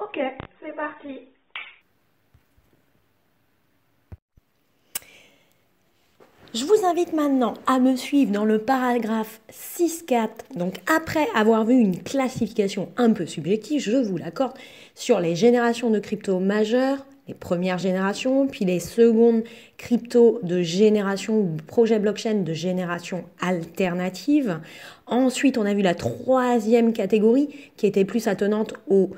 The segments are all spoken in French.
Ok, c'est parti. Je vous invite maintenant à me suivre dans le paragraphe 6.4. Donc après avoir vu une classification un peu subjective, je vous l'accorde, sur les générations de crypto majeures, Première génération puis les secondes crypto de génération ou projet blockchain de génération alternative. Ensuite, on a vu la troisième catégorie qui était plus attenante aux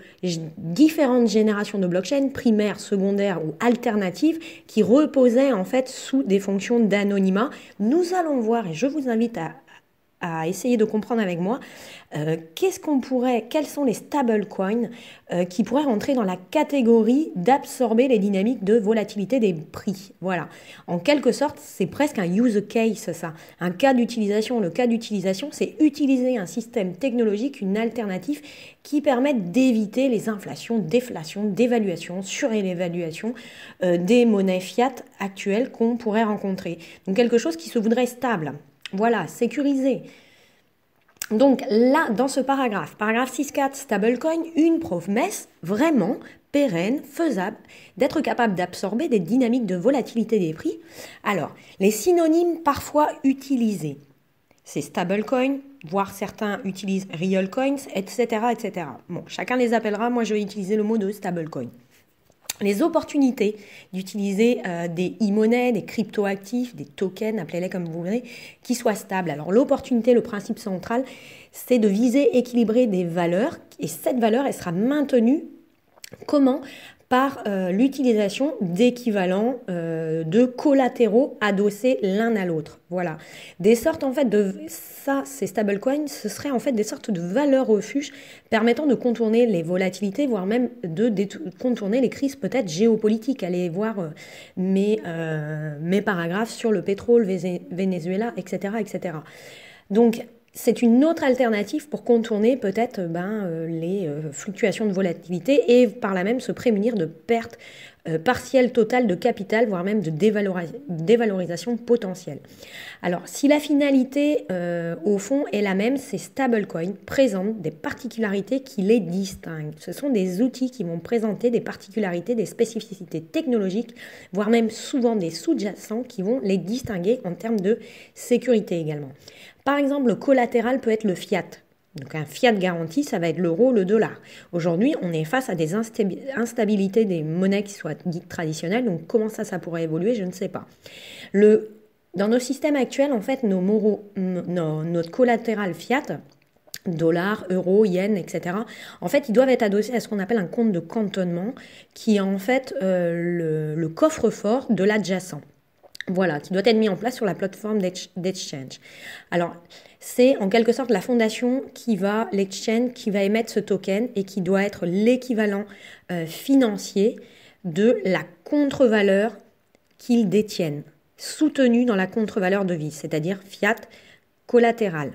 différentes générations de blockchain, primaires, secondaires ou alternatives, qui reposaient en fait sous des fonctions d'anonymat. Nous allons voir, et je vous invite à à essayer de comprendre avec moi euh, qu'est-ce qu'on pourrait, quels sont les stable coins euh, qui pourraient rentrer dans la catégorie d'absorber les dynamiques de volatilité des prix. Voilà. En quelque sorte, c'est presque un use case, ça. Un cas d'utilisation. Le cas d'utilisation, c'est utiliser un système technologique, une alternative qui permette d'éviter les inflations, déflations, dévaluation, surélévaluations euh, des monnaies fiat actuelles qu'on pourrait rencontrer. Donc quelque chose qui se voudrait stable. Voilà, sécurisé, donc là, dans ce paragraphe, paragraphe 6.4, stablecoin, une promesse vraiment pérenne, faisable, d'être capable d'absorber des dynamiques de volatilité des prix. Alors, les synonymes parfois utilisés, c'est stablecoin, voire certains utilisent real coins, etc., etc. Bon, chacun les appellera, moi je vais utiliser le mot de stablecoin les opportunités d'utiliser euh, des e-monnaies, des crypto-actifs, des tokens, appelez-les comme vous voulez, qui soient stables. Alors l'opportunité, le principe central, c'est de viser équilibrer des valeurs et cette valeur, elle sera maintenue Comment par euh, l'utilisation d'équivalents euh, de collatéraux adossés l'un à l'autre. Voilà. Des sortes en fait de ça, ces stablecoins, ce serait en fait des sortes de valeurs refuges permettant de contourner les volatilités, voire même de contourner les crises peut-être géopolitiques. Allez voir euh, mes, paragraphes sur le pétrole, Venezuela, etc. etc. Donc c'est une autre alternative pour contourner peut-être euh, ben, euh, les euh, fluctuations de volatilité et par là même se prémunir de pertes partielles totales de capital, voire même de dévalorisation potentielle. Alors si la finalité au fond est la même, ces stablecoins présentent des particularités qui les distinguent. Ce sont des outils qui vont présenter des particularités, des spécificités technologiques, voire même souvent des sous-jacents qui vont les distinguer en termes de sécurité également. Par exemple, le collatéral peut être le fiat. Donc un fiat garanti, ça va être l'euro, le dollar. Aujourd'hui, on est face à des instabilités des monnaies qui soient dites traditionnelles. Donc comment ça, ça pourrait évoluer, je ne sais pas. dans nos systèmes actuels, en fait, nos notre collatéral fiat, dollars, euros, yen etc. En fait, ils doivent être adossés à ce qu'on appelle un compte de cantonnement, qui est en fait euh, le coffre-fort de l'adjacent. Voilà, qui doit être mis en place sur la plateforme d'Exchange. Alors, c'est en quelque sorte la fondation qui va, l'Exchange, qui va émettre ce token et qui doit être l'équivalent euh, financier de la contre-valeur qu'ils détiennent, soutenue dans la contre-valeur de vie, c'est-à-dire fiat collatéral.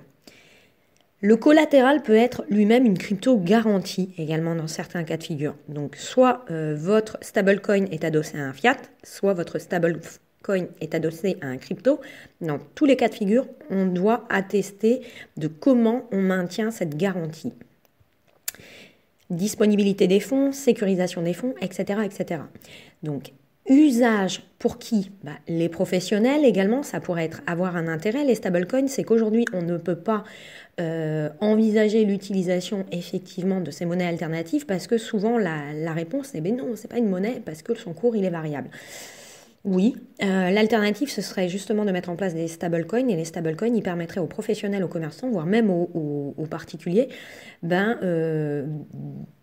Le collatéral peut être lui-même une crypto-garantie également dans certains cas de figure. Donc soit euh, votre stablecoin est adossé à un fiat, soit votre stable Coin est adossé à un crypto, dans tous les cas de figure, on doit attester de comment on maintient cette garantie. Disponibilité des fonds, sécurisation des fonds, etc. etc. Donc, usage pour qui bah, Les professionnels également, ça pourrait être avoir un intérêt. Les stablecoins, c'est qu'aujourd'hui, on ne peut pas euh, envisager l'utilisation effectivement de ces monnaies alternatives parce que souvent la, réponse est ben non, c'est pas une monnaie parce que son cours il est variable. Oui, euh, l'alternative, ce serait justement de mettre en place des stablecoins, et les stablecoins, ils permettraient aux professionnels, aux commerçants, voire même aux, particuliers, ben, euh,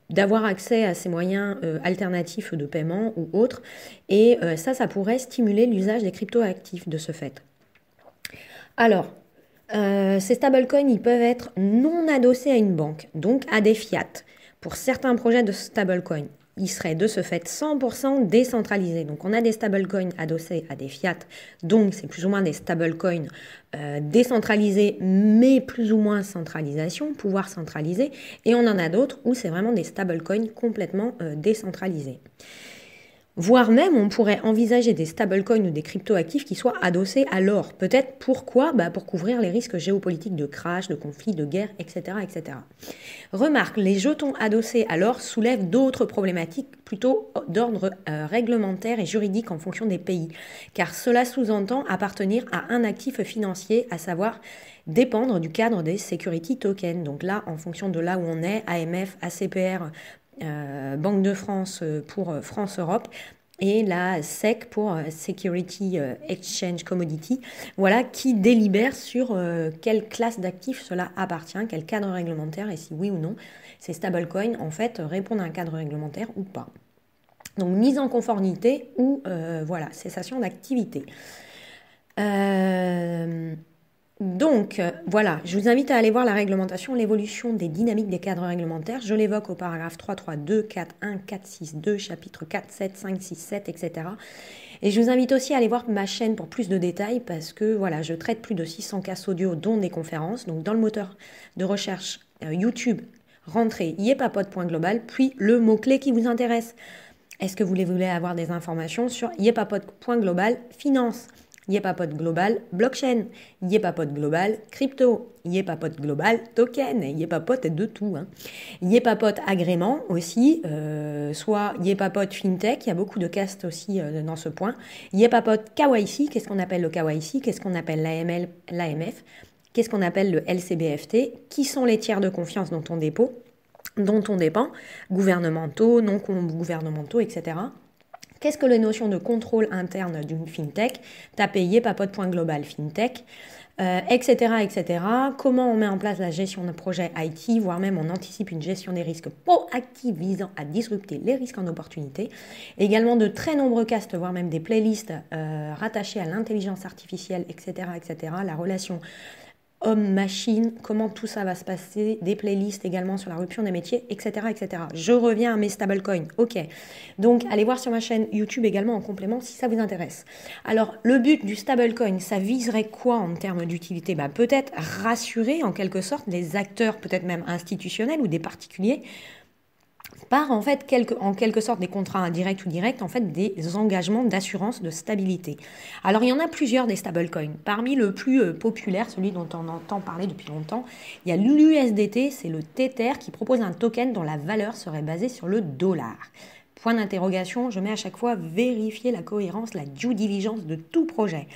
d'avoir accès à ces moyens euh, alternatifs de paiement ou autres, et ça, ça pourrait stimuler l'usage des cryptoactifs de ce fait. Alors, ces stablecoins, ils peuvent être non adossés à une banque, donc à des fiat, pour certains projets de stablecoins il serait de ce fait 100% décentralisé. Donc on a des stablecoins adossés à des fiat, donc c'est plus ou moins des stablecoins euh, décentralisés, mais plus ou moins centralisation, pouvoir centraliser, et on en a d'autres où c'est vraiment des stablecoins complètement euh, décentralisés. Voire même, on pourrait envisager des stablecoins ou des cryptoactifs qui soient adossés à l'or. Peut-être pourquoi bah, Pour couvrir les risques géopolitiques de crash, de conflits, de guerre, etc. etc. Remarque, les jetons adossés à l'or soulèvent d'autres problématiques plutôt d'ordre euh, réglementaire et juridique en fonction des pays, car cela sous-entend appartenir à un actif financier, à savoir dépendre du cadre des security tokens. Donc là, en fonction de là où on est, AMF, ACPR, euh, Banque de France euh, pour euh, France Europe et la SEC pour Security Exchange Commodity, voilà, qui délibère sur quelle classe d'actifs cela appartient, quel cadre réglementaire et si oui ou non ces stablecoins en fait répondent à un cadre réglementaire ou pas. Donc mise en conformité ou voilà, cessation d'activité. Euh, donc euh, voilà, je vous invite à aller voir la réglementation, l'évolution des dynamiques des cadres réglementaires. Je l'évoque au paragraphe 3, 3, 2, 4, 1, 4, 6, 2, chapitre 4, 7, 5, 6, 7, etc. Et je vous invite aussi à aller voir ma chaîne pour plus de détails parce que voilà, je traite plus de 600 cas audio, dont des conférences. Donc dans le moteur de recherche euh, YouTube, rentrez yepapod.global, puis le mot-clé qui vous intéresse. Est-ce que vous voulez avoir des informations sur yepapod.global finance Yepapote Global Blockchain, pote Global Crypto, pote Global Token, est de tout. Hein. Yepapote Agrément aussi, euh, soit Yepapote FinTech, il y a beaucoup de castes aussi euh, dans ce point. pote KYC, qu'est-ce qu'on appelle le KYC, qu'est-ce qu'on appelle l'AML, l'AMF, qu'est-ce qu'on appelle le LCBFT, qui sont les tiers de confiance dépôt dont on dépend, gouvernementaux, non gouvernementaux, etc. Qu'est-ce que les notions de contrôle interne d'une fintech T'as payé, papote.global fintech, etc., euh, etc. Comment on met en place la gestion de projet IT, voire même on anticipe une gestion des risques proactive visant à disrupter les risques en opportunité. Également de très nombreux castes, voire même des playlists euh, rattachées à l'intelligence artificielle, etc., etc. La relation homme-machine, comment tout ça va se passer, des playlists également sur la rupture des métiers, etc. etc. Je reviens à mes stablecoins, ok. Donc allez voir sur ma chaîne YouTube également en complément si ça vous intéresse. Alors le but du stablecoin, ça viserait quoi en termes d'utilité bah, Peut-être rassurer en quelque sorte les acteurs, peut-être même institutionnels ou des particuliers, par en fait quelque, en quelque sorte des contrats indirects ou directs, en fait des engagements d'assurance de stabilité. Alors il y en a plusieurs des stablecoins. Parmi le plus euh, populaire, celui dont on entend parler depuis longtemps, il y a l'USDT, c'est le Tether qui propose un token dont la valeur serait basée sur le dollar. Point d'interrogation, je mets à chaque fois vérifier la cohérence, la due diligence de tout projet.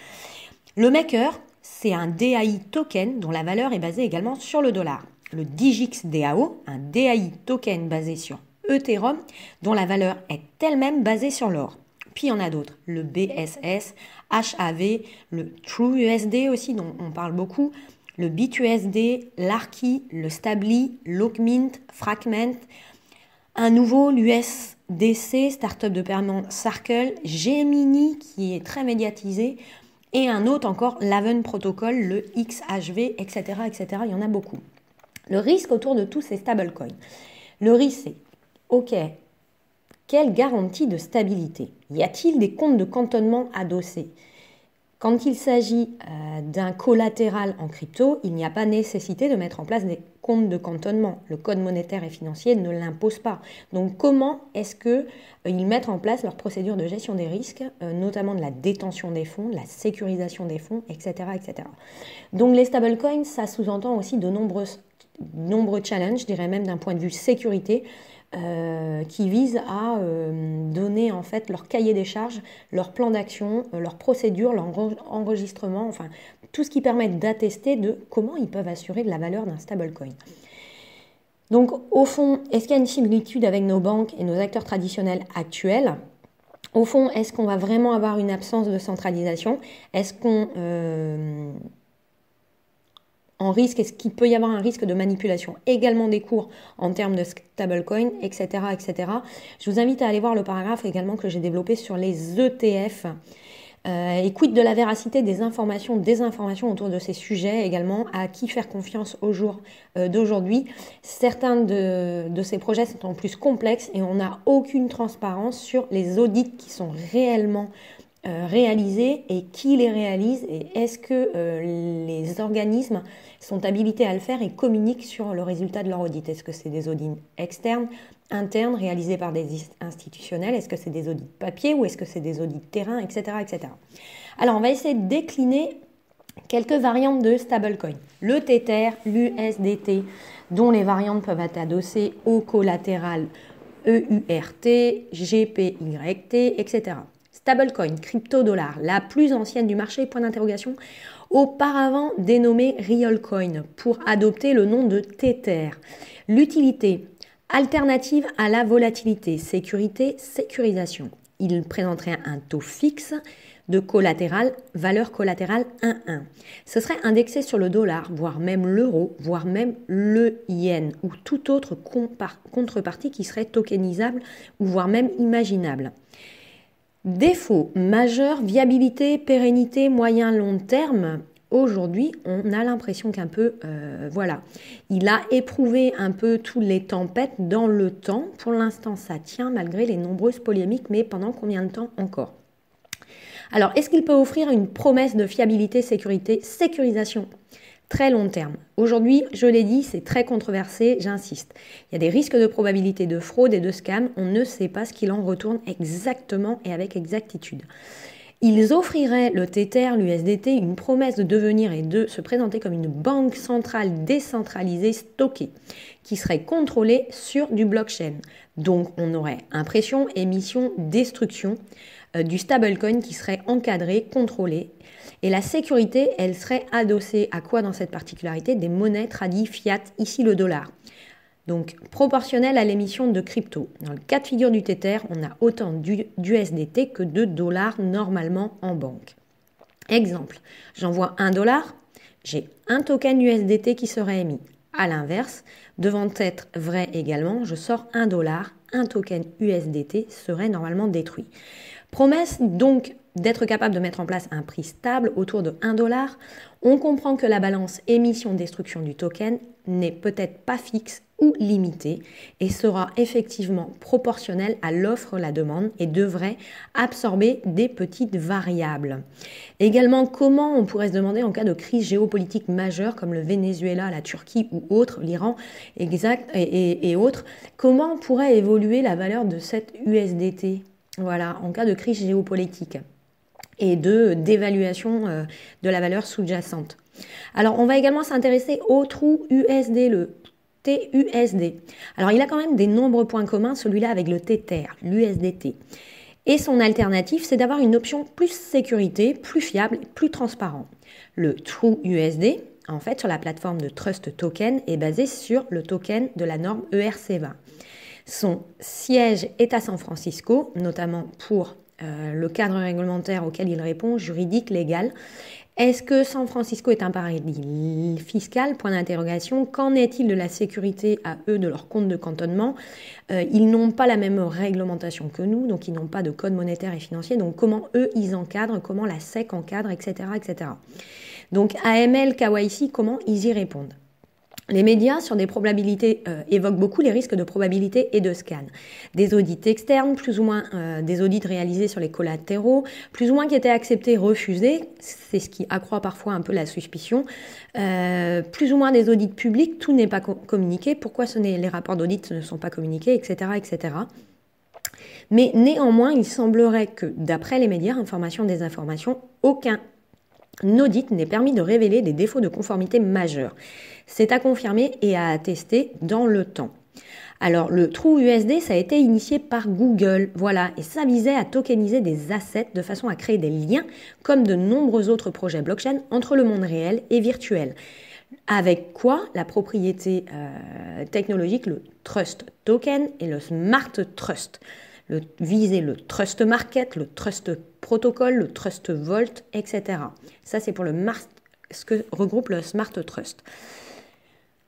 Le Maker, c'est un DAI token dont la valeur est basée également sur le dollar. Le Digix DAO, un DAI token basé sur Ethereum, dont la valeur est elle-même basée sur l'or. Puis il y en a d'autres, le BSS, HAV, le TrueUSD aussi, dont on parle beaucoup, le BitUSD, l'ARKI, le Stably, Lockmint, Fragment, un nouveau, l'USDC, startup de pernon Circle, Gemini qui est très médiatisé, et un autre encore, l'Aven Protocol, le XHV, etc., etc. Il y en a beaucoup. Le risque autour de tous ces stablecoins. Le risque, c'est Ok, quelle garantie de stabilité Y a-t-il des comptes de cantonnement adossés Quand il s'agit euh, d'un collatéral en crypto, il n'y a pas nécessité de mettre en place des comptes de cantonnement. Le code monétaire et financier ne l'impose pas. Donc comment est-ce qu'ils euh, mettent en place leur procédure de gestion des risques, euh, notamment de la détention des fonds, de la sécurisation des fonds, etc. etc. Donc les stablecoins, ça sous-entend aussi de nombreux challenges, je dirais même d'un point de vue sécurité, euh, qui visent à euh, donner en fait leur cahier des charges, leur plan d'action, euh, leur procédure, leur enregistrement, enfin tout ce qui permet d'attester de comment ils peuvent assurer de la valeur d'un stablecoin. Donc au fond, est-ce qu'il y a une similitude avec nos banques et nos acteurs traditionnels actuels au fond, est-ce qu'on va vraiment avoir une absence de centralisation Est-ce qu'on en risque Est-ce qu'il peut y avoir un risque de manipulation Également des cours en termes de stablecoin, etc., etc. Je vous invite à aller voir le paragraphe également que j'ai développé sur les e euh, ETF. Écoute de la véracité des informations, des informations autour de ces sujets également, à qui faire confiance au jour euh, d'aujourd'hui. Certains de, ces projets sont en plus complexes et on n'a aucune transparence sur les audits qui sont réellement euh, réalisés et qui les réalise et est-ce que euh, les organismes sont habilités à le faire et communiquent sur le résultat de leur audit Est-ce que c'est des audits externes, internes, réalisés par des institutionnels Est-ce que c'est des audits papier ou est-ce que c'est des audits terrain, etc., etc. Alors on va essayer de décliner quelques variantes de stablecoin. Le Tether, l'USDT, dont les variantes peuvent être adossées au collatéral EURT, GPYT, etc stablecoin, crypto-dollar, la plus ancienne du marché, point d'interrogation, auparavant dénommée Riolcoin, pour adopter le nom de Tether. L'utilité alternative à la volatilité, sécurité, sécurisation. Il présenterait un taux fixe de collatéral, valeur collatérale 1-1. Ce serait indexé sur le dollar, voire même l'euro, voire même le yen, ou toute autre contrepartie qui serait tokenisable, ou voire même imaginable. Défaut majeur, viabilité, pérennité, moyen, long terme. Aujourd'hui, on a l'impression qu'un peu, euh, voilà, il a éprouvé un peu toutes les tempêtes dans le temps. Pour l'instant, ça tient malgré les nombreuses polémiques, mais pendant combien de temps encore Alors, est-ce qu'il peut offrir une promesse de fiabilité, sécurité, sécurisation très long terme. Aujourd'hui, je l'ai dit, c'est très controversé, j'insiste. Il y a des risques de probabilité de fraude et de scam, on ne sait pas ce qu'il en retourne exactement et avec exactitude. Ils offriraient le TTR, l'USDT, une promesse de devenir et de se présenter comme une banque centrale décentralisée stockée, qui serait contrôlée sur du blockchain. Donc on aurait impression, émission, destruction euh, du stablecoin qui serait encadré, contrôlé et la sécurité, elle serait adossée à quoi dans cette particularité Des monnaies tradies fiat, ici le dollar. Donc proportionnelle à l'émission de crypto. Dans le cas de figure du Tether, on a autant d'USDT que de dollars normalement en banque. Exemple, j'envoie un dollar, j'ai un token USDT qui serait émis. À l'inverse, devant être vrai également, je sors un dollar, un token USDT serait normalement détruit. Promesse donc d'être capable de mettre en place un prix stable autour de 1 dollar, on comprend que la balance émission-destruction du token n'est peut-être pas fixe ou limitée et sera effectivement proportionnelle à l'offre la demande et devrait absorber des petites variables. Également, comment on pourrait se demander en cas de crise géopolitique majeure comme le Venezuela, la Turquie ou autre, l'Iran et, et autres, comment pourrait évoluer la valeur de cette USDT Voilà, en cas de crise géopolitique et de d'évaluation euh, de la valeur sous-jacente. Alors on va également s'intéresser au trou USD, le TUSD. Alors il a quand même des nombreux points communs, celui-là avec le Tether, l'USDT. Et son alternative, c'est d'avoir une option plus sécurité, plus fiable, plus transparent. Le True USD, en fait, sur la plateforme de Trust Token, est basé sur le token de la norme ERC20. Son siège est à San Francisco, notamment pour euh, le cadre réglementaire auquel il répond, juridique, légal. Est-ce que San Francisco est un paradis fiscal Point d'interrogation. Qu'en est-il de la sécurité à eux de leur compte de cantonnement euh, Ils n'ont pas la même réglementation que nous, donc ils n'ont pas de code monétaire et financier. Donc comment eux ils encadrent Comment la SEC encadre, etc., etc. Donc AML, KYC, comment ils y répondent les médias, sur des probabilités, euh, évoquent beaucoup les risques de probabilité et de scan. Des audits externes, plus ou moins euh, des audits réalisés sur les collatéraux, plus ou moins qui étaient acceptés, refusés, c'est ce qui accroît parfois un peu la suspicion. Euh, plus ou moins des audits publics, tout n'est pas communiqué, pourquoi ce les rapports d'audit ne sont pas communiqués, etc. etc. Mais néanmoins, il semblerait que, d'après les médias, information des informations, aucun audit n'ait permis de révéler des défauts de conformité majeurs. C'est à confirmer et à attester dans le temps. Alors le trou USD, ça a été initié par Google, voilà, et ça visait à tokeniser des assets de façon à créer des liens, comme de nombreux autres projets blockchain, entre le monde réel et virtuel. Avec quoi la propriété euh, technologique, le Trust Token et le Smart Trust le, viser le Trust Market, le Trust Protocol, le Trust Vault, etc. Ça, c'est pour le ce que regroupe le Smart Trust.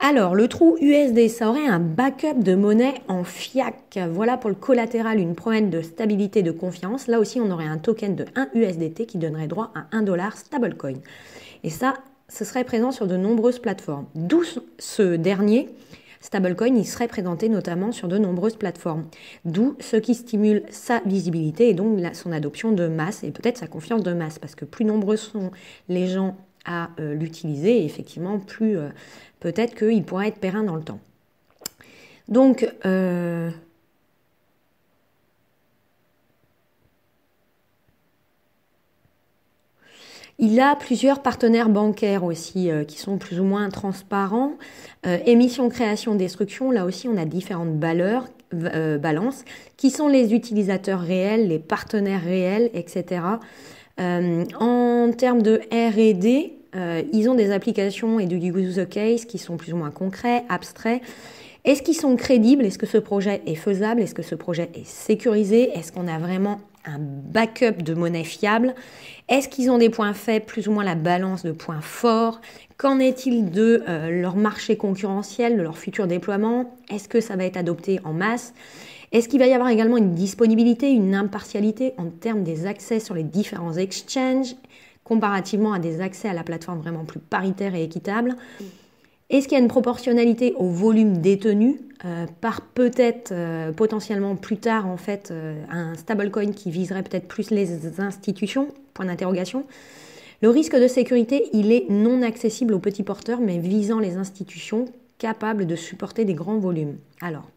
Alors, le trou USD, ça aurait un backup de monnaie en FIAC. Voilà pour le collatéral, une promène de stabilité de confiance. Là aussi, on aurait un token de 1 USDT qui donnerait droit à 1 dollar stablecoin. Et ça, ce serait présent sur de nombreuses plateformes. D'où ce dernier stablecoin, il serait présenté notamment sur de nombreuses plateformes. D'où ce qui stimule sa visibilité et donc son adoption de masse et peut-être sa confiance de masse. Parce que plus nombreux sont les gens à euh, l'utiliser, effectivement, plus... Euh, peut-être qu'il pourra être périn dans le temps. Donc, euh, Il a plusieurs partenaires bancaires aussi euh, qui sont plus ou moins transparents. Euh, émission, création, destruction, là aussi on a différentes balances, qui sont les utilisateurs réels, les partenaires réels, etc. en termes de RD, euh, ils ont des applications et du use case qui sont plus ou moins concrets, abstraits. Est-ce qu'ils sont crédibles Est-ce que ce projet est faisable Est-ce que ce projet est sécurisé Est-ce qu'on a vraiment un backup de monnaie fiable Est-ce qu'ils ont des points faibles, plus ou moins la balance de points forts Qu'en est-il de euh, leur marché concurrentiel, de leur futur déploiement Est-ce que ça va être adopté en masse Est-ce qu'il va y avoir également une disponibilité, une impartialité en termes des accès sur les différents exchanges comparativement à des accès à la plateforme vraiment plus paritaire et équitable Est-ce qu'il y a une proportionnalité au volume détenu euh, par peut-être euh, potentiellement plus tard en fait euh, un stablecoin qui viserait peut-être plus les institutions Point d'interrogation. Le risque de sécurité, il est non accessible aux petits porteurs, mais visant les institutions capables de supporter des grands volumes. Alors,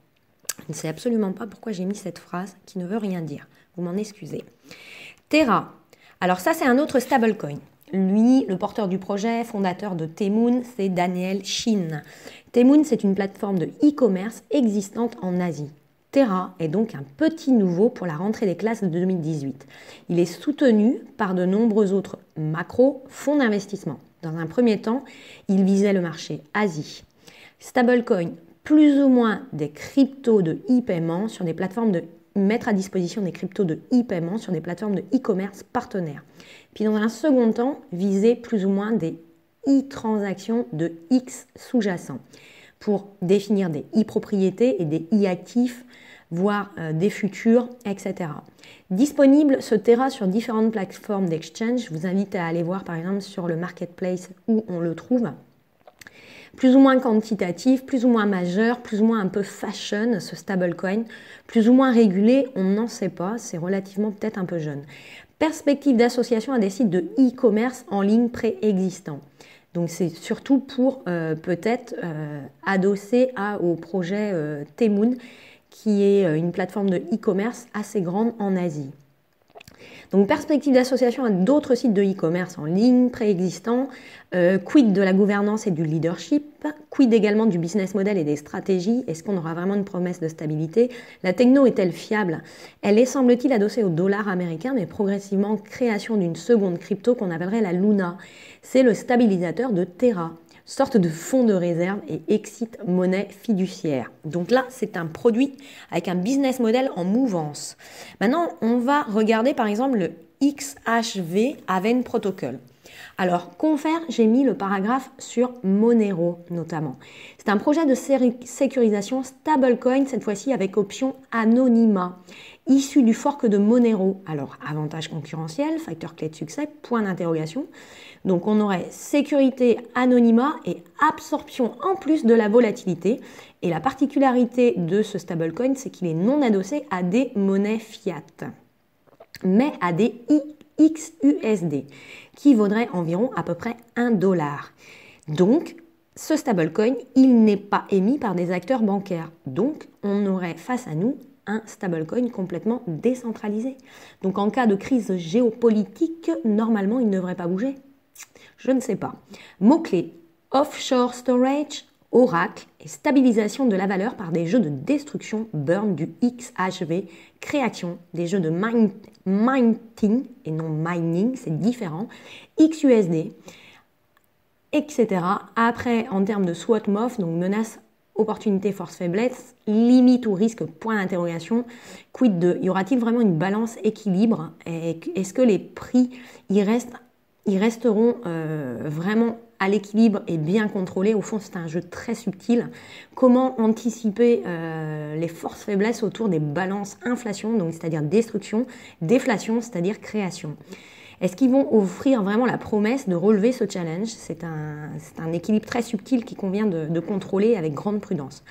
je ne sais absolument pas pourquoi j'ai mis cette phrase qui ne veut rien dire. Vous m'en excusez. Terra, alors ça, c'est un autre stablecoin. Lui, le porteur du projet, fondateur de Temoon, c'est Daniel Shin. Temoon, c'est une plateforme de e-commerce existante en Asie. Terra est donc un petit nouveau pour la rentrée des classes de 2018. Il est soutenu par de nombreux autres macro fonds d'investissement. Dans un premier temps, il visait le marché Asie. Stablecoin, plus ou moins des cryptos de e-paiement sur des plateformes de mettre à disposition des cryptos de e-paiement sur des plateformes de e-commerce partenaires. Puis dans un second temps, viser plus ou moins des e-transactions de X sous-jacents pour définir des e-propriétés et des e-actifs, voire euh, des futurs, etc. Disponible ce Terra sur différentes plateformes d'exchange. Je vous invite à aller voir par exemple sur le marketplace où on le trouve plus ou moins quantitatif, plus ou moins majeur, plus ou moins un peu fashion, ce stablecoin, plus ou moins régulé, on n'en sait pas, c'est relativement peut-être un peu jeune. Perspective d'association à des sites de e-commerce en ligne préexistants. Donc c'est surtout pour euh, peut-être euh, adosser à, au projet euh, Temun, qui est une plateforme de e-commerce assez grande en Asie. Donc perspective d'association à d'autres sites de e-commerce en ligne préexistants, euh, quid de la gouvernance et du leadership, quid également du business model et des stratégies, est-ce qu'on aura vraiment une promesse de stabilité La techno est-elle fiable Elle est semble-t-il adossée au dollar américain, mais progressivement création d'une seconde crypto qu'on appellerait la Luna. C'est le stabilisateur de Terra sorte de fonds de réserve et excite monnaie fiduciaire. Donc là, c'est un produit avec un business model en mouvance. Maintenant, on va regarder par exemple le XHV Aven Protocol. Alors, confère, j'ai mis le paragraphe sur Monero notamment. C'est un projet de sécurisation stablecoin, cette fois-ci avec option anonymat, issu du fork de Monero. Alors, avantage concurrentiel, facteur clé de succès, point d'interrogation. Donc on aurait sécurité, anonymat et absorption en plus de la volatilité. Et la particularité de ce stablecoin, c'est qu'il est non adossé à des monnaies fiat, mais à des IXUSD, qui vaudraient environ à peu près 1 dollar. Donc, ce stablecoin, il n'est pas émis par des acteurs bancaires. Donc, on aurait face à nous un stablecoin complètement décentralisé. Donc en cas de crise géopolitique, normalement, il ne devrait pas bouger. Je ne sais pas. Mots-clés offshore storage, Oracle et stabilisation de la valeur par des jeux de destruction, burn du XHV, création des jeux de mining et non mining, c'est différent, XUSD, etc. Après, en termes de SWOT MOF, donc menace, opportunité, force, faiblesse, limite ou risque, point d'interrogation, quid de, y aura-t-il vraiment une balance équilibre Est-ce que les prix y restent ils resteront euh, vraiment à l'équilibre et bien contrôlés. Au fond, c'est un jeu très subtil. Comment anticiper euh, les forces faiblesses autour des balances inflation, donc c'est-à-dire destruction, déflation, c'est-à-dire création. Est-ce qu'ils vont offrir vraiment la promesse de relever ce challenge C'est un, équilibre très subtil qui convient de, contrôler avec grande prudence.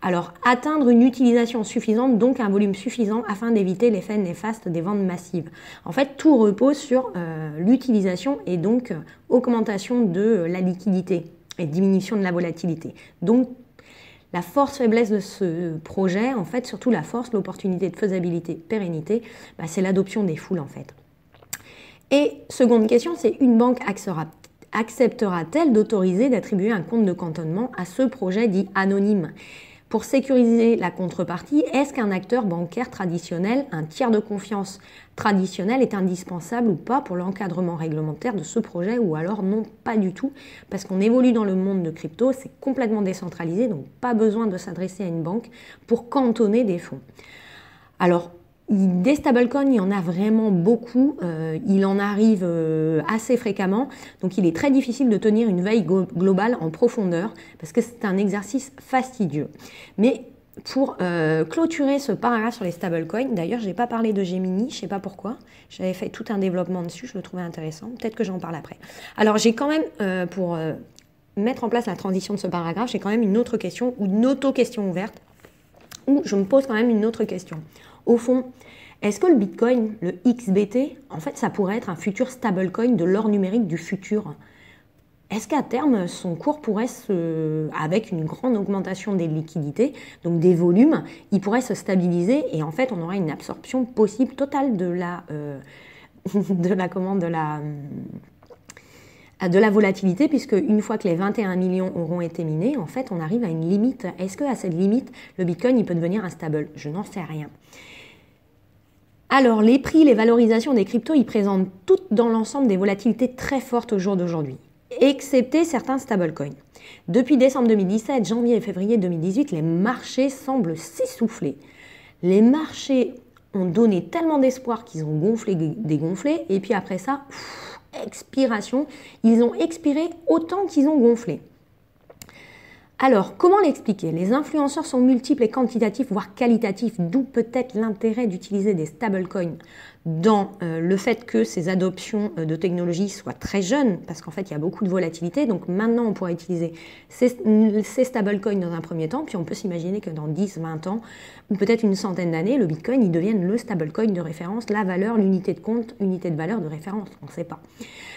Alors, atteindre une utilisation suffisante, donc un volume suffisant afin d'éviter l'effet néfaste des ventes massives. En fait, tout repose sur euh, l'utilisation et donc euh, augmentation de la liquidité et diminution de la volatilité. Donc, la force faiblesse de ce projet, en fait, surtout la force, l'opportunité de faisabilité, pérennité, bah, c'est l'adoption des foules, en fait. Et seconde question, c'est une banque acceptera-t-elle d'autoriser d'attribuer un compte de cantonnement à ce projet dit anonyme pour sécuriser la contrepartie, est-ce qu'un acteur bancaire traditionnel, un tiers de confiance traditionnel est indispensable ou pas pour l'encadrement réglementaire de ce projet ou alors non pas du tout parce qu'on évolue dans le monde de crypto, c'est complètement décentralisé donc pas besoin de s'adresser à une banque pour cantonner des fonds. Alors des stablecoins, il y en a vraiment beaucoup, euh, il en arrive euh, assez fréquemment, donc il est très difficile de tenir une veille globale en profondeur parce que c'est un exercice fastidieux. Mais pour euh, clôturer ce paragraphe sur les stablecoins, d'ailleurs, je n'ai pas parlé de Gemini, je ne sais pas pourquoi. J'avais fait tout un développement dessus, je le trouvais intéressant. Peut-être que j'en parle après. Alors, j'ai quand même, pour mettre en place la transition de ce paragraphe, j'ai quand même une autre question ou une auto-question ouverte où je me pose quand même une autre question. Au fond, est-ce que le Bitcoin, le XBT, en fait, ça pourrait être un futur stablecoin de l'or numérique du futur est-ce qu'à terme, son cours pourrait se, avec une grande augmentation des liquidités, donc des volumes, il pourrait se stabiliser et en fait, on aura une absorption possible totale de la, euh, de la commande, de la, de la volatilité, puisque une fois que les 21 millions auront été minés, en fait, on arrive à une limite. Est-ce que à cette limite, le Bitcoin, il peut devenir instable Je n'en sais rien. Alors les prix, les valorisations des cryptos, ils présentent toutes dans l'ensemble des volatilités très fortes au jour d'aujourd'hui, excepté certains stablecoins. Depuis décembre 2017, janvier et février 2018, les marchés semblent s'essouffler. Les marchés ont donné tellement d'espoir qu'ils ont gonflé, dégonflé, et puis après ça, expiration, ils ont expiré autant qu'ils ont gonflé. Alors, comment l'expliquer Les influenceurs sont multiples et quantitatifs, voire qualitatifs, d'où peut-être l'intérêt d'utiliser des stablecoins dans euh, le fait que ces adoptions euh, de technologies soient très jeunes, parce qu'en fait, il y a beaucoup de volatilité. Donc maintenant, on pourra utiliser ces, stablecoins dans un premier temps, puis on peut s'imaginer que dans 10, 20 ans, ou peut-être une centaine d'années, le Bitcoin, il devienne le stablecoin de référence, la valeur, l'unité de compte, unité de valeur de référence, on ne sait pas.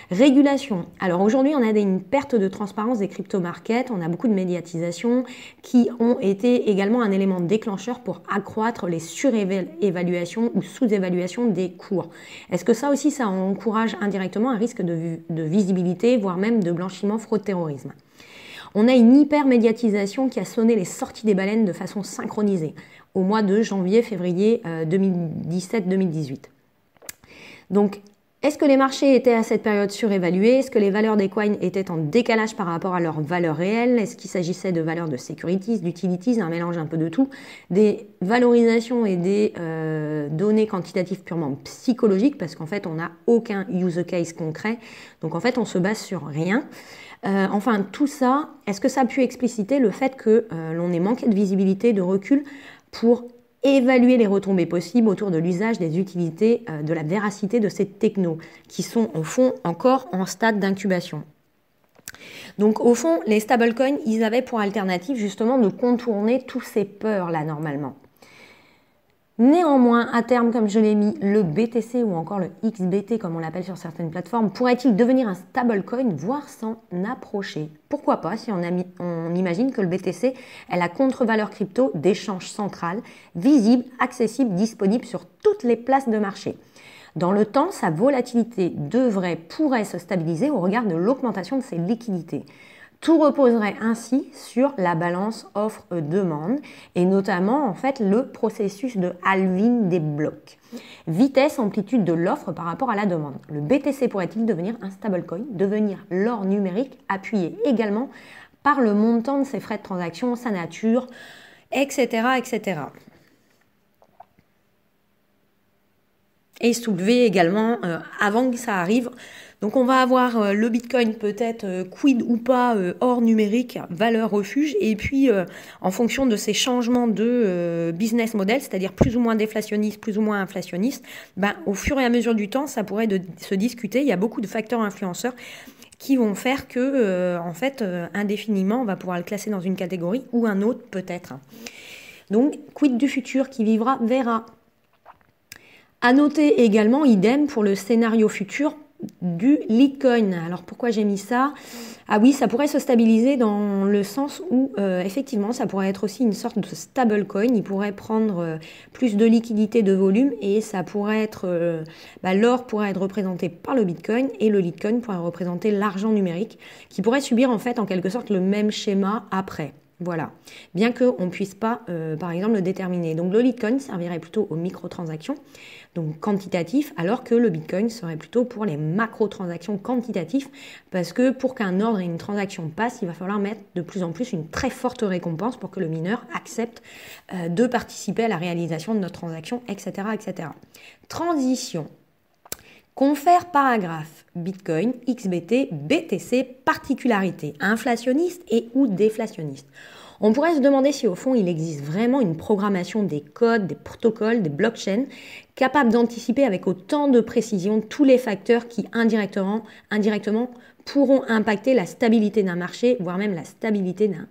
Régulation. Alors aujourd'hui, on a une perte de transparence des crypto-markets, on a beaucoup de médiatisation qui ont été également un élément déclencheur pour accroître les surévaluations ou sous-évaluations des cours. Est-ce que ça aussi, ça encourage indirectement un risque de, de visibilité, voire même de blanchiment, fraude, terrorisme on a une hyper-médiatisation qui a sonné les sorties des baleines de façon synchronisée au mois de janvier-février 2017-2018. Euh, Donc est-ce que les marchés étaient à cette période surévalués Est-ce que les valeurs des coins étaient en décalage par rapport à leurs valeurs réelles Est-ce qu'il s'agissait de valeurs de securities, d'utilities, un mélange un peu de tout Des valorisations et des euh, données quantitatives purement psychologiques parce qu'en fait on n'a aucun use case concret. Donc en fait on se base sur rien. Euh, enfin tout ça, est-ce que ça a pu expliciter le fait que euh, l'on ait manqué de visibilité, de recul pour évaluer les retombées possibles autour de l'usage des utilités euh, de la véracité de ces technos qui sont au fond encore en stade d'incubation. Donc au fond, les stablecoins, ils avaient pour alternative justement de contourner tous ces peurs là normalement. Néanmoins, à terme, comme je l'ai mis, le BTC ou encore le XBT, comme on l'appelle sur certaines plateformes, pourrait-il devenir un stablecoin, voire s'en approcher Pourquoi pas si on, imagine que le BTC est la contre-valeur crypto d'échange central, visible, accessible, disponible sur toutes les places de marché. Dans le temps, sa volatilité devrait, pourrait se stabiliser au regard de l'augmentation de ses liquidités. Tout reposerait ainsi sur la balance offre-demande et notamment en fait le processus de halving des blocs. Vitesse, amplitude de l'offre par rapport à la demande. Le BTC pourrait-il devenir un stablecoin, devenir l'or numérique appuyé également par le montant de ses frais de transaction, sa nature, etc. etc. Et soulever également, euh, avant que ça arrive, donc on va avoir euh, le Bitcoin peut-être euh, quid ou pas euh, hors numérique, valeur refuge, et puis en fonction de ces changements de business model, c'est-à-dire plus ou moins déflationniste, plus ou moins inflationniste, ben, au fur et à mesure du temps, ça pourrait se discuter. Il y a beaucoup de facteurs influenceurs qui vont faire que, en fait, indéfiniment, on va pouvoir le classer dans une catégorie ou un autre peut-être. Donc, quid du futur qui vivra verra. À noter également, idem pour le scénario futur, du Litecoin. Alors pourquoi j'ai mis ça Ah oui, ça pourrait se stabiliser dans le sens où euh, effectivement ça pourrait être aussi une sorte de stablecoin. Il pourrait prendre euh, plus de liquidité, de volume et ça pourrait être... Euh, bah, l'or pourrait être représenté par le Bitcoin et le Litecoin pourrait représenter l'argent numérique qui pourrait subir en fait en quelque sorte le même schéma après. Voilà. Bien qu'on ne puisse pas, par exemple, le déterminer. Donc le Litecoin servirait plutôt aux microtransactions donc quantitatif, alors que le Bitcoin serait plutôt pour les macro-transactions quantitatives, parce que pour qu'un ordre et une transaction passent, il va falloir mettre de plus en plus une très forte récompense pour que le mineur accepte euh, de participer à la réalisation de notre transaction, etc. etc. Transition. Confère paragraphe Bitcoin, XBT, BTC, particularité inflationniste et ou déflationniste. On pourrait se demander si au fond il existe vraiment une programmation des codes, des protocoles, des blockchains capable d'anticiper avec autant de précision tous les facteurs qui indirectement, indirectement pourront impacter la stabilité d'un marché, voire même la stabilité d'un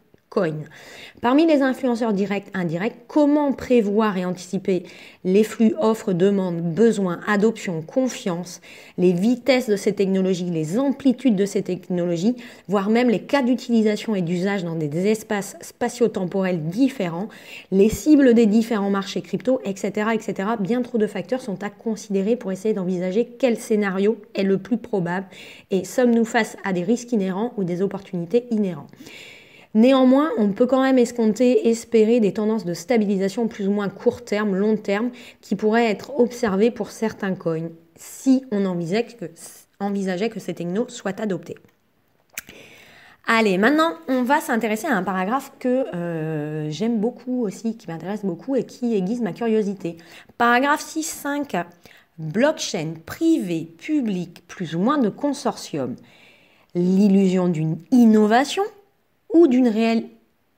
Parmi les influenceurs directs, indirects, comment prévoir et anticiper les flux offre demandes, besoins, adoption, confiance, les vitesses de ces technologies, les amplitudes de ces technologies, voire même les cas d'utilisation et d'usage dans des espaces spatio-temporels différents, les cibles des différents marchés crypto, etc., etc. Bien trop de facteurs sont à considérer pour essayer d'envisager quel scénario est le plus probable et sommes-nous face à des risques inhérents ou des opportunités inhérentes. Néanmoins, on peut quand même escompter, espérer des tendances de stabilisation plus ou moins court terme, long terme, qui pourraient être observées pour certains coins, si on envisageait que, envisageait que ces technos soient adoptés. Allez, maintenant, on va s'intéresser à un paragraphe que euh, j'aime beaucoup aussi, qui m'intéresse beaucoup et qui aiguise ma curiosité. Paragraphe 6.5. Blockchain privée, public, plus ou moins de consortium. L'illusion d'une innovation ou d'une réelle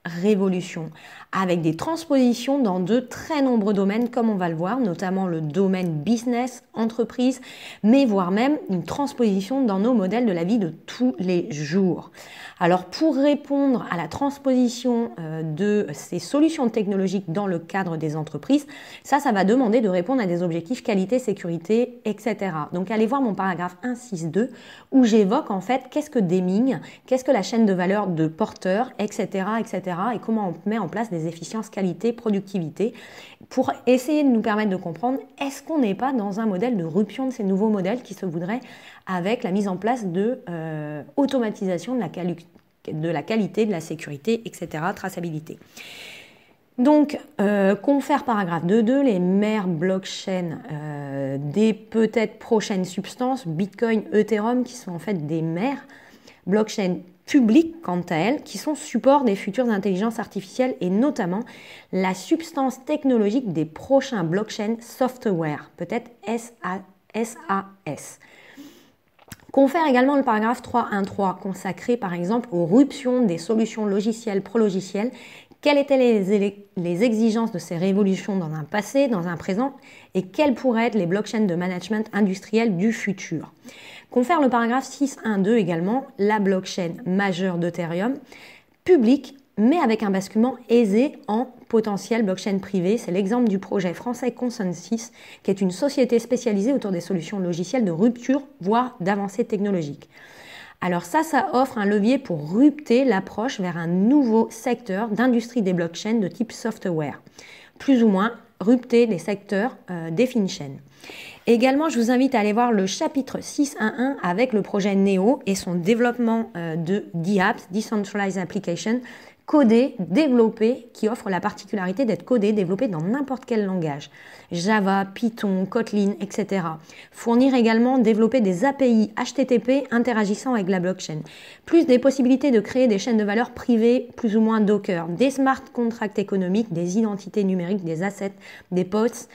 révolution avec des transpositions dans de très nombreux domaines, comme on va le voir, notamment le domaine business, entreprise, mais voire même une transposition dans nos modèles de la vie de tous les jours. Alors pour répondre à la transposition euh, de ces solutions technologiques dans le cadre des entreprises, ça, ça va demander de répondre à des objectifs qualité, sécurité, etc. Donc allez voir mon paragraphe 162 où j'évoque en fait qu'est-ce que Deming, qu'est-ce que la chaîne de valeur de porteur, etc., etc. et comment on met en place des efficience, efficiences qualité, productivité, pour essayer de nous permettre de comprendre est-ce qu'on n'est pas dans un modèle de rupture de ces nouveaux modèles qui se voudraient avec la mise en place de euh, automatisation de la, de la qualité, de la sécurité, etc., traçabilité. Donc, euh, confère paragraphe 2.2, les mères blockchain euh, des peut-être prochaines substances, Bitcoin, Ethereum, qui sont en fait des mères blockchain publiques, quant à elles, qui sont support des futures intelligences artificielles et notamment la substance technologique des prochains blockchains software, peut-être SAS. Confère également le paragraphe 3.1.3 consacré par exemple aux ruptions des solutions logicielles pro-logicielles. Quelles étaient les, les exigences de ces révolutions dans un passé, dans un présent et quelles pourraient être les blockchains de management industriel du futur Confère le paragraphe 6.1.2 également, la blockchain majeure d'Ethereum, publique mais avec un basculement aisé en potentiel blockchain privé. C'est l'exemple du projet français Consensus, qui est une société spécialisée autour des solutions logicielles de rupture, voire d'avancée technologique. Alors ça, ça offre un levier pour rupter l'approche vers un nouveau secteur d'industrie des blockchains de type software. Plus ou moins, rupter les secteurs euh, des des finchains. Également, je vous invite à aller voir le chapitre 6.1.1 avec le projet NEO et son développement euh, de DApps, Decentralized Application, codé, développé, qui offre la particularité d'être codé, développé dans n'importe quel langage. Java, Python, Kotlin, etc. Fournir également, développer des API HTTP interagissant avec la blockchain. Plus des possibilités de créer des chaînes de valeur privées, plus ou moins Docker, des smart contracts économiques, des identités numériques, des assets, des posts,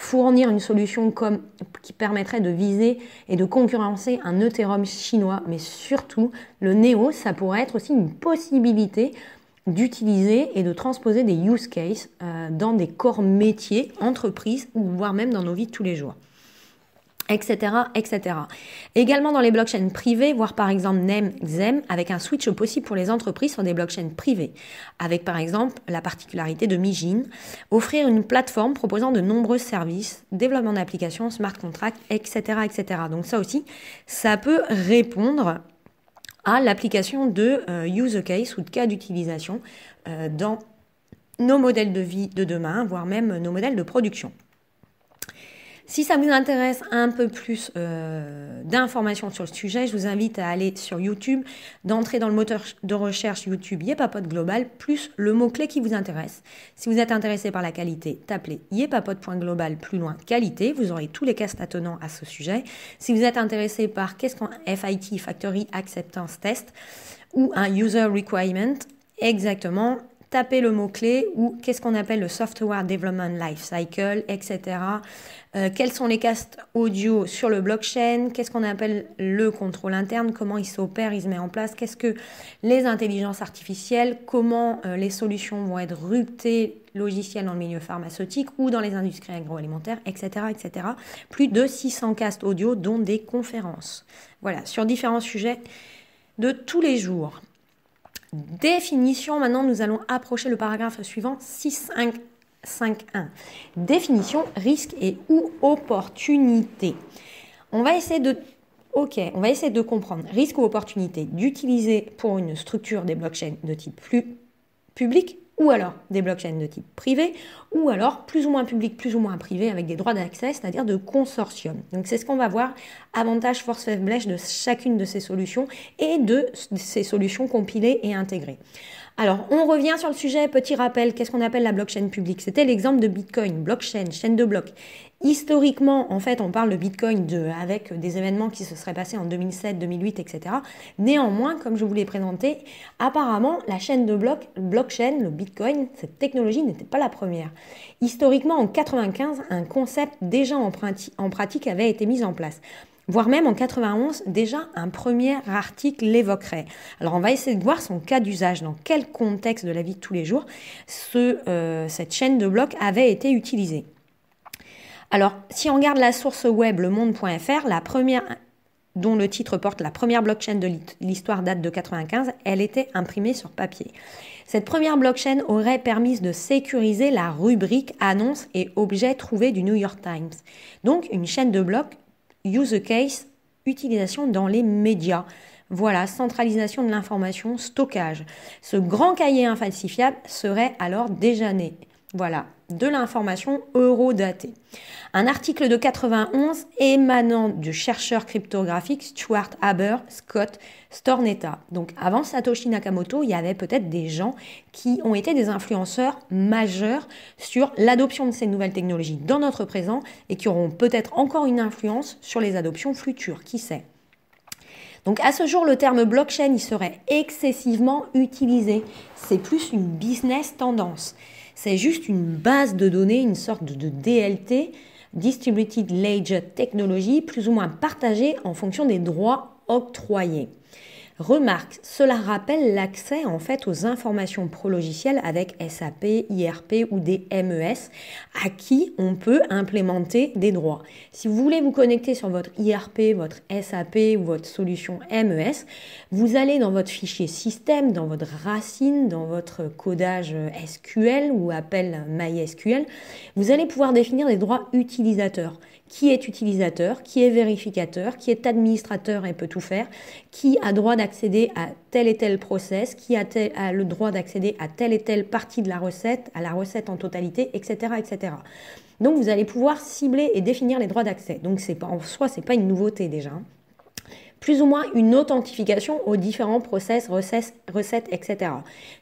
fournir une solution comme, qui permettrait de viser et de concurrencer un Ethereum chinois, mais surtout le Neo, ça pourrait être aussi une possibilité d'utiliser et de transposer des use cases euh, dans des corps métiers, entreprises, ou voire même dans nos vies de tous les jours etc., etc. Également dans les blockchains privées, voire par exemple NEM, XEM, avec un switch possible pour les entreprises sur des blockchains privées, avec par exemple la particularité de Mijin, offrir une plateforme proposant de nombreux services, développement d'applications, smart contracts, etc., etc. Donc ça aussi, ça peut répondre à l'application de euh, use case ou de cas d'utilisation euh, dans nos modèles de vie de demain, voire même nos modèles de production. Si ça vous intéresse un peu plus euh, d'informations sur le sujet, je vous invite à aller sur YouTube, d'entrer dans le moteur de recherche YouTube Yepapote Global, plus le mot-clé qui vous intéresse. Si vous êtes intéressé par la qualité, tapez yepapote.global plus loin qualité, vous aurez tous les cas attenants à ce sujet. Si vous êtes intéressé par qu'est-ce qu'un FIT, Factory Acceptance Test, ou un User Requirement, exactement, taper le mot-clé ou qu'est-ce qu'on appelle le Software Development Lifecycle, etc. Euh, quels sont les castes audio sur le blockchain, qu'est-ce qu'on appelle le contrôle interne, comment il s'opère, il se met en place, qu'est-ce que les intelligences artificielles, comment euh, les solutions vont être ruptées logicielles dans le milieu pharmaceutique ou dans les industries agroalimentaires, etc., etc. Plus de 600 castes audio, dont des conférences. Voilà, sur différents sujets de tous les jours. Définition, maintenant nous allons approcher le paragraphe suivant 6.5.1. Définition, risque et ou opportunité. On va essayer de Ok, on va essayer de comprendre risque ou opportunité d'utiliser pour une structure des blockchains de type plus public ou alors des blockchains de type privé, ou alors plus ou moins public, plus ou moins privé, avec des droits d'accès, c'est-à-dire de consortium. Donc c'est ce qu'on va voir, avantage forces, faiblesses de chacune de ces solutions et de ces solutions compilées et intégrées. Alors, on revient sur le sujet, petit rappel, qu'est-ce qu'on appelle la blockchain publique C'était l'exemple de Bitcoin, blockchain, chaîne de blocs. Historiquement, en fait, on parle de Bitcoin avec des événements qui se seraient passés en 2007, 2008, etc. Néanmoins, comme je vous l'ai présenté, apparemment, la chaîne de blocs, blockchain, le Bitcoin, cette technologie n'était pas la première. Historiquement, en 1995, un concept déjà en pratique avait été mis en place voire même en 91, déjà un premier article l'évoquerait. Alors on va essayer de voir son cas d'usage, dans quel contexte de la vie de tous les jours ce, euh, cette chaîne de blocs avait été utilisée. Alors si on regarde la source web lemonde.fr, la première dont le titre porte la première blockchain de l'histoire date de 95, elle était imprimée sur papier. Cette première blockchain aurait permis de sécuriser la rubrique annonces et objets trouvés du New York Times. Donc une chaîne de blocs Use case, utilisation dans les médias. Voilà, centralisation de l'information, stockage. Ce grand cahier infalsifiable serait alors déjà né. Voilà, de l'information eurodatée. Un article de 91 émanant du chercheur cryptographique Stuart Haber Scott Stornetta. Donc avant Satoshi Nakamoto, il y avait peut-être des gens qui ont été des influenceurs majeurs sur l'adoption de ces nouvelles technologies dans notre présent et qui auront peut-être encore une influence sur les adoptions futures, qui sait. Donc à ce jour, le terme blockchain y serait excessivement utilisé. C'est plus une business tendance. C'est juste une base de données, une sorte de DLT, Distributed Ledger Technology, plus ou moins partagée en fonction des droits octroyés. Remarque, cela rappelle l'accès en fait aux informations prologicielles avec SAP, IRP ou des MES à qui on peut implémenter des droits. Si vous voulez vous connecter sur votre IRP, votre SAP ou votre solution MES, vous allez dans votre fichier système, dans votre racine, dans votre codage SQL ou appel MySQL, vous allez pouvoir définir des droits utilisateurs qui est utilisateur, qui est vérificateur, qui est administrateur et peut tout faire, qui a droit d'accéder à tel et tel process, qui a, le droit d'accéder à telle et telle partie de la recette, à la recette en totalité, etc. etc. Donc vous allez pouvoir cibler et définir les droits d'accès. Donc c'est pas, en soi, c'est pas une nouveauté déjà plus ou moins une authentification aux différents process, recettes, etc.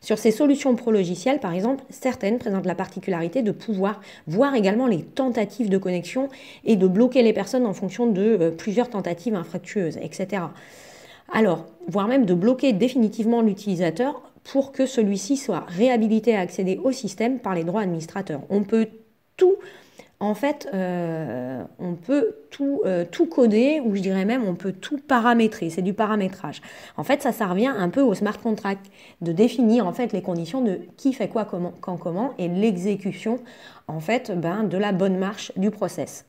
Sur ces solutions pro-logicielles, par exemple, certaines présentent la particularité de pouvoir voir également les tentatives de connexion et de bloquer les personnes en fonction de euh, plusieurs tentatives infractueuses, etc. Alors, voire même de bloquer définitivement l'utilisateur pour que celui-ci soit réhabilité à accéder au système par les droits administrateurs. On peut tout en fait, euh, on peut tout, euh, tout, coder, ou je dirais même, on peut tout paramétrer. C'est du paramétrage. En fait, ça, ça revient un peu au smart contract, de définir en fait les conditions de qui fait quoi, comment, quand, comment, et l'exécution en fait ben, de la bonne marche du process.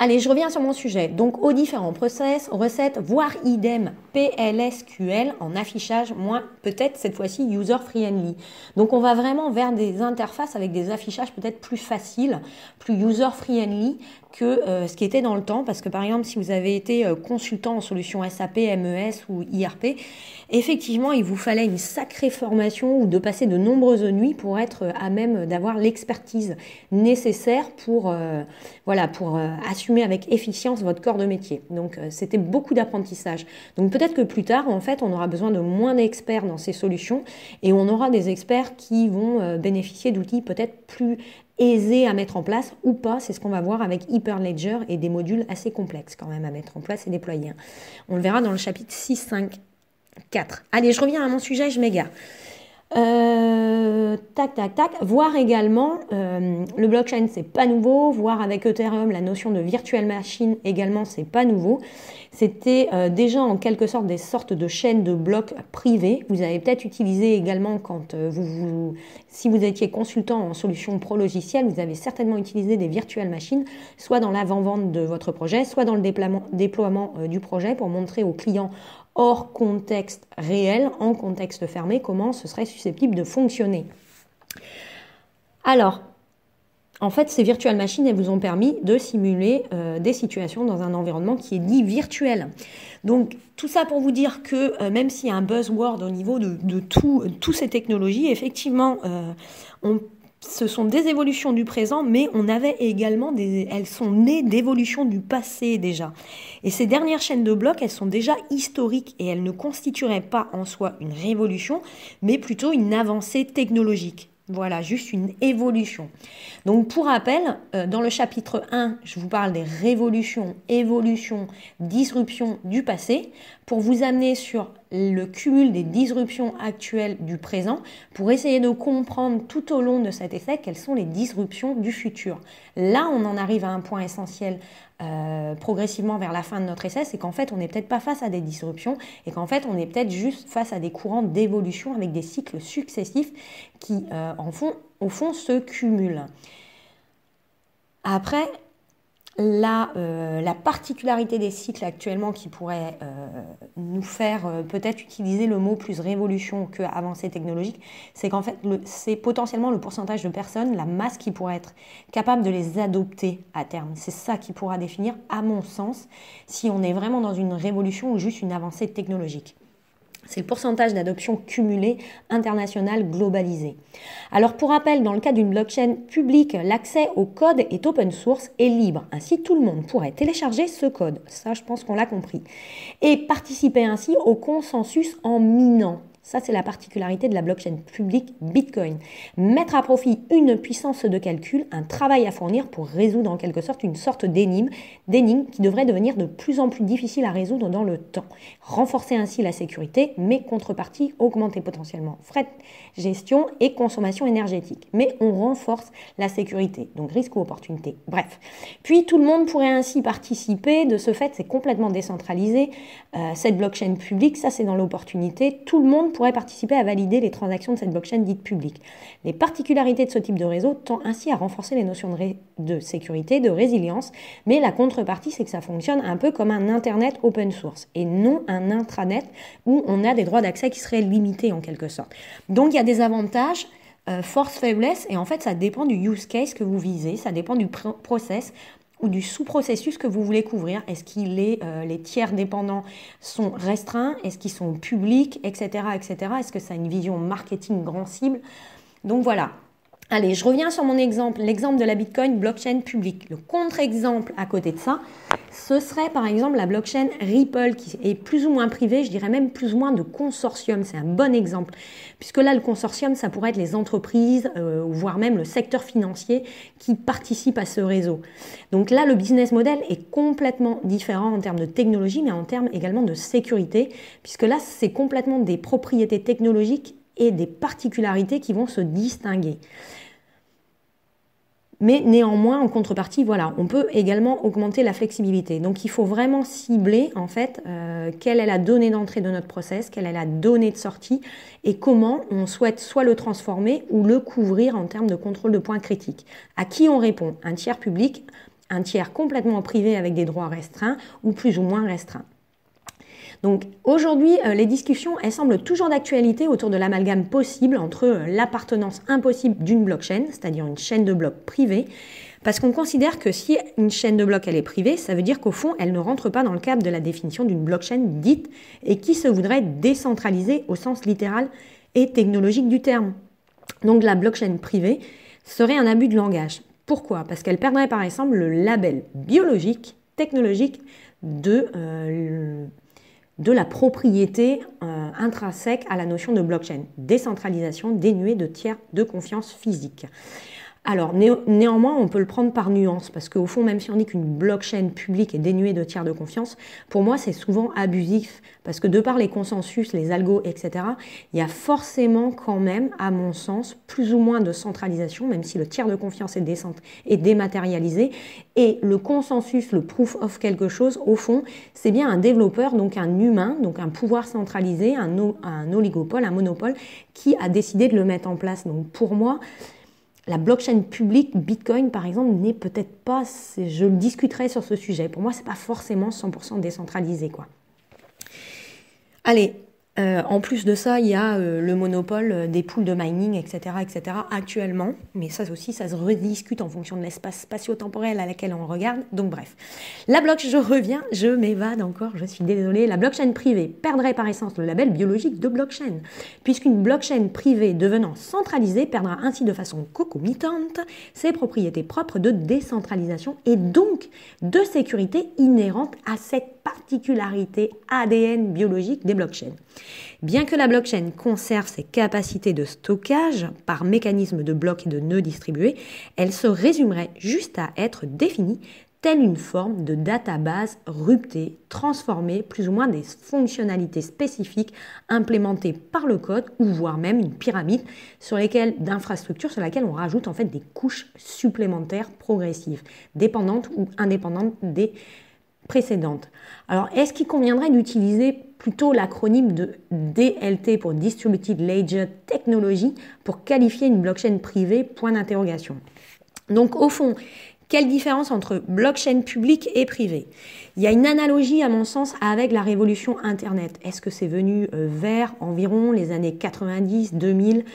Allez, je reviens sur mon sujet. Donc, aux différents process, recettes, voire idem PLSQL en affichage, moins peut-être cette fois-ci user-friendly. Donc, on va vraiment vers des interfaces avec des affichages peut-être plus faciles, plus user-friendly que euh, ce qui était dans le temps. Parce que, par exemple, si vous avez été euh, consultant en solution SAP, MES ou IRP, effectivement, il vous fallait une sacrée formation ou de passer de nombreuses nuits pour être euh, à même d'avoir l'expertise nécessaire pour, voilà, pour assurer avec efficience votre corps de métier. Donc euh, c'était beaucoup d'apprentissage. Donc peut-être que plus tard, en fait, on aura besoin de moins d'experts dans ces solutions et on aura des experts qui vont euh, bénéficier d'outils peut-être plus aisés à mettre en place ou pas, c'est ce qu'on va voir avec Hyperledger et des modules assez complexes quand même à mettre en place et déployer. On le verra dans le chapitre 6, 5, 4. Allez, je reviens à mon sujet, je m'égare. Euh, tac, tac, tac. Voir également, euh, le blockchain, c'est pas nouveau. Voir avec Ethereum, la notion de virtual machine également, c'est pas nouveau. C'était euh, déjà en quelque sorte des sortes de chaînes de blocs privés. Vous avez peut-être utilisé également quand euh, vous, vous, si vous étiez consultant en solution pro logiciel, vous avez certainement utilisé des virtual machines, soit dans l'avant-vente de votre projet, soit dans le déploiement, déploiement euh, du projet pour montrer aux clients hors contexte réel, en contexte fermé, comment ce serait susceptible de fonctionner. Alors, en fait, ces virtual machines, elles vous ont permis de simuler euh, des situations dans un environnement qui est dit virtuel. Donc, tout ça pour vous dire que euh, même s'il y a un buzzword au niveau de, tout, euh, toutes ces technologies, effectivement, on peut ce sont des évolutions du présent, mais on avait également des, elles sont nées d'évolutions du passé déjà. Et ces dernières chaînes de blocs, elles sont déjà historiques et elles ne constitueraient pas en soi une révolution, mais plutôt une avancée technologique. Voilà, juste une évolution. Donc pour rappel, euh, dans le chapitre 1, je vous parle des révolutions, évolutions, disruptions du passé, pour vous amener sur le cumul des disruptions actuelles du présent pour essayer de comprendre tout au long de cet essai quelles sont les disruptions du futur. Là, on en arrive à un point essentiel euh, progressivement vers la fin de notre essai, c'est qu'en fait, on n'est peut-être pas face à des disruptions et qu'en fait, on est peut-être juste face à des courants d'évolution avec des cycles successifs qui, euh, en fond, au fond, se cumulent. Après, la, euh, la, particularité des cycles actuellement qui pourrait euh, nous faire euh, peut-être utiliser le mot plus révolution que avancée technologique, c'est qu'en fait, c'est potentiellement le pourcentage de personnes, la masse qui pourrait être capable de les adopter à terme. C'est ça qui pourra définir, à mon sens, si on est vraiment dans une révolution ou juste une avancée technologique. C'est le pourcentage d'adoption cumulée internationale globalisée. Alors pour rappel, dans le cas d'une blockchain publique, l'accès au code est open source et libre. Ainsi, tout le monde pourrait télécharger ce code. Ça, je pense qu'on l'a compris. Et participer ainsi au consensus en minant. Ça, c'est la particularité de la blockchain publique Bitcoin. Mettre à profit une puissance de calcul, un travail à fournir pour résoudre en quelque sorte une sorte d'énigme, d'énigme qui devrait devenir de plus en plus difficile à résoudre dans le temps. Renforcer ainsi la sécurité, mais contrepartie, augmenter potentiellement frais de gestion et consommation énergétique. Mais on renforce la sécurité, donc risque ou opportunité. Bref. Puis tout le monde pourrait ainsi participer. De ce fait, c'est complètement décentralisé. Euh, cette blockchain publique, ça c'est dans l'opportunité. Tout le monde pourrait participer à valider les transactions de cette blockchain dite publique. Les particularités de ce type de réseau tendent ainsi à renforcer les notions de, de sécurité, de résilience, mais la contrepartie, c'est que ça fonctionne un peu comme un Internet open source et non un intranet où on a des droits d'accès qui seraient limités en quelque sorte. Donc il y a des avantages euh, force faiblesse et en fait ça dépend du use case que vous visez, ça dépend du process, ou du sous-processus que vous voulez couvrir. Est-ce que euh, les tiers dépendants sont restreints Est-ce qu'ils sont publics Etc. etc. Est-ce que ça a une vision marketing grand cible Donc voilà, Allez, je reviens sur mon exemple, l'exemple de la Bitcoin blockchain publique. Le contre-exemple à côté de ça, ce serait par exemple la blockchain Ripple qui est plus ou moins privée, je dirais même plus ou moins de consortium. C'est un bon exemple puisque là le consortium ça pourrait être les entreprises ou euh, voire même le secteur financier qui participent à ce réseau. Donc là le business model est complètement différent en termes de technologie mais en termes également de sécurité puisque là c'est complètement des propriétés technologiques et des particularités qui vont se distinguer. Mais néanmoins, en contrepartie, voilà, on peut également augmenter la flexibilité. Donc il faut vraiment cibler en fait euh, quelle est la donnée d'entrée de notre process, quelle est la donnée de sortie et comment on souhaite soit le transformer ou le couvrir en termes de contrôle de points critiques. À qui on répond Un tiers public, un tiers complètement privé avec des droits restreints ou plus ou moins restreints. Donc aujourd'hui, euh, les discussions, elles semblent toujours d'actualité autour de l'amalgame possible entre euh, l'appartenance impossible d'une blockchain, c'est-à-dire une chaîne de blocs privée, parce qu'on considère que si une chaîne de blocs elle est privée, ça veut dire qu'au fond elle ne rentre pas dans le cadre de la définition d'une blockchain dite et qui se voudrait décentralisée au sens littéral et technologique du terme. Donc la blockchain privée serait un abus de langage. Pourquoi Parce qu'elle perdrait par exemple le label biologique, technologique de euh, de la propriété euh, intrinsèque à la notion de blockchain, décentralisation dénuée de tiers de confiance physique. Alors néanmoins, on peut le prendre par nuance, parce qu'au fond, même si on dit qu'une blockchain publique est dénuée de tiers de confiance, pour moi, c'est souvent abusif, parce que de par les consensus, les algos, etc., il y a forcément quand même, à mon sens, plus ou moins de centralisation, même si le tiers de confiance est, est dématérialisé, et le consensus, le proof of quelque chose, au fond, c'est bien un développeur, donc un humain, donc un pouvoir centralisé, un, un oligopole, un monopole, qui a décidé de le mettre en place. Donc pour moi, la blockchain publique, Bitcoin par exemple, n'est peut-être pas, je le discuterai sur ce sujet, pour moi n'est pas forcément 100% décentralisé. quoi. Allez, euh, en plus de ça, il y a euh, le monopole euh, des poules de mining, etc., etc., actuellement. Mais ça aussi, ça se rediscute en fonction de l'espace spatio-temporel à laquelle on regarde. Donc bref. La blockchain, je reviens, je m'évade encore, je suis désolée. La blockchain privée perdrait par essence le label biologique de blockchain, puisqu'une blockchain privée devenant centralisée perdra ainsi de façon concomitante ses propriétés propres de décentralisation et donc de sécurité inhérente à cette Particularité ADN biologique des blockchains. Bien que la blockchain conserve ses capacités de stockage par mécanisme de blocs et de nœuds distribués, elle se résumerait juste à être définie telle une forme de database ruptée, transformée, plus ou moins des fonctionnalités spécifiques implémentées par le code ou voire même une pyramide sur lesquelles d'infrastructures sur laquelle on rajoute en fait des couches supplémentaires progressives, dépendantes ou indépendantes des précédente. Alors, est-ce qu'il conviendrait d'utiliser plutôt l'acronyme de DLT pour Distributed Ledger Technology pour qualifier une blockchain privée Point d'interrogation. Donc, au fond, quelle différence entre blockchain public et privé Il y a une analogie, à mon sens, avec la révolution Internet. Est-ce que c'est venu euh, vers environ les années 90, 2000,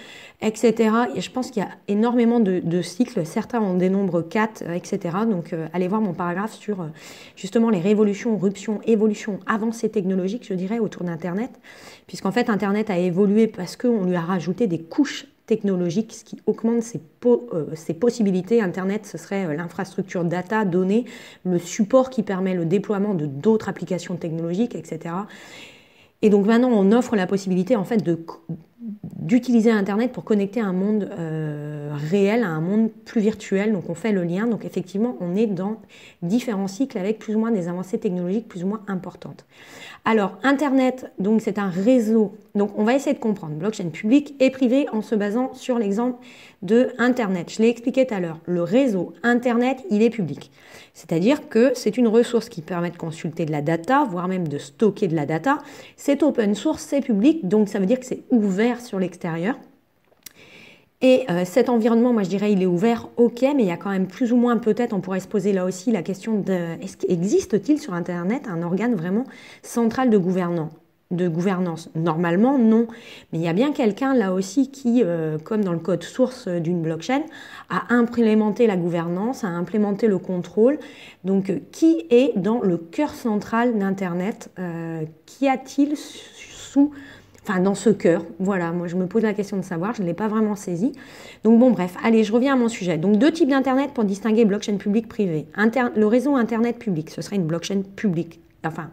etc. je pense qu'il y a énormément de, cycles. Certains en dénombre 4, euh, etc. Donc, euh, allez voir mon paragraphe sur justement les révolutions, ruptions, évolutions, avancées technologiques, je dirais, autour d'Internet. Puisqu'en fait, Internet a évolué parce qu'on lui a rajouté des couches technologique, ce qui augmente euh, ses, possibilités. Internet, ce serait euh, l'infrastructure data, données, le support qui permet le déploiement de d'autres applications technologiques, etc. Et donc maintenant, on offre la possibilité en fait d'utiliser Internet pour connecter un monde euh, réel à un monde plus virtuel. Donc on fait le lien. Donc effectivement, on est dans différents cycles avec plus ou moins des avancées technologiques plus ou moins importantes. Alors, Internet, donc c'est un réseau. Donc, on va essayer de comprendre blockchain public et privé en se basant sur l'exemple de Internet. Je l'ai expliqué tout à l'heure. Le réseau Internet, il est public. C'est-à-dire que c'est une ressource qui permet de consulter de la data, voire même de stocker de la data. C'est open source, c'est public, donc ça veut dire que c'est ouvert sur l'extérieur. Et euh, cet environnement, moi je dirais, il est ouvert, ok, mais il y a quand même plus ou moins peut-être, on pourrait se poser là aussi la question de, est-ce qu'existe-t-il sur Internet un organe vraiment central de gouvernance de gouvernance. Normalement, non. Mais il y a bien quelqu'un là aussi qui, euh, comme dans le code source d'une blockchain, a implémenté la gouvernance, a implémenté le contrôle. Donc, euh, qui est dans le cœur central d'Internet Qui a-t-il sous enfin dans ce cœur. Voilà, moi je me pose la question de savoir, je ne l'ai pas vraiment saisi. Donc bon bref, allez, je reviens à mon sujet. Donc deux types d'internet pour distinguer blockchain public privé. le réseau internet public, ce serait une blockchain publique. Enfin,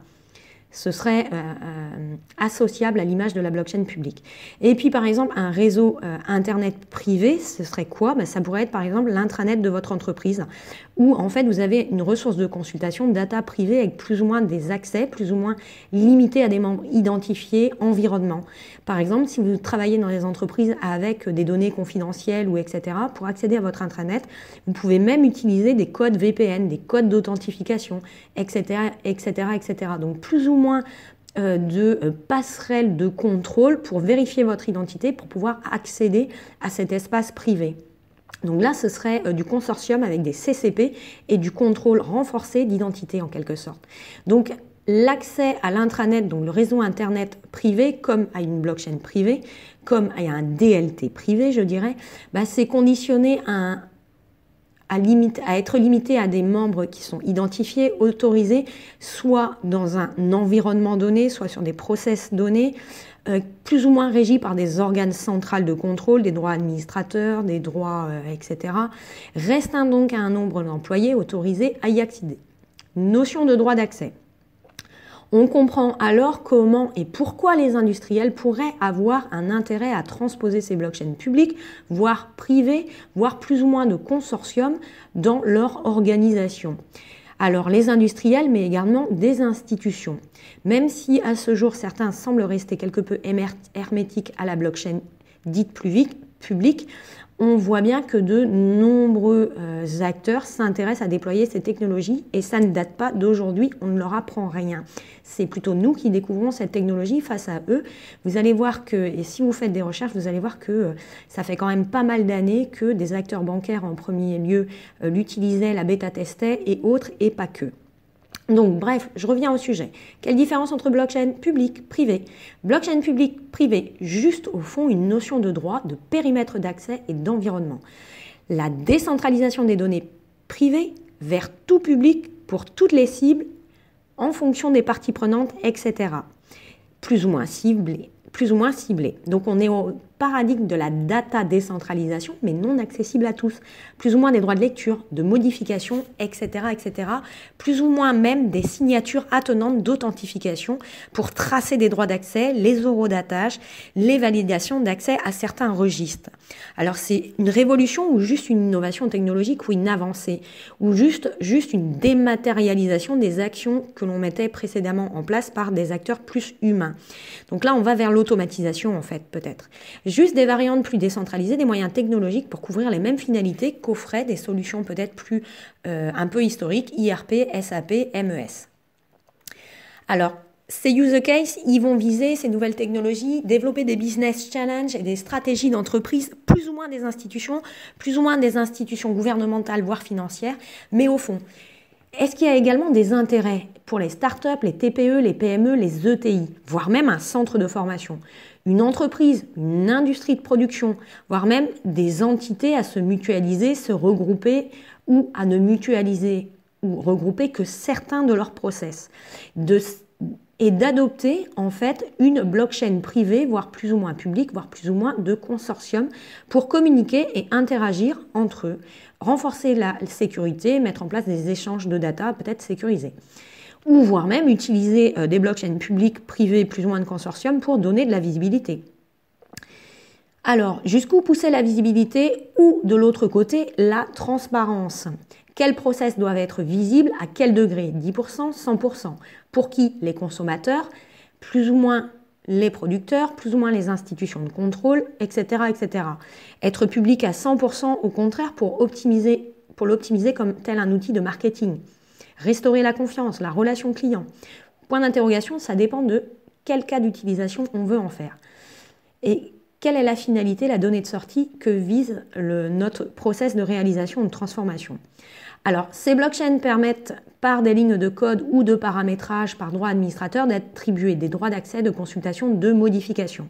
ce serait euh, euh, associable à l'image de la blockchain publique. Et puis par exemple, un réseau euh, Internet privé, ce serait quoi ben, Ça pourrait être par exemple l'intranet de votre entreprise où en fait vous avez une ressource de consultation data privée avec plus ou moins des accès, plus ou moins limités à des membres identifiés, environnement. Par exemple, si vous travaillez dans des entreprises avec des données confidentielles ou etc., pour accéder à votre intranet, vous pouvez même utiliser des codes VPN, des codes d'authentification, etc., etc. Donc plus ou moins euh, de euh, passerelles de contrôle pour vérifier votre identité, pour pouvoir accéder à cet espace privé. Donc là, ce serait euh, du consortium avec des CCP et du contrôle renforcé d'identité en quelque sorte. Donc l'accès à l'intranet, donc le réseau internet privé, comme à une blockchain privée, comme à un DLT privé, je dirais, bah, c'est conditionné à, à être limité à des membres qui sont identifiés, autorisés, soit dans un environnement donné, soit sur des process donnés, euh, plus ou moins régi par des organes centrales de contrôle, des droits administrateurs, des droits, euh, etc., restent donc à un nombre d'employés autorisés à y accéder. Notion de droit d'accès. On comprend alors comment et pourquoi les industriels pourraient avoir un intérêt à transposer ces blockchains publics, voire privés, voire plus ou moins de consortiums dans leur organisation alors les industriels, mais également des institutions. Même si à ce jour, certains semblent rester quelque peu hermétiques à la blockchain dite publique, on voit bien que de nombreux euh, acteurs s'intéressent à déployer ces technologies et ça ne date pas d'aujourd'hui, on ne leur apprend rien. C'est plutôt nous qui découvrons cette technologie face à eux. Vous allez voir que, et si vous faites des recherches, vous allez voir que euh, ça fait quand même pas mal d'années que des acteurs bancaires en premier lieu euh, l'utilisaient, la bêta-testaient et autres, et pas que. Donc, bref, je reviens au sujet. Quelle différence entre blockchain public, privé Blockchain public, privé, juste au fond une notion de droit, de périmètre d'accès et d'environnement. La décentralisation des données privées vers tout public pour toutes les cibles en fonction des parties prenantes, etc. Plus ou moins ciblées. Plus ou moins ciblées. Donc, on est au paradigme de la data décentralisation, mais non accessible à tous. Plus ou moins des droits de lecture, de modification, etc., etc. Plus ou moins même des signatures attenantes d'authentification pour tracer des droits d'accès, les d'attache, les validations d'accès à certains registres. Alors c'est une révolution ou juste une innovation technologique ou une avancée ou juste, juste une dématérialisation des actions que l'on mettait précédemment en place par des acteurs plus humains. Donc là, on va vers l'automatisation en fait peut-être. Juste des variantes plus décentralisées, des moyens technologiques pour couvrir les mêmes finalités qu'offraient des solutions peut-être plus euh, un peu historiques, IRP, SAP, MES. Alors, ces user case ils vont viser ces nouvelles technologies, développer des business challenges et des stratégies d'entreprise, plus ou moins des institutions, plus ou moins des institutions gouvernementales, voire financières, mais au fond. Est-ce qu'il y a également des intérêts pour les startups, les TPE, les PME, les ETI, voire même un centre de formation, une entreprise, une industrie de production, voire même des entités à se mutualiser, se regrouper ou à ne mutualiser ou regrouper que certains de leurs process et d'adopter en fait une blockchain privée, voire plus ou moins publique, voire plus ou moins de consortium pour communiquer et interagir entre eux, renforcer la sécurité, mettre en place des échanges de data peut-être sécurisés ou voire même utiliser euh, des blockchains publiques, privées, plus ou moins de consortium pour donner de la visibilité. Alors, jusqu'où pousser la visibilité ou de l'autre côté, la transparence Quels process doivent être visibles À quel degré 10% 100% pour qui Les consommateurs, plus ou moins les producteurs, plus ou moins les institutions de contrôle, etc. etc. Être public à 100% au contraire pour optimiser, pour l'optimiser comme tel un outil de marketing. Restaurer la confiance, la relation client. Point d'interrogation, ça dépend de quel cas d'utilisation on veut en faire. Et quelle est la finalité, la donnée de sortie que vise le, notre process de réalisation ou de transformation. Alors, ces blockchains permettent par des lignes de code ou de paramétrage par droit administrateur d'attribuer des droits d'accès, de consultation, de modification.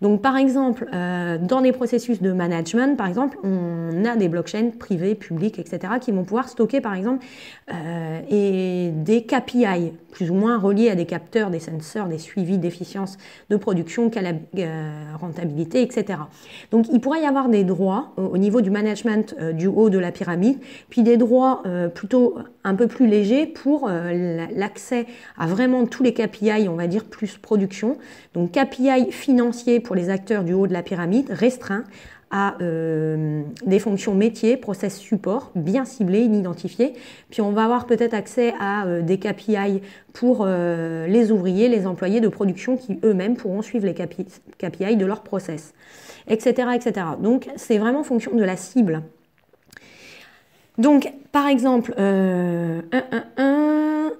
Donc par exemple, euh, dans des processus de management, par exemple, on a des blockchains privées, publiques, etc., qui vont pouvoir stocker par exemple euh, des KPI, plus ou moins reliés à des capteurs, des sensors, des suivis d'efficience de production, euh, rentabilité, etc. Donc il pourrait y avoir des droits au niveau du management du haut de la pyramide, puis des droits plutôt un peu plus légers pour l'accès à vraiment tous les KPI, on va dire, plus production. Donc KPI financiers pour les acteurs du haut de la pyramide restreint à euh, des fonctions métiers, process support, bien ciblées, identifiés. Puis on va avoir peut-être accès à euh, des KPI pour euh, les ouvriers, les employés de production qui eux-mêmes pourront suivre les KPI de leur process, etc. etc. Donc c'est vraiment fonction de la cible. Donc par exemple, 1, 1, 1,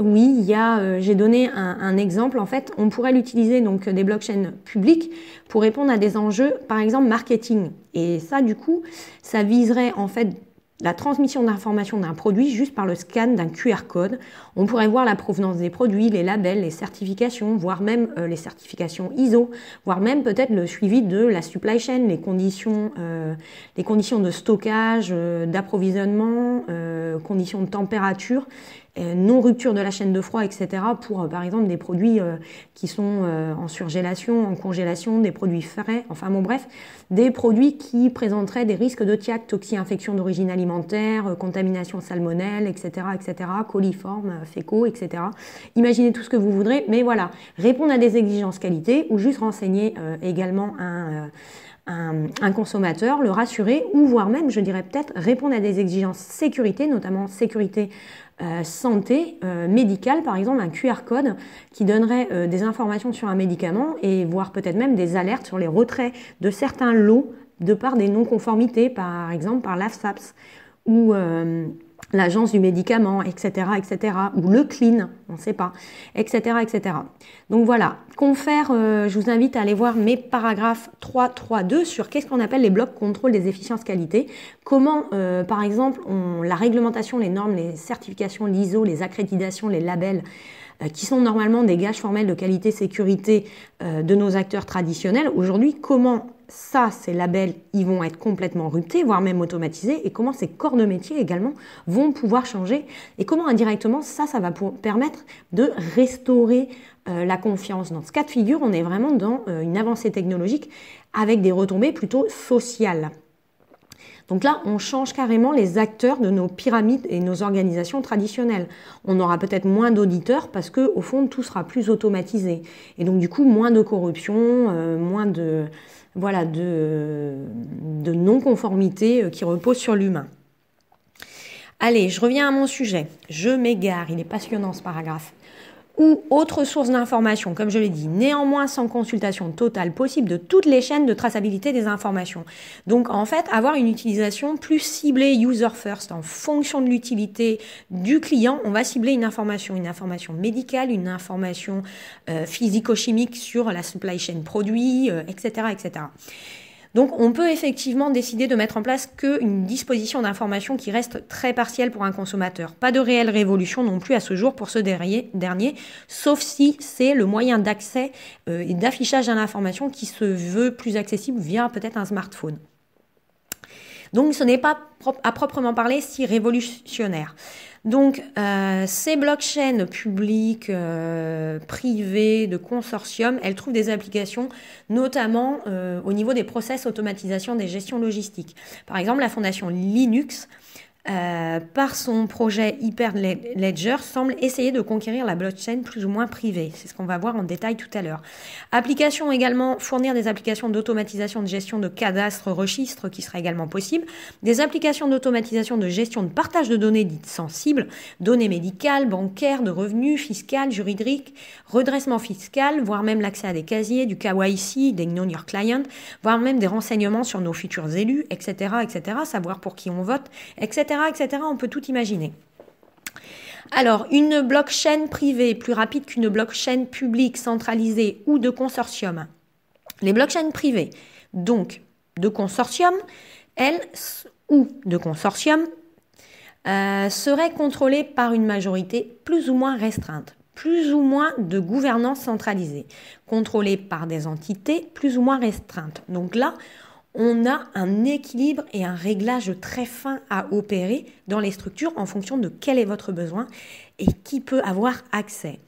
oui, il euh, j'ai donné un, exemple, en fait, on pourrait l'utiliser, donc des blockchains publiques, pour répondre à des enjeux, par exemple, marketing. Et ça, du coup, ça viserait en fait la transmission d'informations d'un produit juste par le scan d'un QR code. On pourrait voir la provenance des produits, les labels, les certifications, voire même euh, les certifications ISO, voire même peut-être le suivi de la supply chain, les conditions, euh, les conditions de stockage, d'approvisionnement, conditions de température euh, non rupture de la chaîne de froid, etc. pour euh, par exemple des produits euh, qui sont en surgélation, en congélation, des produits frais, enfin bon bref, des produits qui présenteraient des risques de TIAC, toxi-infection d'origine alimentaire, contamination salmonelle, etc., etc., coliforme, fécaux, etc. Imaginez tout ce que vous voudrez, mais voilà, répondre à des exigences qualité ou juste renseigner également un un, consommateur, le rassurer ou voire même, je dirais peut-être, répondre à des exigences sécurité, notamment sécurité euh, santé euh, médicale, par exemple un QR code qui donnerait euh, des informations sur un médicament et voire peut-être même des alertes sur les retraits de certains lots de par des non-conformités, par exemple par l'AFSAPS ou l'agence du médicament, etc., etc., ou le CLEAN, on ne sait pas, etc., etc. Donc voilà, confère, euh, je vous invite à aller voir mes paragraphes 3, 3, 2 sur qu'est-ce qu'on appelle les blocs contrôle des efficiences qualité, comment, euh, par exemple, on, la réglementation, les normes, les certifications, l'ISO, les accréditations, les labels, euh, qui sont normalement des gages formels de qualité sécurité de nos acteurs traditionnels. Aujourd'hui, comment ça, ces labels, ils vont être complètement ruptés, voire même automatisés, et comment ces corps de métier également vont pouvoir changer, et comment indirectement ça, ça va permettre de restaurer euh, la confiance. Dans ce cas de figure, on est vraiment dans euh, une avancée technologique avec des retombées plutôt sociales. Donc là, on change carrément les acteurs de nos pyramides et nos organisations traditionnelles. On aura peut-être moins d'auditeurs parce que, au fond, tout sera plus automatisé. Et donc, du coup, moins de corruption, euh, moins de, voilà, de, de non-conformité euh, qui repose sur l'humain. Allez, je reviens à mon sujet. Je m'égare, il est passionnant ce paragraphe ou autre source d'information, comme je l'ai dit, néanmoins sans consultation totale possible de toutes les chaînes de traçabilité des informations. Donc en fait, avoir une utilisation plus ciblée user first en fonction de l'utilité du client, on va cibler une information, une information médicale, une information euh, physico-chimique sur la supply chain produit, etc., euh, etc. Donc on peut effectivement décider de mettre en place qu'une disposition d'information qui reste très partielle pour un consommateur. Pas de réelle révolution non plus à ce jour pour ce dernier, sauf si c'est le moyen d'accès euh, et d'affichage à l'information qui se veut plus accessible via peut-être un smartphone. Donc ce n'est pas à proprement parler si révolutionnaire. Donc euh, ces blockchains publiques, euh, privés, de consortium, elles trouvent des applications notamment euh, au niveau des process automatisation des gestions logistiques. Par exemple, la fondation Linux euh, par son projet Hyperledger, semble essayer de conquérir la blockchain plus ou moins privée. C'est ce qu'on va voir en détail tout à l'heure. Application également, fournir des applications d'automatisation de gestion de cadastres, registres qui sera également possible. Des applications d'automatisation de gestion de partage de données dites sensibles, données médicales, bancaires, de revenus, fiscales, juridiques, redressement fiscal, voire même l'accès à des casiers, du KYC, des Know Your Client, voire même des renseignements sur nos futurs élus, etc., etc., savoir pour qui on vote, etc. On peut tout imaginer. Alors, une blockchain privée plus rapide qu'une blockchain publique centralisée ou de consortium. Les blockchains privées, donc de consortium, elles ou de consortium, euh, seraient contrôlées par une majorité plus ou moins restreinte, plus ou moins de gouvernance centralisée, contrôlée par des entités plus ou moins restreintes. Donc là, on a un équilibre et un réglage très fin à opérer dans les structures en fonction de quel est votre besoin et qui peut avoir accès.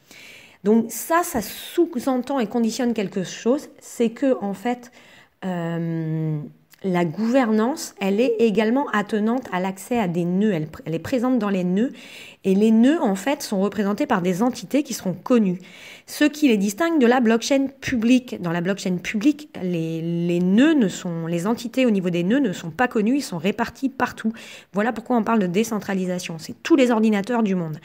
Donc ça, ça sous-entend et conditionne quelque chose, c'est que en fait, euh, la gouvernance, elle est également attenante à l'accès à des nœuds. Elle, est présente dans les nœuds. Et les nœuds, en fait, sont représentés par des entités qui seront connues. Ce qui les distingue de la blockchain publique. Dans la blockchain publique, les, nœuds ne sont, les entités au niveau des nœuds ne sont pas connues, ils sont répartis partout. Voilà pourquoi on parle de décentralisation. C'est tous les ordinateurs du monde.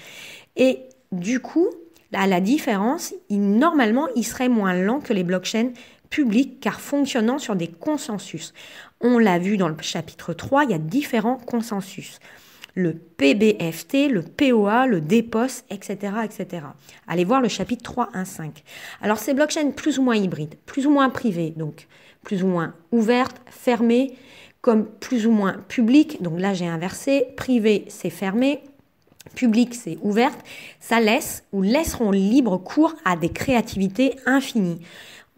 Et du coup, à la différence, normalement, il serait moins lent que les blockchains public car fonctionnant sur des consensus. On l'a vu dans le chapitre 3, il y a différents consensus. Le PBFT, le POA, le DPOS, etc., Allez voir le chapitre 3.1.5. Alors ces blockchains plus ou moins hybrides, plus ou moins privées, donc plus ou moins ouvertes, fermées, comme plus ou moins publiques, donc là j'ai inversé, privé c'est fermé, public, c'est ouverte, ça laisse ou laisseront libre cours à des créativités infinies.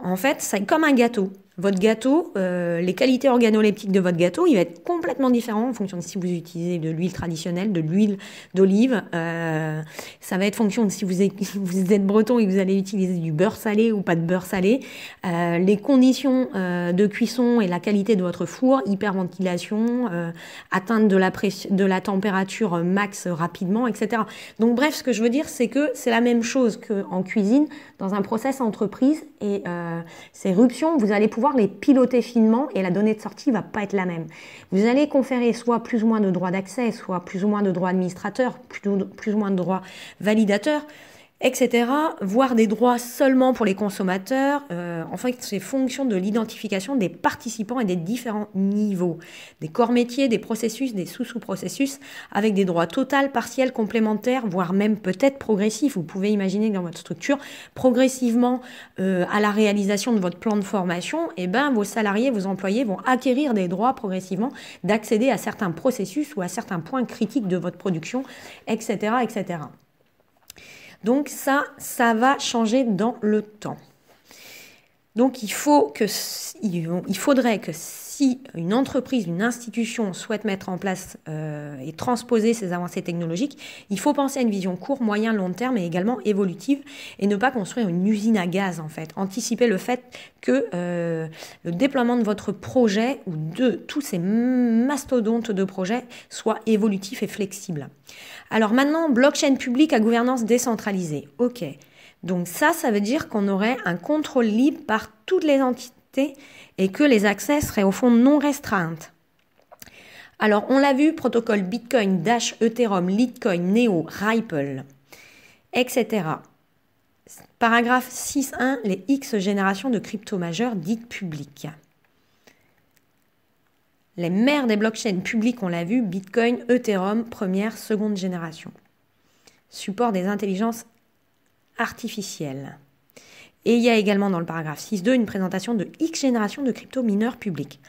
En fait, c'est comme un gâteau. Votre gâteau, euh, les qualités organoleptiques de votre gâteau, il va être complètement différent en fonction de si vous utilisez de l'huile traditionnelle, de l'huile d'olive. Euh, ça va être fonction de si vous êtes, breton et que vous allez utiliser du beurre salé ou pas de beurre salé. Euh, les conditions de cuisson et la qualité de votre four, hyperventilation, atteinte de la, de la température max rapidement, etc. Donc bref, ce que je veux dire, c'est que c'est la même chose qu'en cuisine, dans un process entreprise et ces ruptions, vous allez pouvoir les piloter finement et la donnée de sortie va pas être la même. Vous allez conférer soit plus ou moins de droits d'accès, soit plus ou moins de droits administrateurs, plus ou moins de droits validateurs etc., voire des droits seulement pour les consommateurs. Euh, enfin, c'est fonction de l'identification des participants et des différents niveaux, des corps métiers, des processus, des sous-sous-processus, avec des droits totaux, partiels, complémentaires, voire même peut-être progressifs. Vous pouvez imaginer dans votre structure, progressivement euh, à la réalisation de votre plan de formation, et eh ben, vos salariés, vos employés vont acquérir des droits progressivement d'accéder à certains processus ou à certains points critiques de votre production, etc., etc. Donc ça, ça va changer dans le temps. Donc il, faut que, il faudrait que si une entreprise, une institution souhaite mettre en place euh, et transposer ces avancées technologiques, il faut penser à une vision court, moyen, long terme et également évolutive et ne pas construire une usine à gaz en fait. Anticiper le fait que euh, le déploiement de votre projet ou de tous ces mastodontes de projets soit évolutif et flexible. Alors maintenant, blockchain publique à gouvernance décentralisée. Ok. Donc ça, ça veut dire qu'on aurait un contrôle libre par toutes les entités et que les accès seraient au fond non restreints. Alors, on l'a vu, protocole Bitcoin, Dash, Ethereum, Litecoin, Neo, Ripple, etc. Paragraphe 6.1, les X générations de crypto majeurs dites publiques. Les mères des blockchains publiques, on l'a vu, Bitcoin, Ethereum, première, seconde génération. Support des intelligences artificielles. Et il y a également dans le paragraphe 6.2 une présentation de X générations de crypto mineurs publics.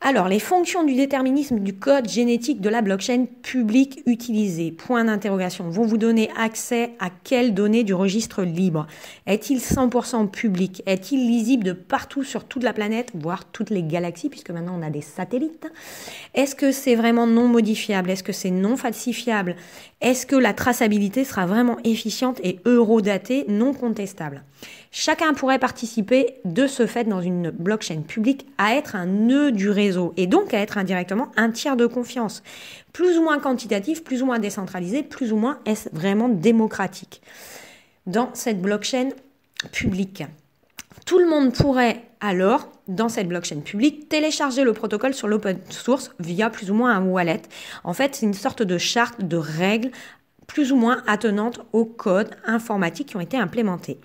Alors, les fonctions du déterminisme du code génétique de la blockchain publique utilisée, point d'interrogation, vont vous donner accès à quelles données du registre libre Est-il 100% public Est-il lisible de partout sur toute la planète, voire toutes les galaxies, puisque maintenant on a des satellites Est-ce que c'est vraiment non modifiable Est-ce que c'est non falsifiable est-ce que la traçabilité sera vraiment efficiente et eurodatée, non contestable Chacun pourrait participer de ce fait dans une blockchain publique à être un nœud du réseau et donc à être indirectement un tiers de confiance, plus ou moins quantitatif, plus ou moins décentralisé, plus ou moins est-ce vraiment démocratique dans cette blockchain publique. Tout le monde pourrait alors dans cette blockchain publique, télécharger le protocole sur l'open source via plus ou moins un wallet. En fait, c'est une sorte de charte de règles plus ou moins attenantes aux codes informatiques qui ont été implémentés.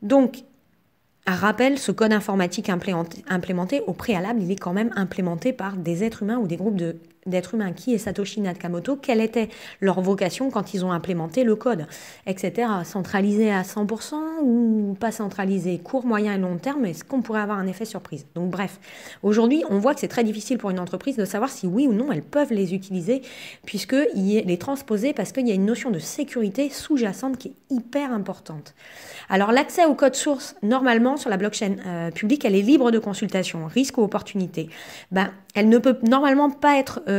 Donc, un rappel, ce code informatique implémenté au préalable, il est quand même implémenté par des êtres humains ou des groupes de d'être humain, qui est Satoshi Nakamoto, quelle était leur vocation quand ils ont implémenté le code, etc. Centralisé à 100% ou pas centralisé, court, moyen et long terme, est-ce qu'on pourrait avoir un effet surprise Donc bref, aujourd'hui on voit que c'est très difficile pour une entreprise de savoir si oui ou non elles peuvent les utiliser, puisque y les transposer, parce qu'il y a une notion de sécurité sous-jacente qui est hyper importante. Alors l'accès au code source, normalement sur la blockchain euh, publique, elle est libre de consultation, risque ou opportunité. Ben, elle ne peut normalement pas être... Euh,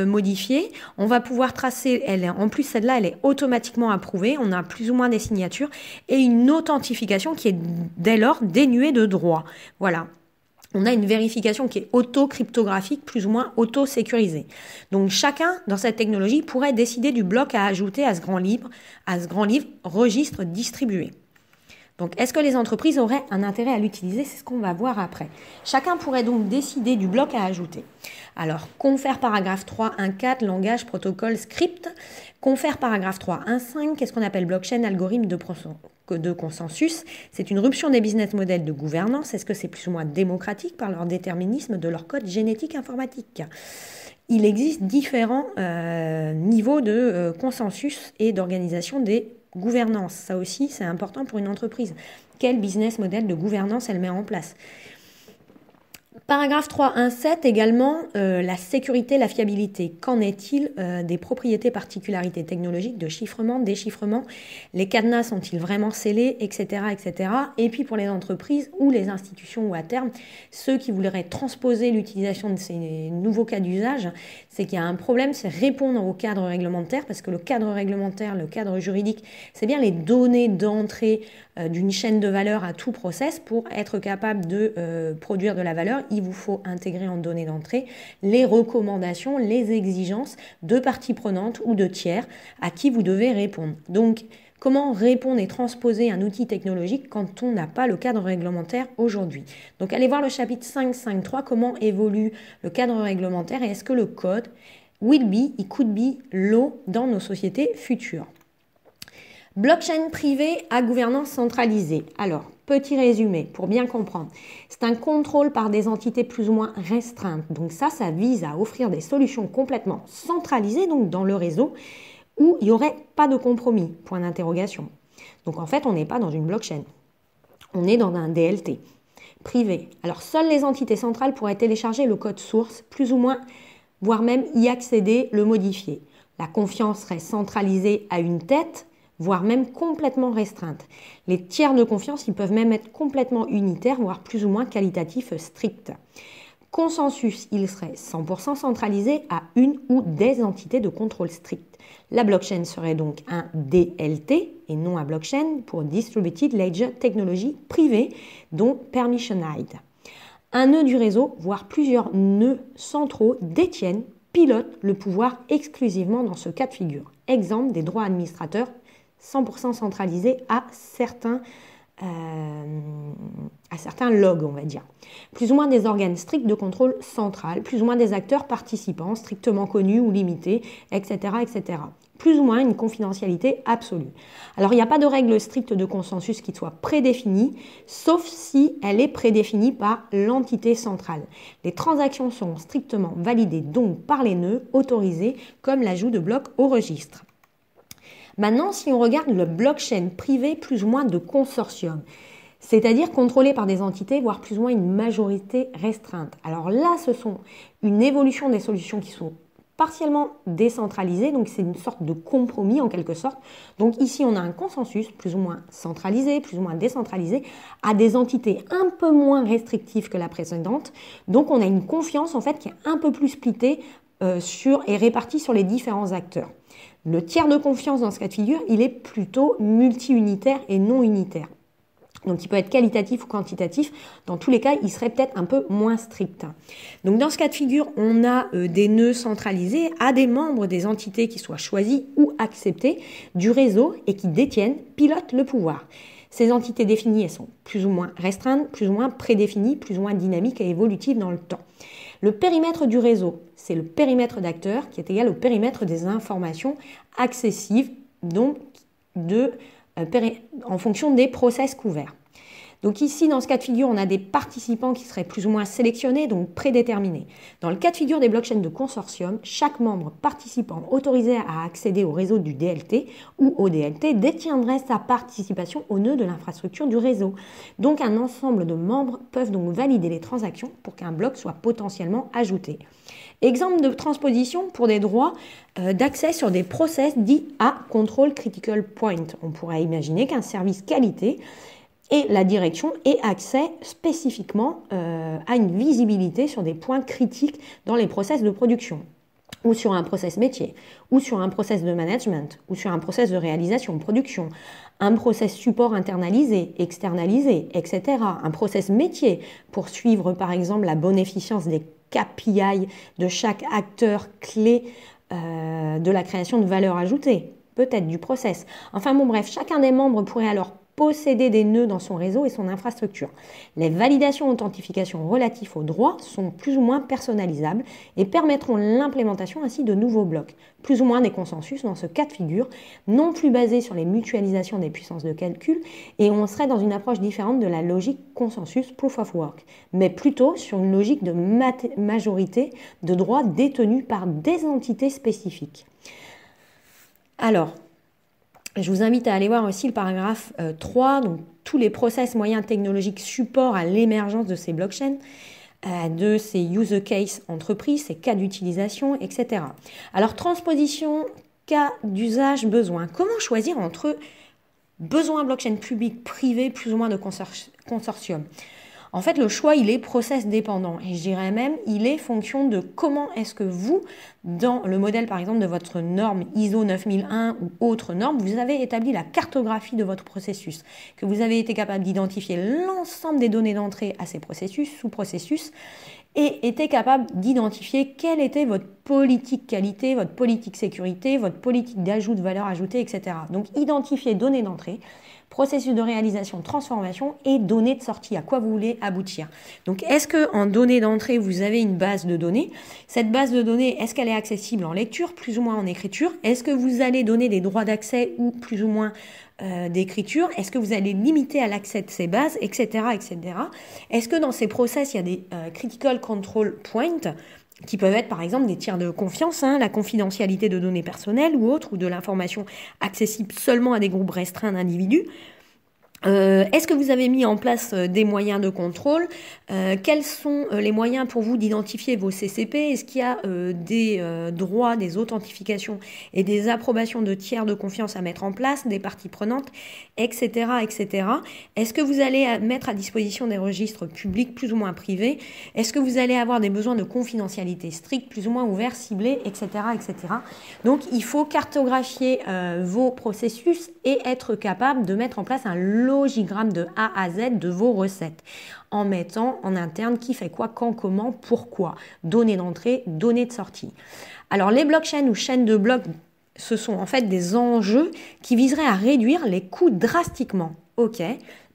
on va pouvoir tracer, elle, en plus celle-là, elle est automatiquement approuvée, on a plus ou moins des signatures, et une authentification qui est dès lors dénuée de droit. Voilà, on a une vérification qui est auto-cryptographique, plus ou moins auto-sécurisée. Donc chacun dans cette technologie pourrait décider du bloc à ajouter à ce grand livre, à ce grand livre registre distribué. Donc, est-ce que les entreprises auraient un intérêt à l'utiliser C'est ce qu'on va voir après. Chacun pourrait donc décider du bloc à ajouter. Alors, confère paragraphe 3, 1, 4, langage, protocole, script. Confère paragraphe 3, 5, qu'est-ce qu'on appelle blockchain, algorithme de, consensus C'est une rupture des business models de gouvernance. Est-ce que c'est plus ou moins démocratique par leur déterminisme de leur code génétique informatique il existe différents euh, niveaux de euh, consensus et d'organisation des Gouvernance, ça aussi, c'est important pour une entreprise. Quel business model de gouvernance elle met en place Paragraphe 3.1.7 également, euh, la sécurité, la fiabilité. Qu'en est-il euh, des propriétés, particularités technologiques de chiffrement, déchiffrement Les cadenas sont-ils vraiment scellés, etc., etc. Et puis pour les entreprises ou les institutions ou à terme, ceux qui voudraient transposer l'utilisation de ces nouveaux cas d'usage, c'est qu'il y a un problème, c'est répondre au cadre réglementaire, parce que le cadre réglementaire, le cadre juridique, c'est bien les données d'entrée euh, d'une chaîne de valeur à tout process, pour être capable de euh, produire de la valeur, il vous faut intégrer en données d'entrée les recommandations, les exigences de parties prenantes ou de tiers à qui vous devez répondre. Donc, Comment répondre et transposer un outil technologique quand on n'a pas le cadre réglementaire aujourd'hui Donc allez voir le chapitre 5.5.3, comment évolue le cadre réglementaire et est-ce que le code will be, it could be, l'eau dans nos sociétés futures Blockchain privée à gouvernance centralisée. Alors, petit résumé pour bien comprendre. C'est un contrôle par des entités plus ou moins restreintes. Donc ça, ça vise à offrir des solutions complètement centralisées, donc dans le réseau, où il n'y aurait pas de compromis. Point d'interrogation. Donc en fait, on n'est pas dans une blockchain. On est dans un DLT privé. Alors seules les entités centrales pourraient télécharger le code source, plus ou moins, voire même y accéder, le modifier. La confiance serait centralisée à une tête voire même complètement restreintes. Les tiers de confiance, ils peuvent même être complètement unitaires, voire plus ou moins qualitatifs stricts. Consensus, il serait 100% centralisé à une ou des entités de contrôle strict. La blockchain serait donc un DLT et non un blockchain pour Distributed Ledger Technology privée, dont permissioned. Un nœud du réseau, voire plusieurs nœuds centraux, détiennent, pilotent le pouvoir exclusivement dans ce cas de figure. Exemple des droits administrateurs 100% centralisé à certains, euh, à certains logs, on va dire. Plus ou moins des organes stricts de contrôle central, plus ou moins des acteurs participants strictement connus ou limités, etc. etc plus ou moins une confidentialité absolue. Alors il n'y a pas de règle stricte de consensus qui soit prédéfinie, sauf si elle est prédéfinie par l'entité centrale. Les transactions sont strictement validées donc par les nœuds autorisés comme l'ajout de blocs au registre. Maintenant, si on regarde le blockchain privé, plus ou moins de consortium, c'est-à-dire contrôlé par des entités, voire plus ou moins une majorité restreinte. Alors là, ce sont une évolution des solutions qui sont partiellement décentralisées, donc c'est une sorte de compromis en quelque sorte. Donc ici, on a un consensus plus ou moins centralisé, plus ou moins décentralisé, à des entités un peu moins restrictives que la précédente. Donc on a une confiance en fait qui est un peu plus splittée euh, sur, et répartie sur les différents acteurs. Le tiers de confiance dans ce cas de figure, il est plutôt multiunitaire et non unitaire. Donc il peut être qualitatif ou quantitatif. Dans tous les cas, il serait peut-être un peu moins strict. Donc dans ce cas de figure, on a euh, des nœuds centralisés à des membres des entités qui soient choisies ou acceptées du réseau et qui détiennent, pilotent le pouvoir. Ces entités définies, elles sont plus ou moins restreintes, plus ou moins prédéfinies, plus ou moins dynamiques et évolutives dans le temps. Le périmètre du réseau, c'est le périmètre d'acteurs qui est égal au périmètre des informations accessibles, donc de, euh, en fonction des process couverts. Donc ici, dans ce cas de figure, on a des participants qui seraient plus ou moins sélectionnés, donc prédéterminés. Dans le cas de figure des blockchains de consortium, chaque membre participant autorisé à accéder au réseau du DLT ou au DLT détiendrait sa participation au nœud de l'infrastructure du réseau. Donc un ensemble de membres peuvent donc valider les transactions pour qu'un bloc soit potentiellement ajouté. Exemple de transposition pour des droits euh, d'accès sur des process dits à control critical point. On pourrait imaginer qu'un service qualité et la direction ait accès spécifiquement euh, à une visibilité sur des points critiques dans les process de production ou sur un process métier, ou sur un process de management, ou sur un process de réalisation, production, un process support internalisé, externalisé, etc. Un process métier pour suivre par exemple la bonne efficience des KPI de chaque acteur clé euh, de la création de valeur ajoutée, peut-être du process. Enfin bon bref, chacun des membres pourrait alors posséder des nœuds dans son réseau et son infrastructure. Les validations authentifications relatives aux droits sont plus ou moins personnalisables et permettront l'implémentation ainsi de nouveaux blocs, plus ou moins des consensus dans ce cas de figure, non plus basés sur les mutualisations des puissances de calcul, et on serait dans une approche différente de la logique consensus proof of work, mais plutôt sur une logique de majorité de droits détenus par des entités spécifiques. Alors, je vous invite à aller voir aussi le paragraphe 3, euh, donc tous les process, moyens technologiques support à l'émergence de ces blockchains, euh, de ces user case entreprises, ces cas d'utilisation, etc. Alors transposition, cas d'usage, besoin. Comment choisir entre besoin blockchain public, privé, plus ou moins de consortium en fait, le choix, il est process dépendant. Et je dirais même, il est fonction de comment est-ce que vous, dans le modèle par exemple de votre norme ISO 9001 ou autre norme, vous avez établi la cartographie de votre processus, que vous avez été capable d'identifier l'ensemble des données d'entrée à ces processus, sous-processus, et était capable d'identifier quelle était votre politique qualité, votre politique sécurité, votre politique d'ajout de valeur ajoutée, etc. Donc identifier données d'entrée, processus de réalisation, transformation et données de sortie, à quoi vous voulez aboutir. Donc est-ce que en données d'entrée, vous avez une base de données Cette base de données, est-ce qu'elle est accessible en lecture, plus ou moins en écriture Est-ce que vous allez donner des droits d'accès ou plus ou moins euh, d'écriture Est-ce que vous allez limiter à l'accès de ces bases, etc., etc. Est-ce que dans ces process, il y a des euh, critical control points qui peuvent être par exemple des tiers de confiance, hein, la confidentialité de données personnelles ou autres, ou de l'information accessible seulement à des groupes restreints d'individus euh, est-ce que vous avez mis en place euh, des moyens de contrôle euh, Quels sont les moyens pour vous d'identifier vos CCP Est-ce qu'il y a des droits, des authentifications et des approbations de tiers de confiance à mettre en place, des parties prenantes, etc. etc. Est-ce que vous allez mettre à disposition des registres publics plus ou moins privés Est-ce que vous allez avoir des besoins de confidentialité stricte, plus ou moins ouverts, ciblés, etc. etc. Donc il faut cartographier vos processus et être capable de mettre en place un l'ogigramme de A à Z de vos recettes en mettant en interne qui fait quoi, quand, comment, pourquoi. Données d'entrée, données de sortie. Alors les blockchains ou chaînes de blocs, ce sont en fait des enjeux qui viseraient à réduire les coûts drastiquement. Ok,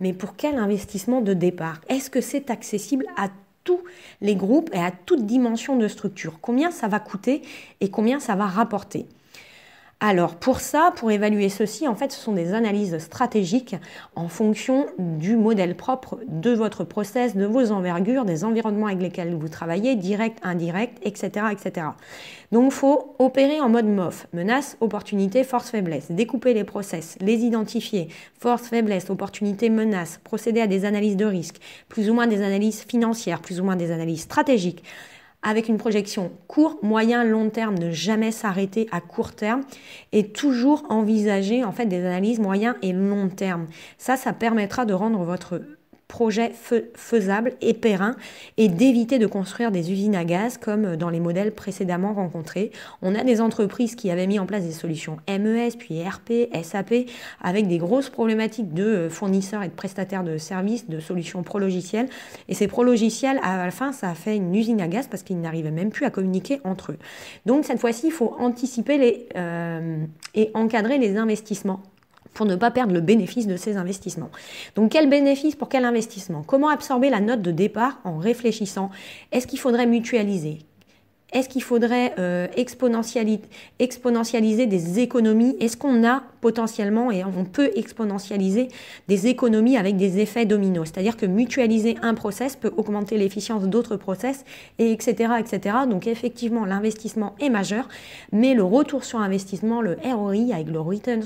mais pour quel investissement de départ Est-ce que c'est accessible à tous les groupes et à toute dimension de structure Combien ça va coûter et combien ça va rapporter alors pour ça, pour évaluer ceci, en fait, ce sont des analyses stratégiques en fonction du modèle propre de votre process, de vos envergures, des environnements avec lesquels vous travaillez, direct, indirect, etc., etc. Donc faut opérer en mode MOF menace, opportunité, force, faiblesse. Découper les process, les identifier, force, faiblesse, opportunité, menace. Procéder à des analyses de risque, plus ou moins des analyses financières, plus ou moins des analyses stratégiques avec une projection court, moyen, long terme, ne jamais s'arrêter à court terme et toujours envisager en fait des analyses moyen et long terme. Ça, ça permettra de rendre votre projet faisable et périn et d'éviter de construire des usines à gaz comme euh, dans les modèles précédemment rencontrés. On a des entreprises qui avaient mis en place des solutions MES, puis RP, SAP, avec des grosses problématiques de euh, fournisseurs et de prestataires de services, de solutions pro logiciels Et ces pro-logiciels, à la fin, ça a fait une usine à gaz parce qu'ils n'arrivaient même plus à communiquer entre eux. Donc cette fois-ci, il faut anticiper les, euh, et encadrer les investissements pour ne pas perdre le bénéfice de ces investissements. Donc quel bénéfice pour quel investissement Comment absorber la note de départ en réfléchissant Est-ce qu'il faudrait mutualiser est-ce qu'il faudrait euh, exponentialiser des économies Est-ce qu'on a potentiellement et on peut exponentialiser des économies avec des effets dominos. C'est-à-dire que mutualiser un process peut augmenter l'efficience d'autres process et etc. Donc effectivement, l'investissement est majeur, mais le retour sur investissement, le ROI avec le return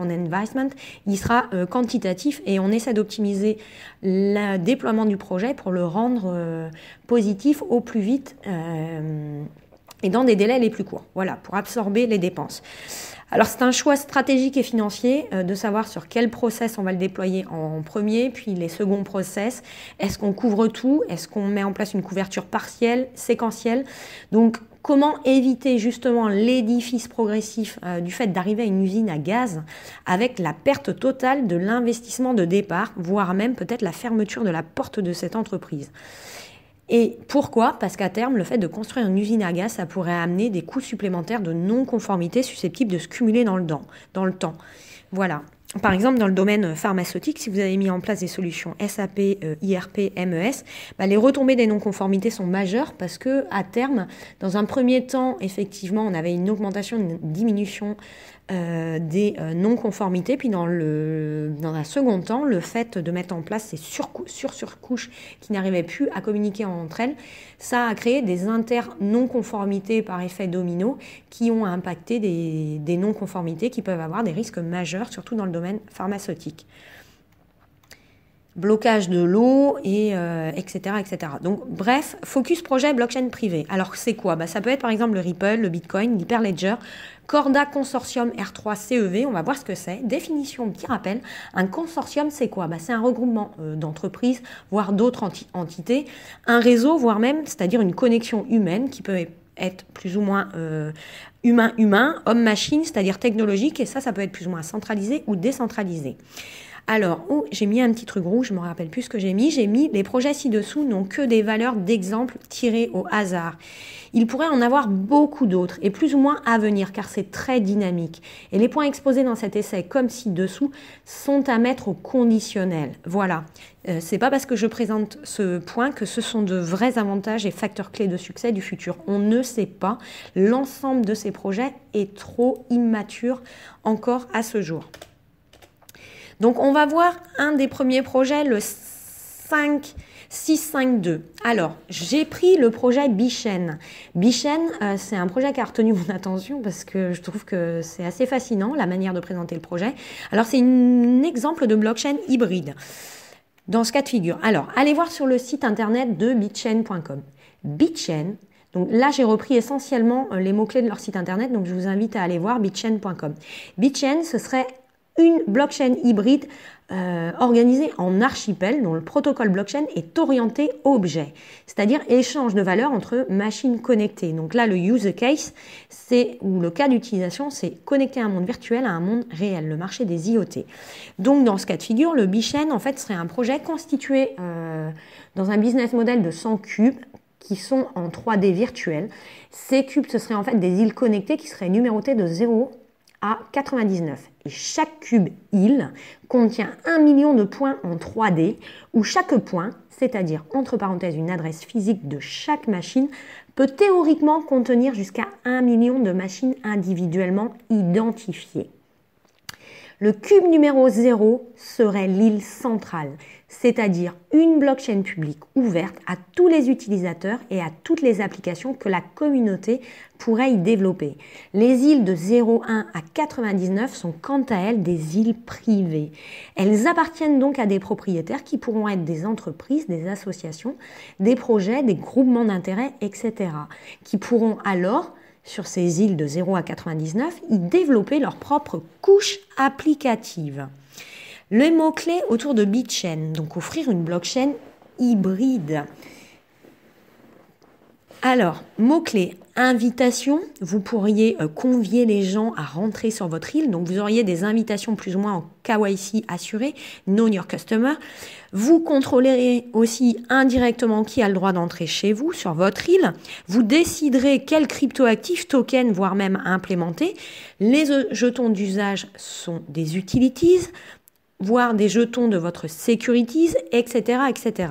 on investment, il sera euh, quantitatif et on essaie d'optimiser le déploiement du projet pour le rendre euh, positif au plus vite euh, et dans des délais les plus courts. Voilà, pour absorber les dépenses. Alors c'est un choix stratégique et financier euh, de savoir sur quel process on va le déployer en, premier, puis les seconds process. Est-ce qu'on couvre tout Est-ce qu'on met en place une couverture partielle, séquentielle Donc comment éviter justement l'édifice progressif euh, du fait d'arriver à une usine à gaz avec la perte totale de l'investissement de départ, voire même peut-être la fermeture de la porte de cette entreprise. Et pourquoi Parce qu'à terme, le fait de construire une usine à gaz, ça pourrait amener des coûts supplémentaires de non-conformité susceptibles de se cumuler dans le, temps, Voilà. Par exemple, dans le domaine pharmaceutique, si vous avez mis en place des solutions SAP, euh, IRP, MES, bah, les retombées des non-conformités sont majeures parce que, à terme, dans un premier temps, effectivement, on avait une augmentation, une diminution euh, des euh, non-conformités, puis dans, le, dans un second temps, le fait de mettre en place ces sur-surcouches qui n'arrivaient plus à communiquer entre elles, ça a créé des inter-non-conformités par effet domino qui ont impacté des, des non-conformités qui peuvent avoir des risques majeurs, surtout dans le domaine pharmaceutique blocage de l'eau et etc euh, etc. Donc bref, focus projet blockchain privé. Alors c'est quoi bah, ça peut être par exemple le Ripple, le Bitcoin, l'Hyperledger, Corda Consortium R3 CEV. On va voir ce que c'est. Définition qui rappel. Un consortium c'est quoi bah, c'est un regroupement euh, d'entreprises voire d'autres entités, un réseau voire même c'est-à-dire une connexion humaine qui peut être plus ou moins euh, humain-humain, homme-machine, c'est-à-dire technologique, et ça, ça peut être plus ou moins centralisé ou décentralisé. Alors, oh, j'ai mis un petit truc rouge, je me rappelle plus ce que j'ai mis. J'ai mis les projets ci-dessous n'ont que des valeurs d'exemple tirées au hasard. Il pourrait en avoir beaucoup d'autres et plus ou moins à venir car c'est très dynamique. Et les points exposés dans cet essai comme ci-dessous sont à mettre au conditionnel. Voilà. Euh, c'est pas parce que je présente ce point que ce sont de vrais avantages et facteurs clés de succès du futur. On ne sait pas. L'ensemble de ces projets est trop immature encore à ce jour. Donc on va voir un des premiers projets, le 5652. Alors, j'ai pris le projet Bichen. Bichen, euh, c'est un projet qui a retenu mon attention parce que je trouve que c'est assez fascinant la manière de présenter le projet. Alors, c'est un exemple de blockchain hybride dans ce cas de figure. Alors, allez voir sur le site internet de bitchain.com. Bitchain, donc là, j'ai repris essentiellement euh, les mots-clés de leur site internet, donc je vous invite à aller voir bitchain.com. Bitchain, ce serait une blockchain hybride euh, organisée en archipel dont le protocole blockchain est orienté objet, c'est-à-dire échange de valeur entre machines connectées. Donc là, le use case, c'est ou le cas d'utilisation, c'est connecter un monde virtuel à un monde réel, le marché des IoT. Donc dans ce cas de figure, le Bichain en fait serait un projet constitué euh, dans un business model de 100 cubes qui sont en 3D virtuel. Ces cubes, ce seraient en fait des îles connectées qui seraient numérotées de 0 à 99 chaque cube île contient un million de points en 3D où chaque point, c'est-à-dire entre parenthèses une adresse physique de chaque machine, peut théoriquement contenir jusqu'à un million de machines individuellement identifiées. Le cube numéro 0 serait l'île centrale, c'est-à-dire une blockchain publique ouverte à tous les utilisateurs et à toutes les applications que la communauté pourrait y développer. Les îles de 01 à 99 sont quant à elles des îles privées. Elles appartiennent donc à des propriétaires qui pourront être des entreprises, des associations, des projets, des groupements d'intérêts, etc. qui pourront alors sur ces îles de 0 à 99, y développer leur propre couche applicative. Le mot-clé autour de BitChain, donc offrir une blockchain hybride. Alors, mot-clé, invitation, vous pourriez euh, convier les gens à rentrer sur votre île, donc vous auriez des invitations plus ou moins en KYC assurées, non your customer. Vous contrôlerez aussi indirectement qui a le droit d'entrer chez vous, sur votre île. Vous déciderez quel cryptoactif, token, voire même implémenter Les jetons d'usage sont des utilities, voire des jetons de votre securities, etc., etc.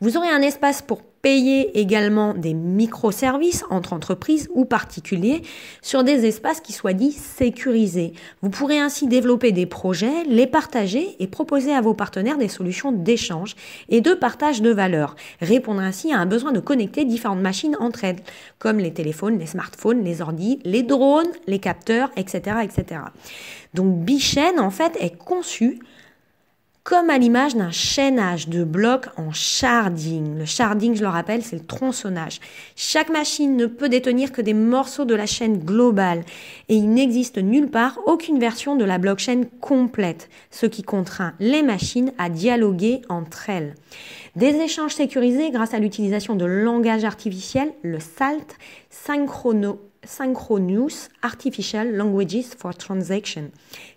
Vous aurez un espace pour payer également des microservices entre entreprises ou particuliers sur des espaces qui soient dits sécurisés. Vous pourrez ainsi développer des projets, les partager et proposer à vos partenaires des solutions d'échange et de partage de valeur, répondre ainsi à un besoin de connecter différentes machines entre elles, comme les téléphones, les smartphones, les ordi, les drones, les capteurs, etc. etc. Donc Bichain en fait, est conçu comme à l'image d'un chaînage de blocs en sharding. Le sharding, je le rappelle, c'est le tronçonnage. Chaque machine ne peut détenir que des morceaux de la chaîne globale et il n'existe nulle part aucune version de la blockchain complète, ce qui contraint les machines à dialoguer entre elles. Des échanges sécurisés grâce à l'utilisation de langage artificiel, le SALT, Synchronous Artificial Languages for Transaction,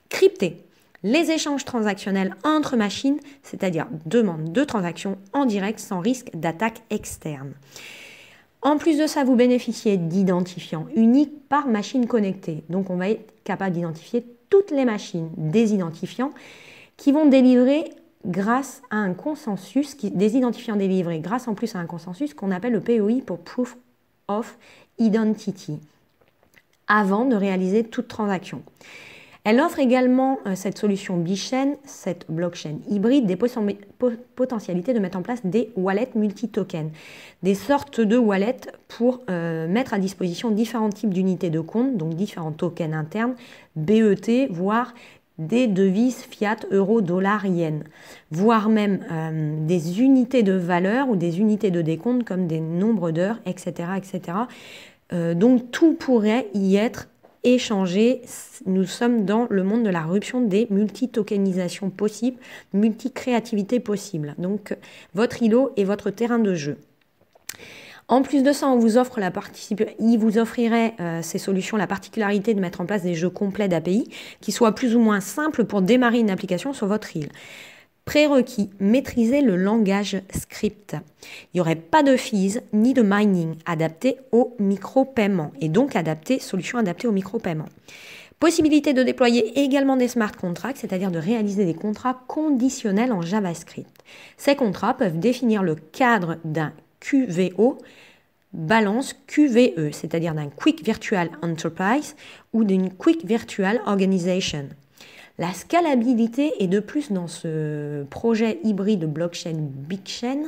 crypté les échanges transactionnels entre machines, c'est-à-dire demande de transactions en direct sans risque d'attaque externe. En plus de ça, vous bénéficiez d'identifiants uniques par machine connectée. Donc on va être capable d'identifier toutes les machines, des identifiants qui vont délivrer grâce à un consensus, qui, des identifiants délivrés grâce en plus à un consensus qu'on appelle le POI pour Proof of Identity, avant de réaliser toute transaction. Elle offre également euh, cette solution bi-chaîne, cette blockchain hybride, des potentialités de mettre en place des wallets multi-tokens, des sortes de wallets pour euh, mettre à disposition différents types d'unités de compte, donc différents tokens internes, BET, voire des devises fiat, euro, dollar, yen, voire même euh, des unités de valeur ou des unités de décompte comme des nombres d'heures, etc. etc. donc tout pourrait y être échanger. Nous sommes dans le monde de la rupture des multi-tokenisations possibles, multi-créativité possible. Donc votre îlot est votre terrain de jeu. En plus de ça, on vous offre la il vous offrirait euh, ces solutions la particularité de mettre en place des jeux complets d'API qui soient plus ou moins simples pour démarrer une application sur votre île. Prérequis, maîtriser le langage script. Il n'y aurait pas de fees ni de mining adapté au micro-paiement et donc adapté, solution adaptée au micro-paiement. Possibilité de déployer également des smart contracts, c'est-à-dire de réaliser des contrats conditionnels en JavaScript. Ces contrats peuvent définir le cadre d'un QVO, balance QVE, c'est-à-dire d'un Quick Virtual Enterprise ou d'une Quick Virtual Organization. La scalabilité est de plus dans ce projet hybride blockchain BigChain,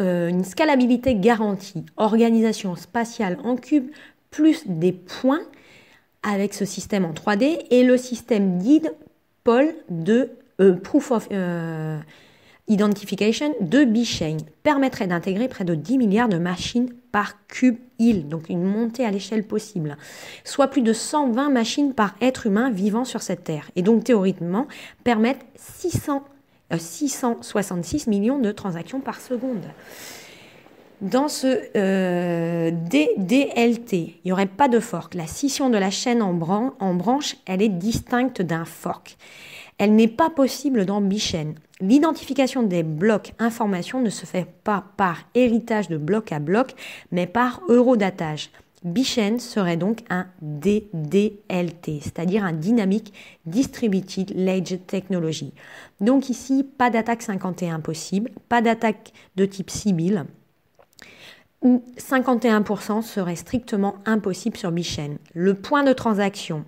euh, une scalabilité garantie, organisation spatiale en cube, plus des points avec ce système en 3D et le système guide Paul de euh, Proof of... Euh, Identification de Bichain permettrait d'intégrer près de 10 milliards de machines par cube île, donc une montée à l'échelle possible, soit plus de 120 machines par être humain vivant sur cette Terre, et donc théoriquement permettre 666 euh, millions de transactions par seconde. Dans ce euh, DDLT, il n'y aurait pas de fork. La scission de la chaîne en, en branche, elle est distincte d'un fork. Elle n'est pas possible dans Bichain. L'identification des blocs information ne se fait pas par héritage de bloc à bloc, mais par eurodatage. Bichen serait donc un DDLT, c'est-à-dire un Dynamic Distributed Ledger Technology. Donc ici, pas d'attaque 51 possible, pas d'attaque de type Sibyl. 51% serait strictement impossible sur Bichen. Le point de transaction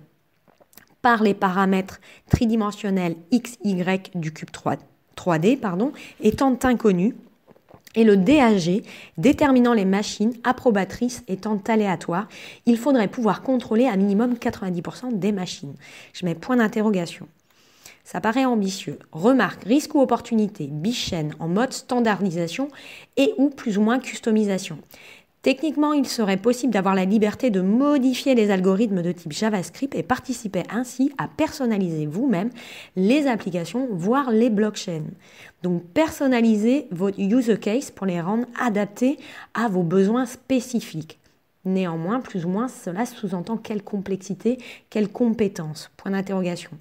par les paramètres tridimensionnels XY du cube 3 3D pardon, étant inconnu et le DAG, déterminant les machines approbatrices étant aléatoire, il faudrait pouvoir contrôler à minimum 90% des machines. Je mets point d'interrogation. Ça paraît ambitieux. Remarque, risque ou opportunité, bichène, en mode standardisation et ou plus ou moins customisation. Techniquement, il serait possible d'avoir la liberté de modifier les algorithmes de type JavaScript et participer ainsi à personnaliser vous-même les applications, voire les blockchains. Donc personnaliser votre user case pour les rendre adaptés à vos besoins spécifiques. Néanmoins, plus ou moins, cela sous-entend quelle complexité, quelle compétence Point d'interrogation.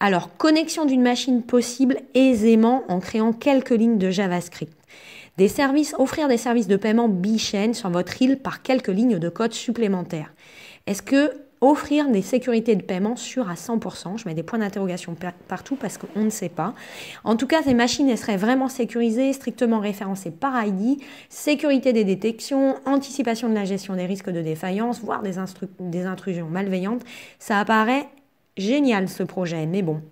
Alors, connexion d'une machine possible aisément en créant quelques lignes de JavaScript offrir des services de paiement bi bichaine sur votre île par quelques lignes de code supplémentaires. Est-ce que offrir des sécurités de paiement sûres à 100%. Je mets des points d'interrogation partout parce qu'on ne sait pas. En tout cas, ces machines, elles seraient vraiment sécurisées, strictement référencées par ID, sécurité des détections, anticipation de la gestion des risques de défaillance, voire des, des intrusions malveillantes. Ça apparaît génial ce projet, mais bon,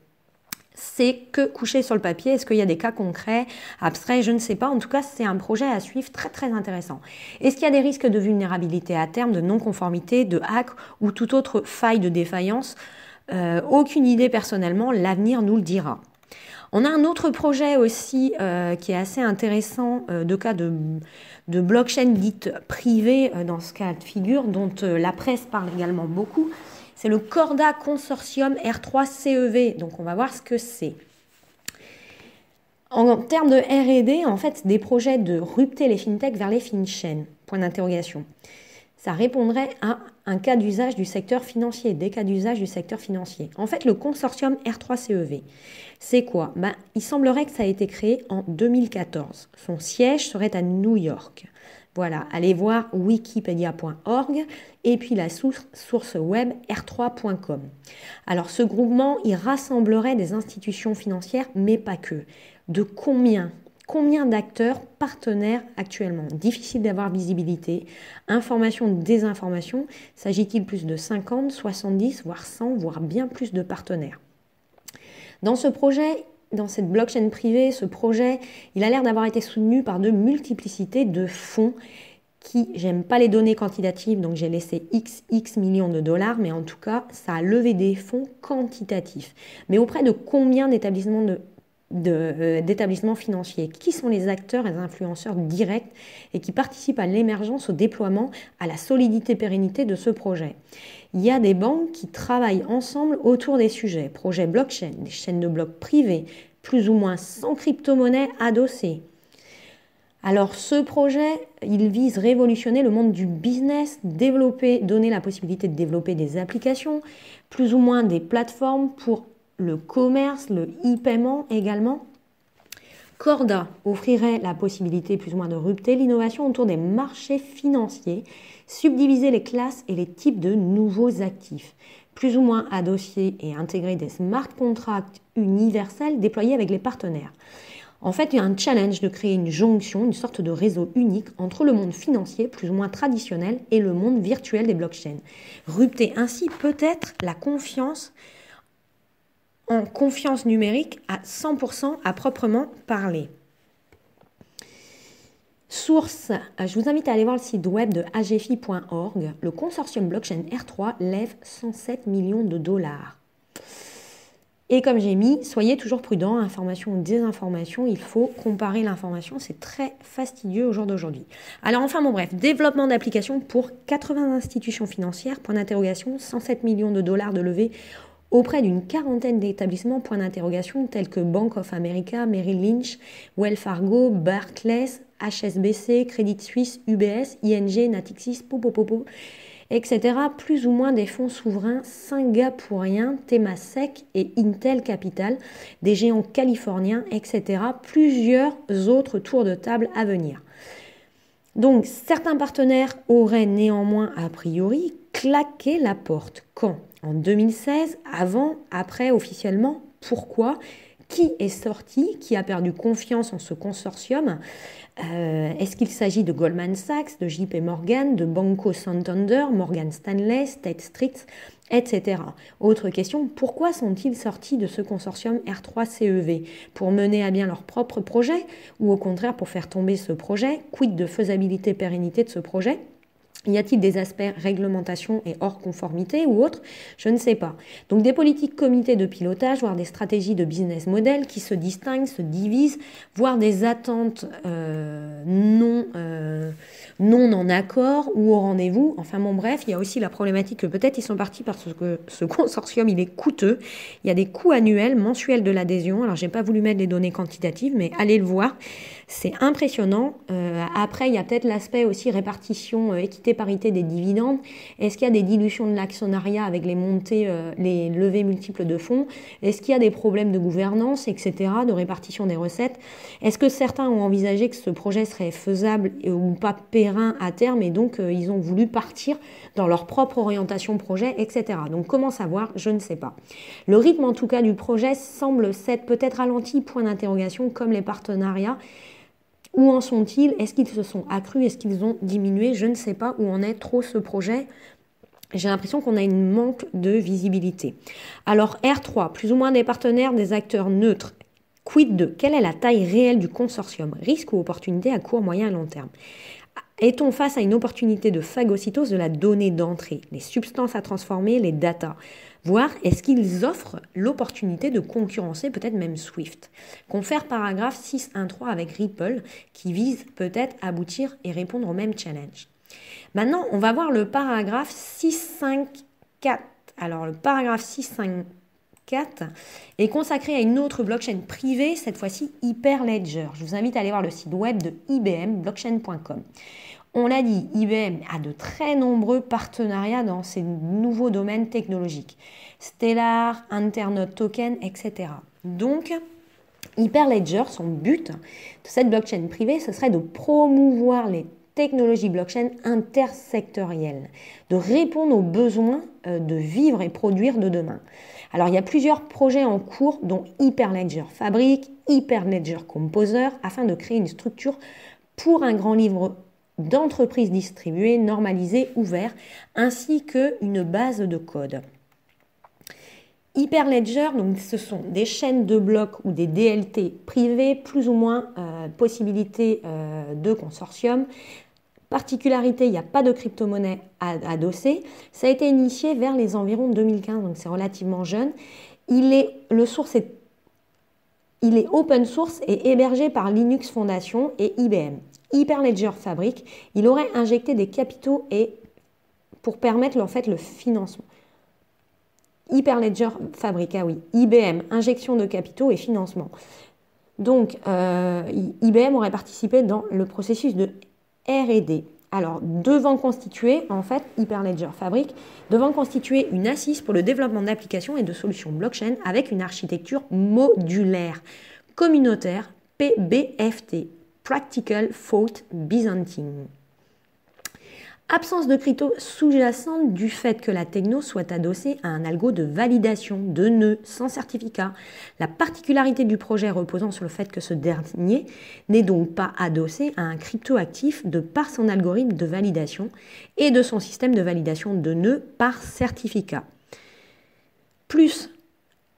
c'est que coucher sur le papier. Est-ce qu'il y a des cas concrets, abstraits Je ne sais pas. En tout cas, c'est un projet à suivre très très intéressant. Est-ce qu'il y a des risques de vulnérabilité à terme, de non-conformité, de hack ou toute autre faille de défaillance euh, Aucune idée personnellement, l'avenir nous le dira. On a un autre projet aussi euh, qui est assez intéressant euh, de cas de, de, blockchain dite privée dans ce cas de figure, dont la presse parle également beaucoup. C'est le Corda Consortium R3 CEV. Donc on va voir ce que c'est. En termes de RD, en fait, des projets de rupter les fintech vers les finchains. Point d'interrogation. Ça répondrait à un cas d'usage du secteur financier, des cas d'usage du secteur financier. En fait, le consortium R3CEV, c'est quoi ben, Il semblerait que ça a été créé en 2014. Son siège serait à New York. Voilà, allez voir wikipedia.org et puis la source, web r3.com. Alors ce groupement, il rassemblerait des institutions financières, mais pas que. De combien Combien d'acteurs partenaires actuellement Difficile d'avoir visibilité. Information, désinformation, s'agit-il plus de 50, 70, voire 100, voire bien plus de partenaires dans ce projet, dans cette blockchain privée, ce projet, il a l'air d'avoir été soutenu par de multiplicités de fonds qui, j'aime pas les données quantitatives, donc j'ai laissé x millions de dollars, mais en tout cas, ça a levé des fonds quantitatifs. Mais auprès de combien d'établissements euh, financiers, qui sont les acteurs et les influenceurs directs et qui participent à l'émergence, au déploiement, à la solidité, pérennité de ce projet il y a des banques qui travaillent ensemble autour des sujets, projets blockchain, des chaînes de blocs privées, plus ou moins sans crypto monnaie adossées. Alors ce projet, il vise révolutionner le monde du business, développer, donner la possibilité de développer des applications, plus ou moins des plateformes pour le commerce, le e-paiement également. Corda offrirait la possibilité plus ou moins de rupter l'innovation autour des marchés financiers subdiviser les classes et les types de nouveaux actifs, plus ou moins adossés et intégrer des smart contracts universels déployés avec les partenaires. En fait, il y a un challenge de créer une jonction, une sorte de réseau unique entre le monde financier, plus ou moins traditionnel, et le monde virtuel des blockchains. Rupter ainsi peut-être la confiance en confiance numérique à 100% à proprement parler. Source, euh, je vous invite à aller voir le site web de agfi.org. Le consortium blockchain R3 lève 107 millions de dollars. Et comme j'ai mis, soyez toujours prudent, information ou désinformation, il faut comparer l'information, c'est très fastidieux au jour d'aujourd'hui. Alors enfin mon bref, développement d'applications pour 80 institutions financières, point d'interrogation, 107 millions de dollars de levée auprès d'une quarantaine d'établissements, point d'interrogation, tels que Bank of America, Merrill Lynch, Wells Fargo, Barclays, HSBC, Crédit Suisse, UBS, ING, Natixis, etc. Plus ou moins des fonds souverains singapouriens, Temasek et Intel Capital, des géants californiens, etc. Plusieurs autres tours de table à venir. Donc certains partenaires auraient néanmoins a priori claqué la porte. Quand En 2016 Avant Après Officiellement Pourquoi qui est sorti, qui a perdu confiance en ce consortium. Euh, est-ce qu'il s'agit de Goldman Sachs, de JP Morgan, de Banco Santander, Morgan Stanley, State Street, etc. Autre question, pourquoi sont-ils sortis de ce consortium R3-CEV Pour mener à bien leur propre projet ou au contraire pour faire tomber ce projet Quid de faisabilité, pérennité de ce projet y a-t-il des aspects réglementation et hors conformité ou autre Je ne sais pas. Donc des politiques comités de pilotage, voire des stratégies de business model qui se distinguent, se divisent, voire des attentes euh, non, euh, non en accord ou au rendez-vous. Enfin bon bref, il y a aussi la problématique que peut-être ils sont partis parce que ce consortium il est coûteux. Il y a des coûts annuels, mensuels de l'adhésion. Alors j'ai pas voulu mettre les données quantitatives, mais allez le voir. C'est impressionnant. Euh, après, il y a peut-être l'aspect aussi répartition, euh, équité, parité des dividendes. Est-ce qu'il y a des dilutions de l'actionnariat avec les montées, euh, les levées multiples de fonds Est-ce qu'il y a des problèmes de gouvernance, etc., de répartition des recettes Est-ce que certains ont envisagé que ce projet serait faisable euh, ou pas périn à terme et donc ils ont voulu partir dans leur propre orientation projet, etc. Donc comment savoir Je ne sais pas. Le rythme en tout cas du projet semble s'être peut-être ralenti, point d'interrogation, comme les partenariats. Où en sont-ils Est-ce qu'ils se sont accrus Est-ce qu'ils ont diminué Je ne sais pas où en est trop ce projet. J'ai l'impression qu'on a une manque de visibilité. Alors R3, plus ou moins des partenaires, des acteurs neutres. Quid de quelle est la taille réelle du consortium Risque ou opportunité à court, moyen et long terme est-on face à une opportunité de phagocytose de la donnée d'entrée, les substances à transformer, les datas Voir est-ce qu'ils offrent l'opportunité de concurrencer peut-être même Swift. Confère paragraphe 6.1.3 avec Ripple qui vise peut-être aboutir et répondre au même challenge. Maintenant, on va voir le paragraphe 6.5.4. Alors le paragraphe 6.5.4 est consacré à une autre blockchain privée, cette fois-ci Hyperledger. Je vous invite à aller voir le site web de IBM blockchain.com. On l'a dit, IBM a de très nombreux partenariats dans ces nouveaux domaines technologiques. Stellar, Internet Token, etc. Donc, Hyperledger, son but de cette blockchain privée, ce serait de promouvoir les technologies blockchain intersectorielles, de répondre aux besoins euh, de vivre et produire de demain. Alors il y a plusieurs projets en cours dont Hyperledger Fabric, Hyperledger Composer, afin de créer une structure pour un grand livre d'entreprises distribuées, normalisées, ouvertes, ainsi qu'une base de code. Hyperledger, donc ce sont des chaînes de blocs ou des DLT privés, plus ou moins euh, possibilité euh, de consortium. Particularité, il n'y a pas de crypto-monnaie adossée. Ça a été initié vers les environs 2015, donc c'est relativement jeune. Il est, le source est il est open source et hébergé par Linux Foundation et IBM. Hyperledger Fabric, il aurait injecté des capitaux et pour permettre en fait le financement. Hyperledger Fabric, ah oui, IBM, injection de capitaux et financement. Donc, euh, IBM aurait participé dans le processus de R&D. Alors, devant constituer, en fait, Hyperledger Fabric, devant constituer une assise pour le développement d'applications et de solutions blockchain avec une architecture modulaire, communautaire, PBFT, Practical Fault Byzantine. Absence de crypto sous-jacente du fait que la techno soit adossée à un algo de validation de nœuds sans certificat. La particularité du projet reposant sur le fait que ce dernier n'est donc pas adossé à un actif de par son algorithme de validation et de son système de validation de nœuds par certificat. Plus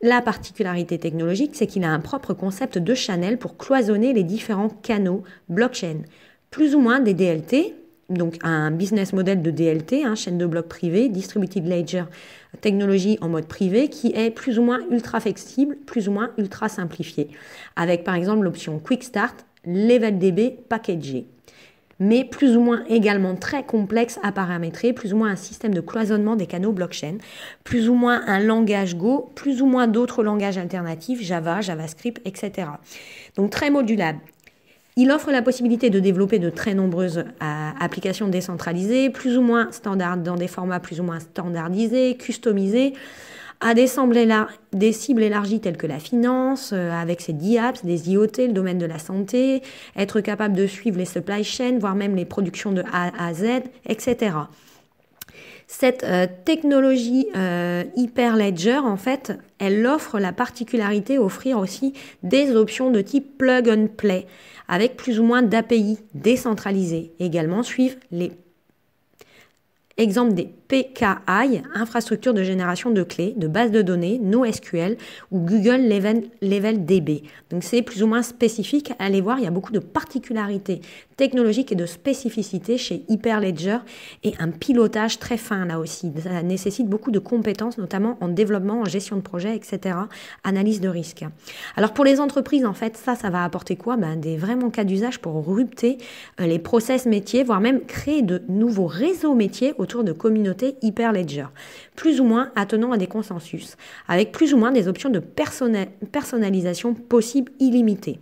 la particularité technologique, c'est qu'il a un propre concept de Chanel pour cloisonner les différents canaux blockchain. Plus ou moins des DLT, donc un business model de DLT, hein, chaîne de blocs privée, distributed ledger technologie en mode privé, qui est plus ou moins ultra flexible, plus ou moins ultra simplifié, avec par exemple l'option Quick Start, Level DB packagé mais plus ou moins également très complexe à paramétrer, plus ou moins un système de cloisonnement des canaux blockchain, plus ou moins un langage Go, plus ou moins d'autres langages alternatifs, Java, JavaScript, etc. Donc très modulable. Il offre la possibilité de développer de très nombreuses euh, applications décentralisées, plus ou moins standard, dans des formats plus ou moins standardisés, customisés à des, des cibles élargies telles que la finance, euh, avec ses apps, des IoT, le domaine de la santé, être capable de suivre les supply chains, voire même les productions de A à Z, etc cette euh, technologie euh, Hyperledger, en fait, elle offre la particularité d'offrir aussi des options de type plug and play, avec plus ou moins d'API décentralisées. Également suivre les exemples des PKI, infrastructure de génération de clés, de base de données, NoSQL ou Google Level, Level DB. Donc c'est plus ou moins spécifique. Allez voir, il y a beaucoup de particularités technologiques et de spécificités chez Hyperledger et un pilotage très fin là aussi. Ça nécessite beaucoup de compétences, notamment en développement, en gestion de projet, etc. Analyse de risque. Alors pour les entreprises, en fait, ça, ça va apporter quoi ben, Des vraiment cas d'usage pour rupter euh, les process métiers, voire même créer de nouveaux réseaux métiers autour de communautés Hyperledger, plus ou moins attenant à des consensus, avec plus ou moins des options de personnalisation possibles illimitées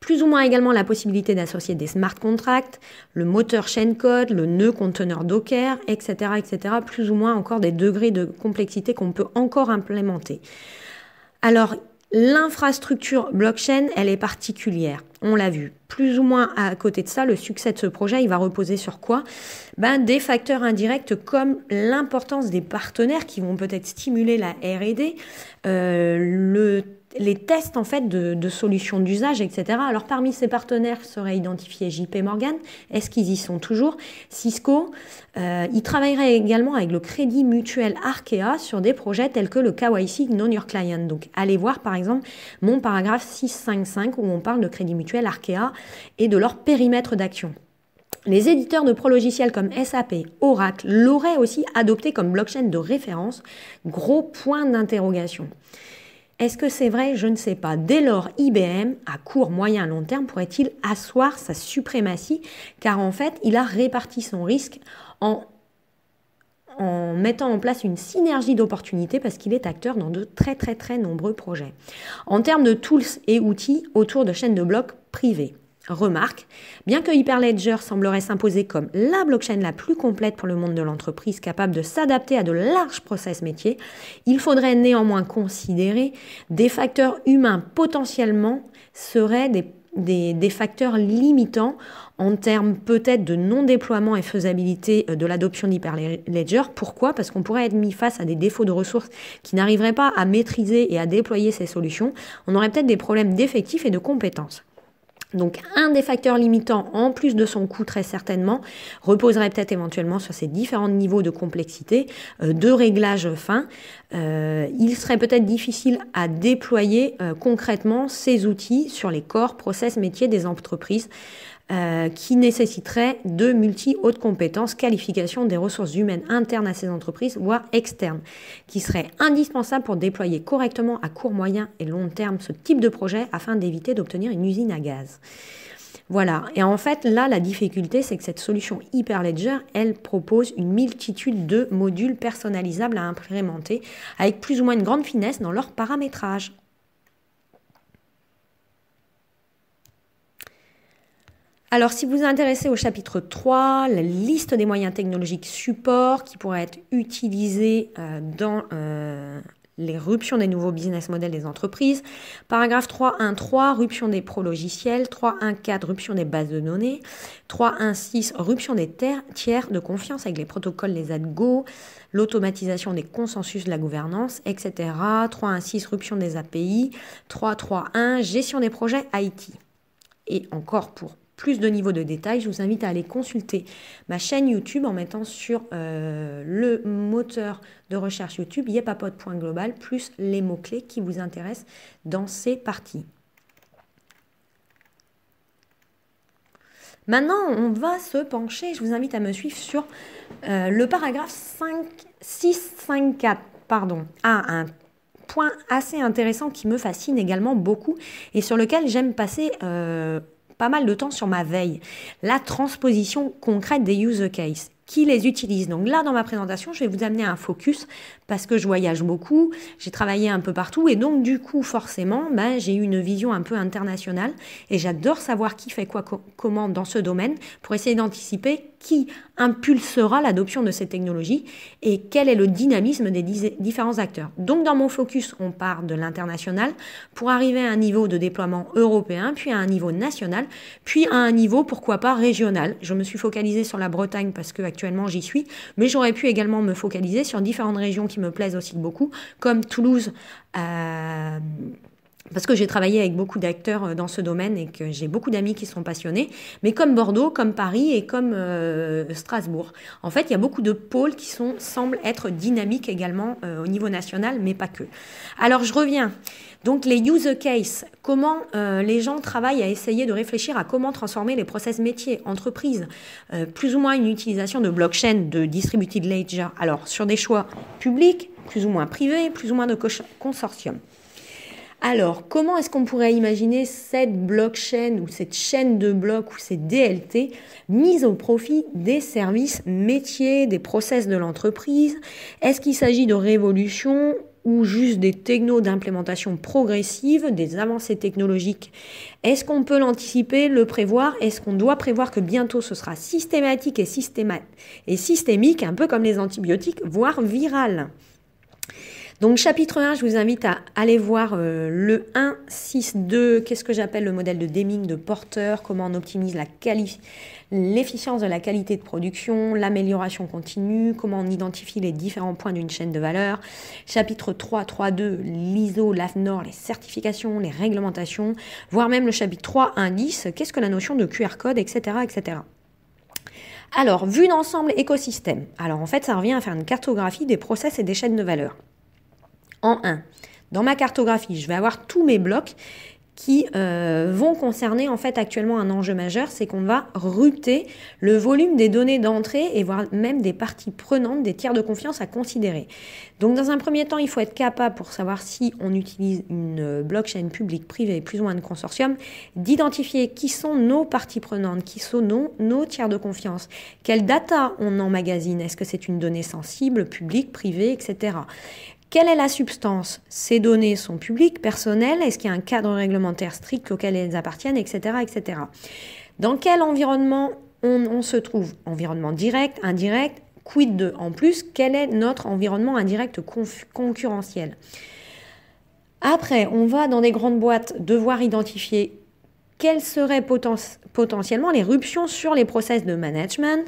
plus ou moins également la possibilité d'associer des smart contracts, le moteur chain code, le nœud conteneur Docker, etc., etc., plus ou moins encore des degrés de complexité qu'on peut encore implémenter. Alors, l'infrastructure blockchain, elle est particulière on l'a vu. Plus ou moins à côté de ça, le succès de ce projet, il va reposer sur quoi ben, Des facteurs indirects comme l'importance des partenaires qui vont peut-être stimuler la RD, euh, le les tests en fait de, solutions d'usage, etc. Alors parmi ces partenaires seraient identifiés JP Morgan. Est-ce qu'ils y sont toujours Cisco. Euh, ils travailleraient également avec le Crédit Mutuel Arkea sur des projets tels que le KYC Non Your Client. Donc allez voir par exemple mon paragraphe 655 où on parle de Crédit Mutuel Arkea et de leur périmètre d'action. Les éditeurs de pro-logiciels comme SAP, Oracle l'auraient aussi adopté comme blockchain de référence. Gros point d'interrogation. Est-ce que c'est vrai Je ne sais pas. Dès lors, IBM, à court, moyen, long terme, pourrait-il asseoir sa suprématie Car en fait, il a réparti son risque en, en mettant en place une synergie d'opportunités parce qu'il est acteur dans de très très très nombreux projets. En termes de tools et outils autour de chaînes de blocs privées. Remarque, bien que Hyperledger semblerait s'imposer comme la blockchain la plus complète pour le monde de l'entreprise capable de s'adapter à de larges process métiers, il faudrait néanmoins considérer des facteurs humains potentiellement seraient des, facteurs limitants en termes peut-être de non-déploiement et faisabilité euh, de l'adoption d'Hyperledger. Pourquoi Parce qu'on pourrait être mis face à des défauts de ressources qui n'arriveraient pas à maîtriser et à déployer ces solutions. On aurait peut-être des problèmes d'effectifs et de compétences. Donc un des facteurs limitants, en plus de son coût très certainement, reposerait peut-être éventuellement sur ces différents niveaux de complexité, euh, de réglage fin. Euh, il serait peut-être difficile à déployer euh, concrètement ces outils sur les corps, process, métiers des entreprises euh, qui nécessiterait de multi-hautes compétences, qualification des ressources humaines internes à ces entreprises, voire externes, qui serait indispensable pour déployer correctement à court, moyen et long terme ce type de projet afin d'éviter d'obtenir une usine à gaz. Voilà. Et en fait, là, la difficulté, c'est que cette solution Hyperledger, elle propose une multitude de modules personnalisables à implémenter avec plus ou moins une grande finesse dans leur paramétrage. Alors si vous vous intéressez au chapitre 3, la liste des moyens technologiques support qui pourraient être utilisés euh, dans euh, les ruptions des nouveaux business models des entreprises. Paragraphe 3.1.3, ruption des pro-logiciels. 3.1.4, ruption des bases de données. 3.1.6, ruption des tiers de confiance avec les protocoles, les ad-go, l'automatisation des consensus de la gouvernance, etc. 3.1.6, ruption des API. 3.3.1, gestion des projets IT. Et encore pour plus de niveaux de détails, je vous invite à aller consulter ma chaîne YouTube en mettant sur euh, le moteur de recherche YouTube global plus les mots-clés qui vous intéressent dans ces parties. Maintenant, on va se pencher, je vous invite à me suivre sur euh, le paragraphe 5, pardon, à ah, un point assez intéressant qui me fascine également beaucoup et sur lequel j'aime passer euh, pas mal de temps sur ma veille. La transposition concrète des use cases qui les utilisent. Donc là, dans ma présentation, je vais vous amener un focus parce que je voyage beaucoup, j'ai travaillé un peu partout et donc du coup forcément bah, j'ai eu une vision un peu internationale et j'adore savoir qui fait quoi comment dans ce domaine pour essayer d'anticiper qui impulsera l'adoption de ces technologies et quel est le dynamisme des différents acteurs. Donc dans mon focus, on part de l'international pour arriver à un niveau de déploiement européen, puis à un niveau national, puis à un niveau pourquoi pas régional. Je me suis focalisée sur la Bretagne parce que actuellement j'y suis, mais j'aurais pu également me focaliser sur différentes régions qui me plaisent aussi beaucoup, comme Toulouse. Euh, parce que j'ai travaillé avec beaucoup d'acteurs euh, dans ce domaine et que j'ai beaucoup d'amis qui sont passionnés, mais comme Bordeaux, comme Paris et comme euh, Strasbourg. En fait, il y a beaucoup de pôles qui sont, semblent être dynamiques également au niveau national, mais pas que. Alors, je reviens. Donc les use case, comment euh, les gens travaillent à essayer de réfléchir à comment transformer les process métiers, entreprises, euh, plus ou moins une utilisation de blockchain, de distributed ledger, alors sur des choix publics, plus ou moins privés, plus ou moins de consortium. Alors, comment est-ce qu'on pourrait imaginer cette blockchain ou cette chaîne de blocs ou ces DLT mise au profit des services métiers, des process de l'entreprise Est-ce qu'il s'agit de révolution ou juste des technos d'implémentation progressive, des avancées technologiques Est-ce qu'on peut l'anticiper, le prévoir Est-ce qu'on doit prévoir que bientôt ce sera systématique et, systémique, un peu comme les antibiotiques, voire viral donc chapitre 1, je vous invite à aller voir euh, le 1, 6, 2, qu'est-ce que j'appelle le modèle de Deming de Porter, comment on optimise la, qualité l'efficience de la qualité de production, l'amélioration continue, comment on identifie les différents points d'une chaîne de valeur. Chapitre 3.3.2, l'ISO, l'AFNOR, les certifications, les réglementations, voire même le chapitre 3, qu'est-ce que la notion de QR code, etc. etc. Alors, vue d'ensemble écosystème. Alors, en fait, ça revient à faire une cartographie des process et des chaînes de valeur. En 1, dans ma cartographie, je vais avoir tous mes blocs qui euh, vont concerner en fait actuellement un enjeu majeur, c'est qu'on va rupter le volume des données d'entrée et voire même des parties prenantes des tiers de confiance à considérer. Donc dans un premier temps, il faut être capable pour savoir si on utilise une euh, blockchain publique, privée, plus ou moins de consortium, d'identifier qui sont nos parties prenantes, qui sont nos, nos tiers de confiance, quelle data on emmagasine, est-ce que c'est une donnée sensible, publique, privée, etc. Quelle est la substance Ces données sont publiques, personnelles, est-ce qu'il y a un cadre réglementaire strict auquel elles appartiennent, etc. etc. Dans quel environnement on, se trouve Environnement direct, indirect, quid de En plus, quel est notre environnement indirect concurrentiel Après, on va dans des grandes boîtes devoir identifier quelles seraient potentiellement les ruptions sur les process de management,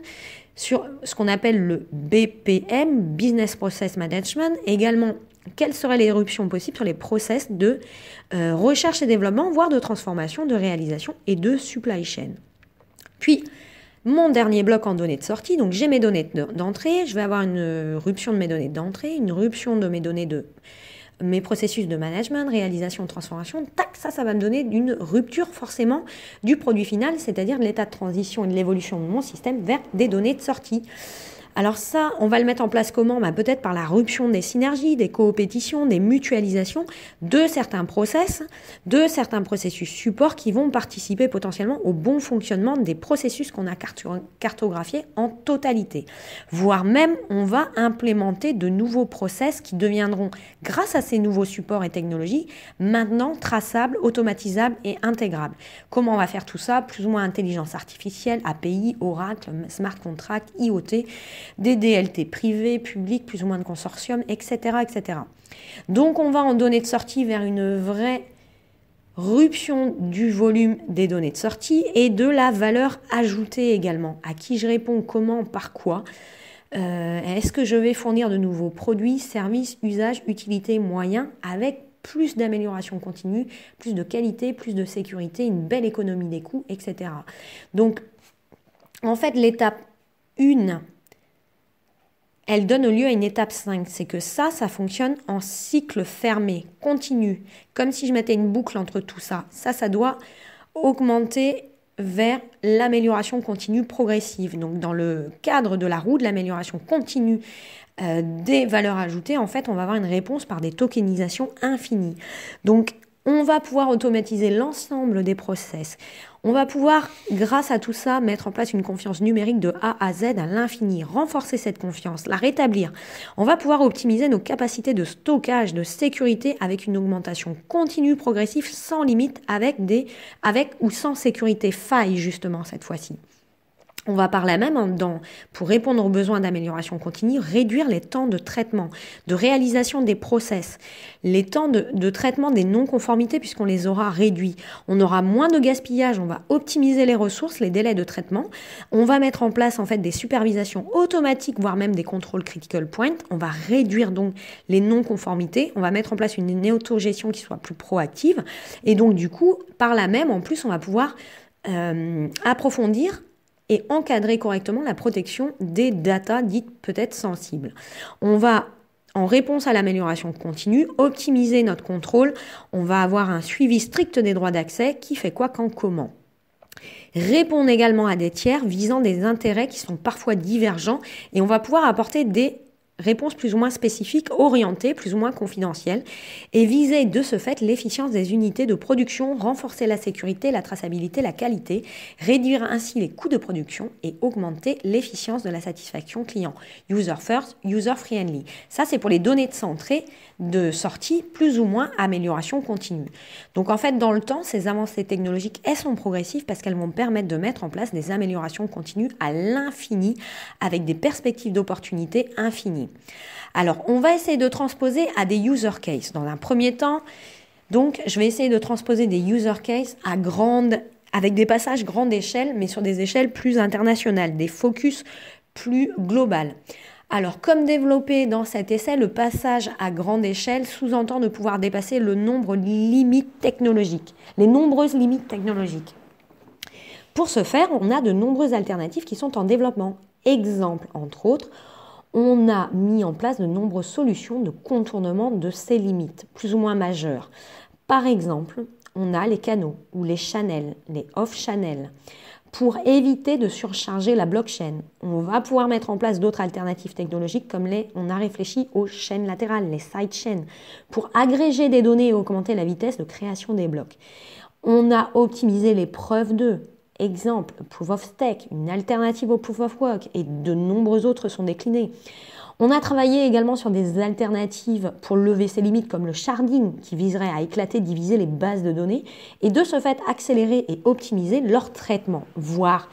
sur ce qu'on appelle le BPM, Business Process Management, également quelles seraient les éruptions possibles sur les process de euh, recherche et développement, voire de transformation, de réalisation et de supply chain. Puis, mon dernier bloc en données de sortie, donc j'ai mes données d'entrée, je vais avoir une euh, rupture de mes données d'entrée, une rupture de mes données de mes processus de management, de réalisation, de transformation, tac, ça, ça va me donner une rupture forcément du produit final, c'est-à-dire de l'état de transition et de l'évolution de mon système vers des données de sortie. Alors ça, on va le mettre en place comment bah, Peut-être par la rupture des synergies, des coopétitions, des mutualisations de certains process, de certains processus supports qui vont participer potentiellement au bon fonctionnement des processus qu'on a cartographiés en totalité. Voire même, on va implémenter de nouveaux process qui deviendront, grâce à ces nouveaux supports et technologies, maintenant traçables, automatisables et intégrables. Comment on va faire tout ça Plus ou moins intelligence artificielle, API, Oracle, smart contract, IoT des DLT privés, publics, plus ou moins de consortiums, etc., etc. Donc on va en données de sortie vers une vraie rupture du volume des données de sortie et de la valeur ajoutée également. À qui je réponds, comment, par quoi. Euh, est-ce que je vais fournir de nouveaux produits, services, usages, utilités, moyens avec plus d'amélioration continue, plus de qualité, plus de sécurité, une belle économie des coûts, etc. Donc, en fait, l'étape 1 elle donne lieu à une étape 5. C'est que ça, ça fonctionne en cycle fermé, continu, comme si je mettais une boucle entre tout ça. Ça, ça doit augmenter vers l'amélioration continue progressive. Donc dans le cadre de la roue de l'amélioration continue euh, des valeurs ajoutées, en fait, on va avoir une réponse par des tokenisations infinies. Donc on va pouvoir automatiser l'ensemble des process. On va pouvoir, grâce à tout ça, mettre en place une confiance numérique de A à Z à l'infini, renforcer cette confiance, la rétablir. On va pouvoir optimiser nos capacités de stockage, de sécurité avec une augmentation continue, progressive, sans limite, avec, des, avec ou sans sécurité faille justement cette fois-ci. On va par là même, dedans, hein, pour répondre aux besoins d'amélioration continue, réduire les temps de traitement, de réalisation des process, les temps de, traitement des non-conformités puisqu'on les aura réduits. On aura moins de gaspillage, on va optimiser les ressources, les délais de traitement. On va mettre en place en fait des supervisions automatiques, voire même des contrôles critical point. On va réduire donc les non-conformités. On va mettre en place une autogestion qui soit plus proactive. Et donc du coup, par là même, en plus, on va pouvoir euh, approfondir et encadrer correctement la protection des data dites peut-être sensibles. On va en réponse à l'amélioration continue, optimiser notre contrôle, on va avoir un suivi strict des droits d'accès, qui fait quoi quand comment. Répondre également à des tiers visant des intérêts qui sont parfois divergents et on va pouvoir apporter des réponse plus ou moins spécifique, orientée, plus ou moins confidentielle, et viser de ce fait l'efficience des unités de production, renforcer la sécurité, la traçabilité, la qualité, réduire ainsi les coûts de production et augmenter l'efficience de la satisfaction client. User first, user friendly. Ça, c'est pour les données de centrée, de sortie, plus ou moins amélioration continue. Donc en fait, dans le temps, ces avancées technologiques, elles sont progressives parce qu'elles vont permettre de mettre en place des améliorations continues à l'infini, avec des perspectives d'opportunités infinies. Alors, on va essayer de transposer à des user cases dans un premier temps. Donc, je vais essayer de transposer des user cases à grande, avec des passages grande échelle, mais sur des échelles plus internationales, des focus plus globales. Alors, comme développé dans cet essai, le passage à grande échelle sous-entend de pouvoir dépasser le nombre limite technologique, les nombreuses limites technologiques. Pour ce faire, on a de nombreuses alternatives qui sont en développement. Exemple, entre autres, on a mis en place de nombreuses solutions de contournement de ces limites, plus ou moins majeures. Par exemple, on a les canaux ou les channels, les off-channels. Pour éviter de surcharger la blockchain, on va pouvoir mettre en place d'autres alternatives technologiques comme les, on a réfléchi aux chaînes latérales, les sidechains, pour agréger des données et augmenter la vitesse de création des blocs. On a optimisé les preuves de. Exemple, Proof of Stake, une alternative au Proof of Work, et de nombreux autres sont déclinés. On a travaillé également sur des alternatives pour lever ces limites comme le sharding qui viserait à éclater, diviser les bases de données et de ce fait accélérer et optimiser leur traitement, voire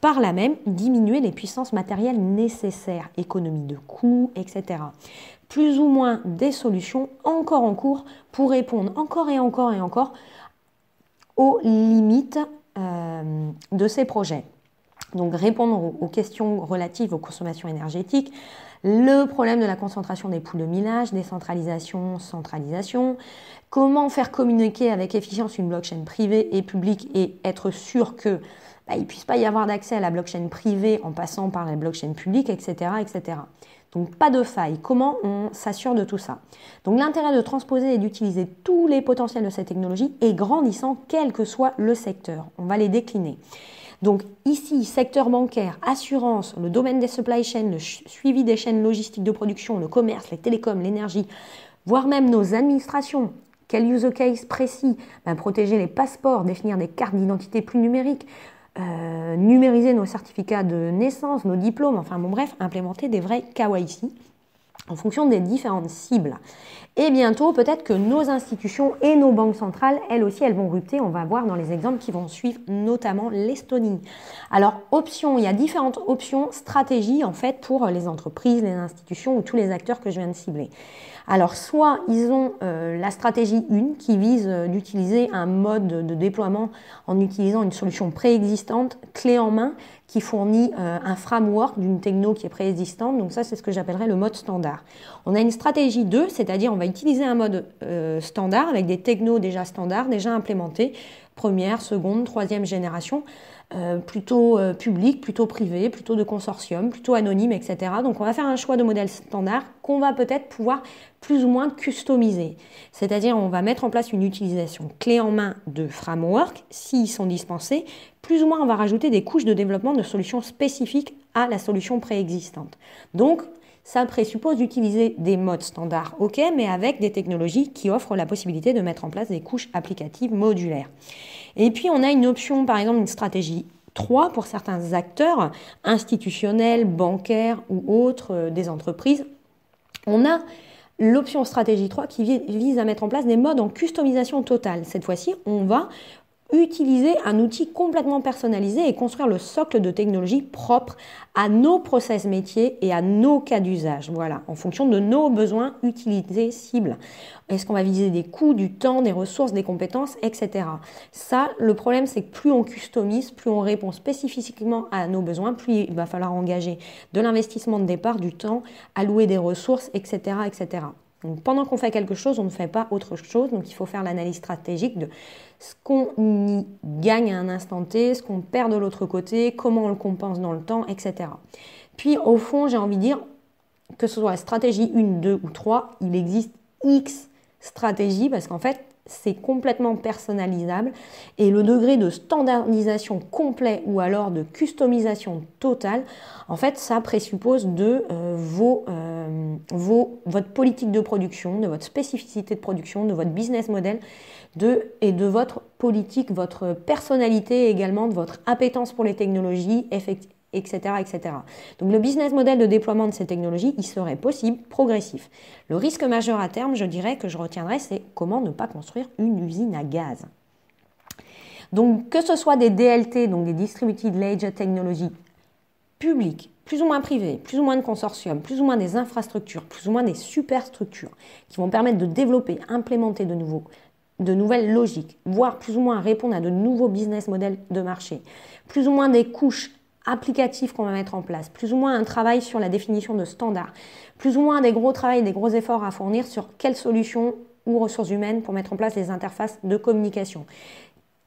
par là même diminuer les puissances matérielles nécessaires, économie de coûts, etc. Plus ou moins des solutions encore en cours pour répondre encore et encore et encore aux limites euh, de ces projets. Donc répondre aux questions relatives aux consommations énergétiques, le problème de la concentration des poules de minage, décentralisation, centralisation, comment faire communiquer avec efficience une blockchain privée et publique et être sûr que ne bah, puisse pas y avoir d'accès à la blockchain privée en passant par la blockchain publique, etc., etc. Donc pas de faille. Comment on s'assure de tout ça Donc l'intérêt de transposer et d'utiliser tous les potentiels de cette technologie est grandissant, quel que soit le secteur. On va les décliner. Donc ici, secteur bancaire, assurance, le domaine des supply chains, le suivi des chaînes logistiques de production, le commerce, les télécoms, l'énergie, voire même nos administrations. Quel use case précis ben, Protéger les passeports, définir des cartes d'identité plus numériques, euh, numériser nos certificats de naissance, nos diplômes, enfin bon bref, implémenter des vrais KYC en fonction des différentes cibles. Et bientôt, peut-être que nos institutions et nos banques centrales, elles aussi, elles vont rupter. On va voir dans les exemples qui vont suivre, notamment l'Estonie. Alors, options, il y a différentes options, stratégies en fait pour les entreprises, les institutions ou tous les acteurs que je viens de cibler. Alors soit ils ont euh, la stratégie 1 qui vise euh, d'utiliser un mode de déploiement en utilisant une solution préexistante, clé en main, qui fournit euh, un framework d'une techno qui est préexistante. Donc ça, c'est ce que j'appellerais le mode standard. On a une stratégie 2, c'est-à-dire on va utiliser un mode standard avec des technos déjà standards, déjà implémentés, première, seconde, troisième génération. Euh, plutôt euh, public, plutôt privé, plutôt de consortium, plutôt anonyme, etc. Donc on va faire un choix de modèle standard qu'on va peut-être pouvoir plus ou moins customiser. C'est-à-dire on va mettre en place une utilisation clé en main de framework s'ils sont dispensés, plus ou moins on va rajouter des couches de développement de solutions spécifiques à la solution préexistante. Donc ça présuppose d'utiliser des modes standards, ok, mais avec des technologies qui offrent la possibilité de mettre en place des couches applicatives modulaires. Et puis on a une option, par exemple une stratégie 3 pour certains acteurs institutionnels, bancaires ou autres, euh, des entreprises. On a l'option stratégie 3 qui vise à mettre en place des modes en customisation totale. Cette fois-ci, on va utiliser un outil complètement personnalisé et construire le socle de technologie propre à nos process métiers et à nos cas d'usage. Voilà, en fonction de nos besoins, utilisés, cibles. Est-ce qu'on va viser des coûts, du temps, des ressources, des compétences, etc. Ça, le problème, c'est que plus on customise, plus on répond spécifiquement à nos besoins, plus il va falloir engager de l'investissement de départ, du temps, allouer des ressources, etc. etc. Donc pendant qu'on fait quelque chose, on ne fait pas autre chose. Donc il faut faire l'analyse stratégique de ce qu'on y gagne à un instant T, ce qu'on perd de l'autre côté, comment on le compense dans le temps, etc. Puis au fond, j'ai envie de dire, que ce soit la stratégie 1, 2 ou 3, il existe X stratégie parce qu'en fait, c'est complètement personnalisable et le degré de standardisation complet ou alors de customisation totale, en fait, ça présuppose de euh, euh, vos, votre politique de production, de votre spécificité de production, de votre business model de, et de votre politique, votre personnalité également, de votre appétence pour les technologies, effectivement etc., etc. Donc le business model de déploiement de ces technologies, il serait possible, progressif. Le risque majeur à terme, je dirais, que je retiendrai, c'est comment ne pas construire une usine à gaz. Donc que ce soit des DLT, donc des Distributed Ledger Technology publiques, plus ou moins privées, plus ou moins de consortiums, plus ou moins des infrastructures, plus ou moins des superstructures qui vont permettre de développer, implémenter de nouveaux de nouvelles logiques, voire plus ou moins répondre à de nouveaux business models de marché, plus ou moins des couches applicatif qu'on va mettre en place, plus ou moins un travail sur la définition de standards, plus ou moins des gros travaux, des gros efforts à fournir sur quelles solutions ou ressources humaines pour mettre en place les interfaces de communication.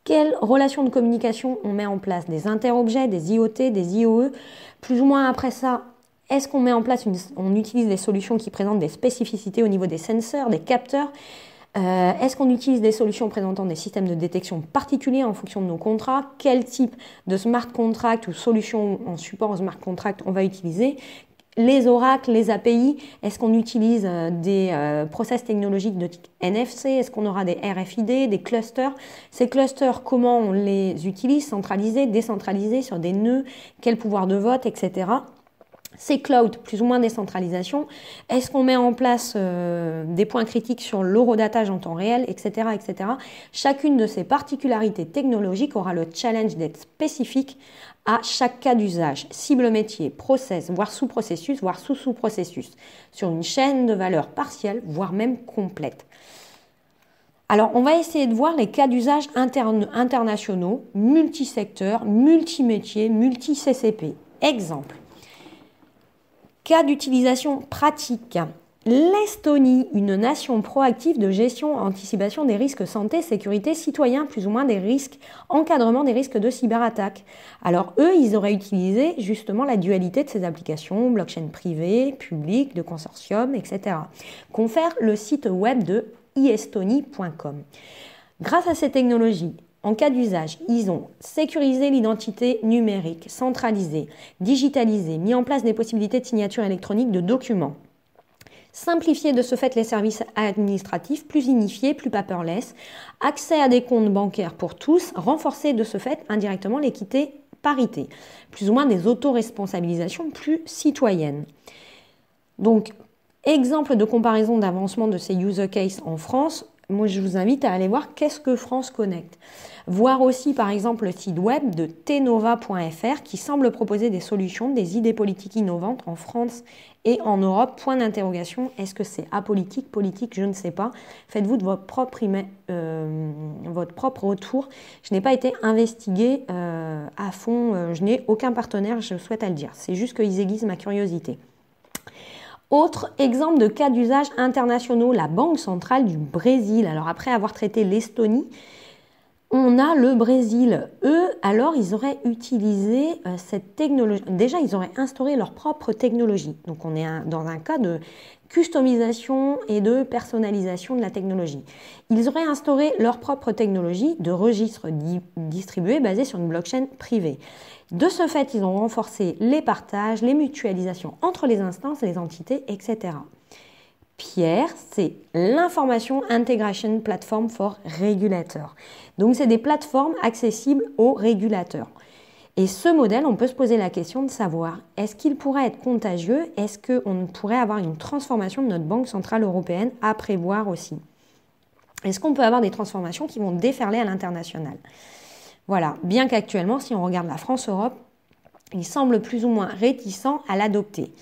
Quelles relations de communication on met en place Des interobjets, des IoT, des IOE. Plus ou moins après ça, est-ce qu'on met en place, on utilise des solutions qui présentent des spécificités au niveau des senseurs, des capteurs euh, est-ce qu'on utilise des solutions présentant des systèmes de détection particuliers en fonction de nos contrats Quel type de smart contract ou solution en support au smart contract on va utiliser les oracles, les API, est-ce qu'on utilise euh, des euh, process technologiques de type NFC Est-ce qu'on aura des RFID, des clusters Ces clusters, comment on les utilise Centralisés, décentralisés, sur des nœuds Quel pouvoir de vote, etc c'est cloud, plus ou moins décentralisation. Est-ce qu'on met en place euh, des points critiques sur l'eurodatage en temps réel, etc., etc. Chacune de ces particularités technologiques aura le challenge d'être spécifique à chaque cas d'usage, cible métier, process, voire sous-processus, voire sous-sous-processus, sur une chaîne de valeur partielle, voire même complète. Alors, on va essayer de voir les cas d'usage internationaux, multisecteurs, multimétiers, multi-CCP. Exemple. Cas d'utilisation pratique. L'Estonie, une nation proactive de gestion, anticipation des risques santé, sécurité, citoyens, plus ou moins des risques, encadrement des risques de cyberattaque. Alors eux, ils auraient utilisé justement la dualité de ces applications, blockchain privée, publique, de consortium, etc. Confère le site web de estonie.com. Grâce à ces technologies, en cas d'usage, ils ont sécurisé l'identité numérique, centralisé, digitalisé, mis en place des possibilités de signature électronique de documents, simplifié de ce fait les services administratifs, plus unifiés, plus paperless, accès à des comptes bancaires pour tous, renforcé de ce fait indirectement l'équité parité, plus ou moins des autoresponsabilisations plus citoyennes. Donc, exemple de comparaison d'avancement de ces user cases en France, moi, je vous invite à aller voir qu'est-ce que France Connect. Voir aussi, par exemple, le site web de tenova.fr qui semble proposer des solutions, des idées politiques innovantes en France et en Europe. Point d'interrogation, est-ce que c'est apolitique, politique, je ne sais pas. Faites-vous de votre propre, euh, votre propre retour. Je n'ai pas été investiguée euh, à fond, euh, je n'ai aucun partenaire, je souhaite à le dire. C'est juste qu'ils aiguisent ma curiosité. Autre exemple de cas d'usage internationaux, la Banque centrale du Brésil. Alors après avoir traité l'Estonie, on a le Brésil. Eux, alors, ils auraient utilisé euh, cette technologie. Déjà, ils auraient instauré leur propre technologie. Donc, on est dans un cas de customisation et de personnalisation de la technologie. Ils auraient instauré leur propre technologie de registre distribué basé sur une blockchain privée. De ce fait, ils ont renforcé les partages, les mutualisations entre les instances, les entités, etc. Pierre, c'est l'Information Integration Platform for Regulator. Donc, c'est des plateformes accessibles aux régulateurs. Et ce modèle, on peut se poser la question de savoir, est-ce qu'il pourrait être contagieux Est-ce qu'on pourrait avoir une transformation de notre Banque Centrale Européenne à prévoir aussi Est-ce qu'on peut avoir des transformations qui vont déferler à l'international Voilà, bien qu'actuellement, si on regarde la France-Europe, il semble plus ou moins réticent à l'adopter.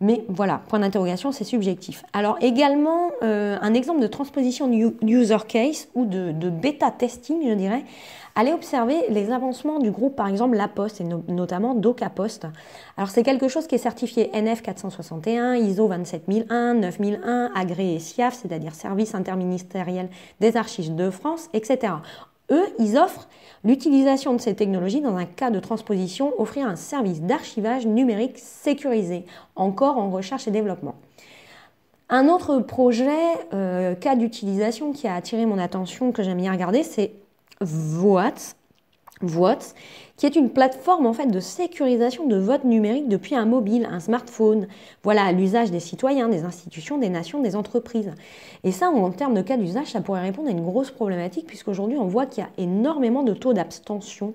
Mais voilà, point d'interrogation, c'est subjectif. Alors également, euh, un exemple de transposition de user case ou de, bêta testing, je dirais, allez observer les avancements du groupe, par exemple La Poste et notamment DocaPost. Alors c'est quelque chose qui est certifié NF 461, ISO 27001, 9001, agréé SIAF, c'est-à-dire Service interministériel des archives de France, etc. Eux, ils offrent l'utilisation de ces technologies dans un cas de transposition, offrir un service d'archivage numérique sécurisé, encore en recherche et développement. Un autre projet, euh, cas d'utilisation qui a attiré mon attention, que j'aime bien regarder, c'est VOATS qui est une plateforme en fait de sécurisation de vote numérique depuis un mobile, un smartphone. Voilà, à l'usage des citoyens, des institutions, des nations, des entreprises. Et ça, en termes de cas d'usage, ça pourrait répondre à une grosse problématique puisqu'aujourd'hui on voit qu'il y a énormément de taux d'abstention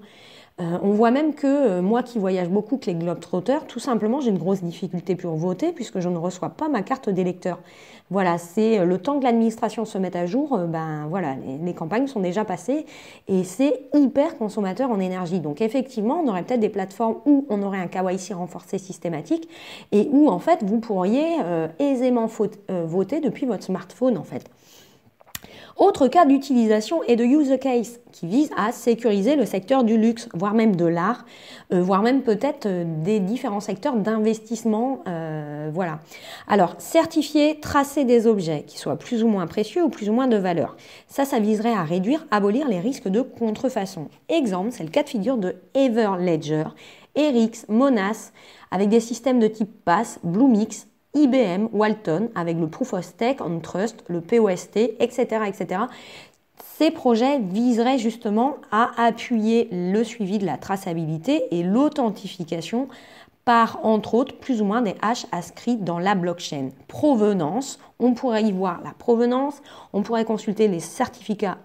euh, on voit même que euh, moi qui voyage beaucoup, que les Globetrotters, tout simplement, j'ai une grosse difficulté pour voter puisque je ne reçois pas ma carte d'électeur. Voilà, c'est euh, le temps que l'administration se mette à jour, ben voilà, les, campagnes sont déjà passées et c'est hyper consommateur en énergie. Donc effectivement, on aurait peut-être des plateformes où on aurait un KYC renforcé systématique et où en fait vous pourriez aisément voter depuis votre smartphone en fait. Autre cas d'utilisation est de use case, qui vise à sécuriser le secteur du luxe, voire même de l'art, euh, voire même peut-être euh, des différents secteurs d'investissement. Euh, voilà. Alors, certifier, tracer des objets qui soient plus ou moins précieux ou plus ou moins de valeur. Ça, ça viserait à réduire, abolir les risques de contrefaçon. Exemple, c'est le cas de figure de Everledger, Erix, Monas, avec des systèmes de type PASS, Bluemix, IBM, Walton, avec le Proof of Stake on Trust, le POST, etc. etc. Ces projets viseraient justement à appuyer le suivi de la traçabilité et l'authentification par, entre autres, plus ou moins des haches inscrits dans la blockchain. Provenance, on pourrait y voir la provenance, on pourrait consulter les certificats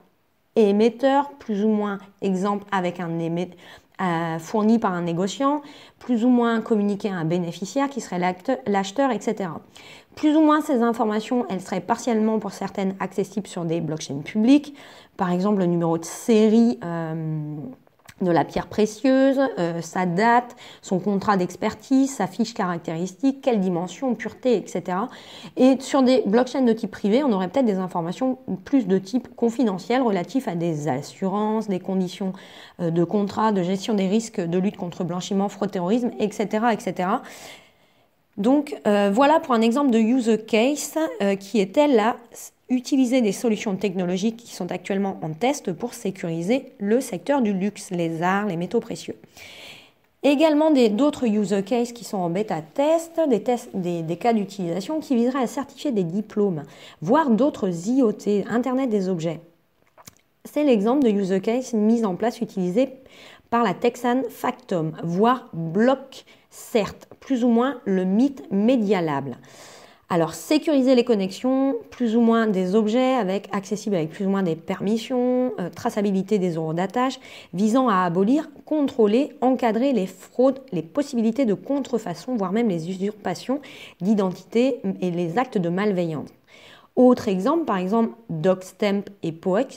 émetteurs, plus ou moins exemple avec un, émetteur, euh, fourni par un négociant, plus ou moins communiqué à un bénéficiaire qui serait l'acheteur, etc. Plus ou moins ces informations, elles seraient partiellement pour certaines accessibles sur des blockchains publiques, par exemple le numéro de série. Euh, de la pierre précieuse, euh, sa date, son contrat d'expertise, sa fiche caractéristique, quelle dimension, pureté, etc. Et sur des blockchains de type privé, on aurait peut-être des informations plus de type confidentiel relatifs à des assurances, des conditions euh, de contrat, de gestion des risques de lutte contre blanchiment, fraude, terrorisme, etc. etc. Donc euh, voilà pour un exemple de use case qui était la utiliser des solutions technologiques qui sont actuellement en test pour sécuriser le secteur du luxe, les arts, les métaux précieux. Également d'autres user cases qui sont en bêta test, des, cas d'utilisation qui viseraient à certifier des diplômes, voire d'autres IoT, Internet des objets. C'est l'exemple de user case mise en place utilisé par la Texan Factum, voire Block, Cert, plus ou moins le mythe médialable. Alors sécuriser les connexions, plus ou moins des objets avec accessibles avec plus ou moins des permissions, euh, traçabilité des euros d'attache, visant à abolir, contrôler, encadrer les fraudes, les possibilités de contrefaçon, voire même les usurpations d'identité et les actes de malveillance. Autre exemple, par exemple, DocStamp et POEX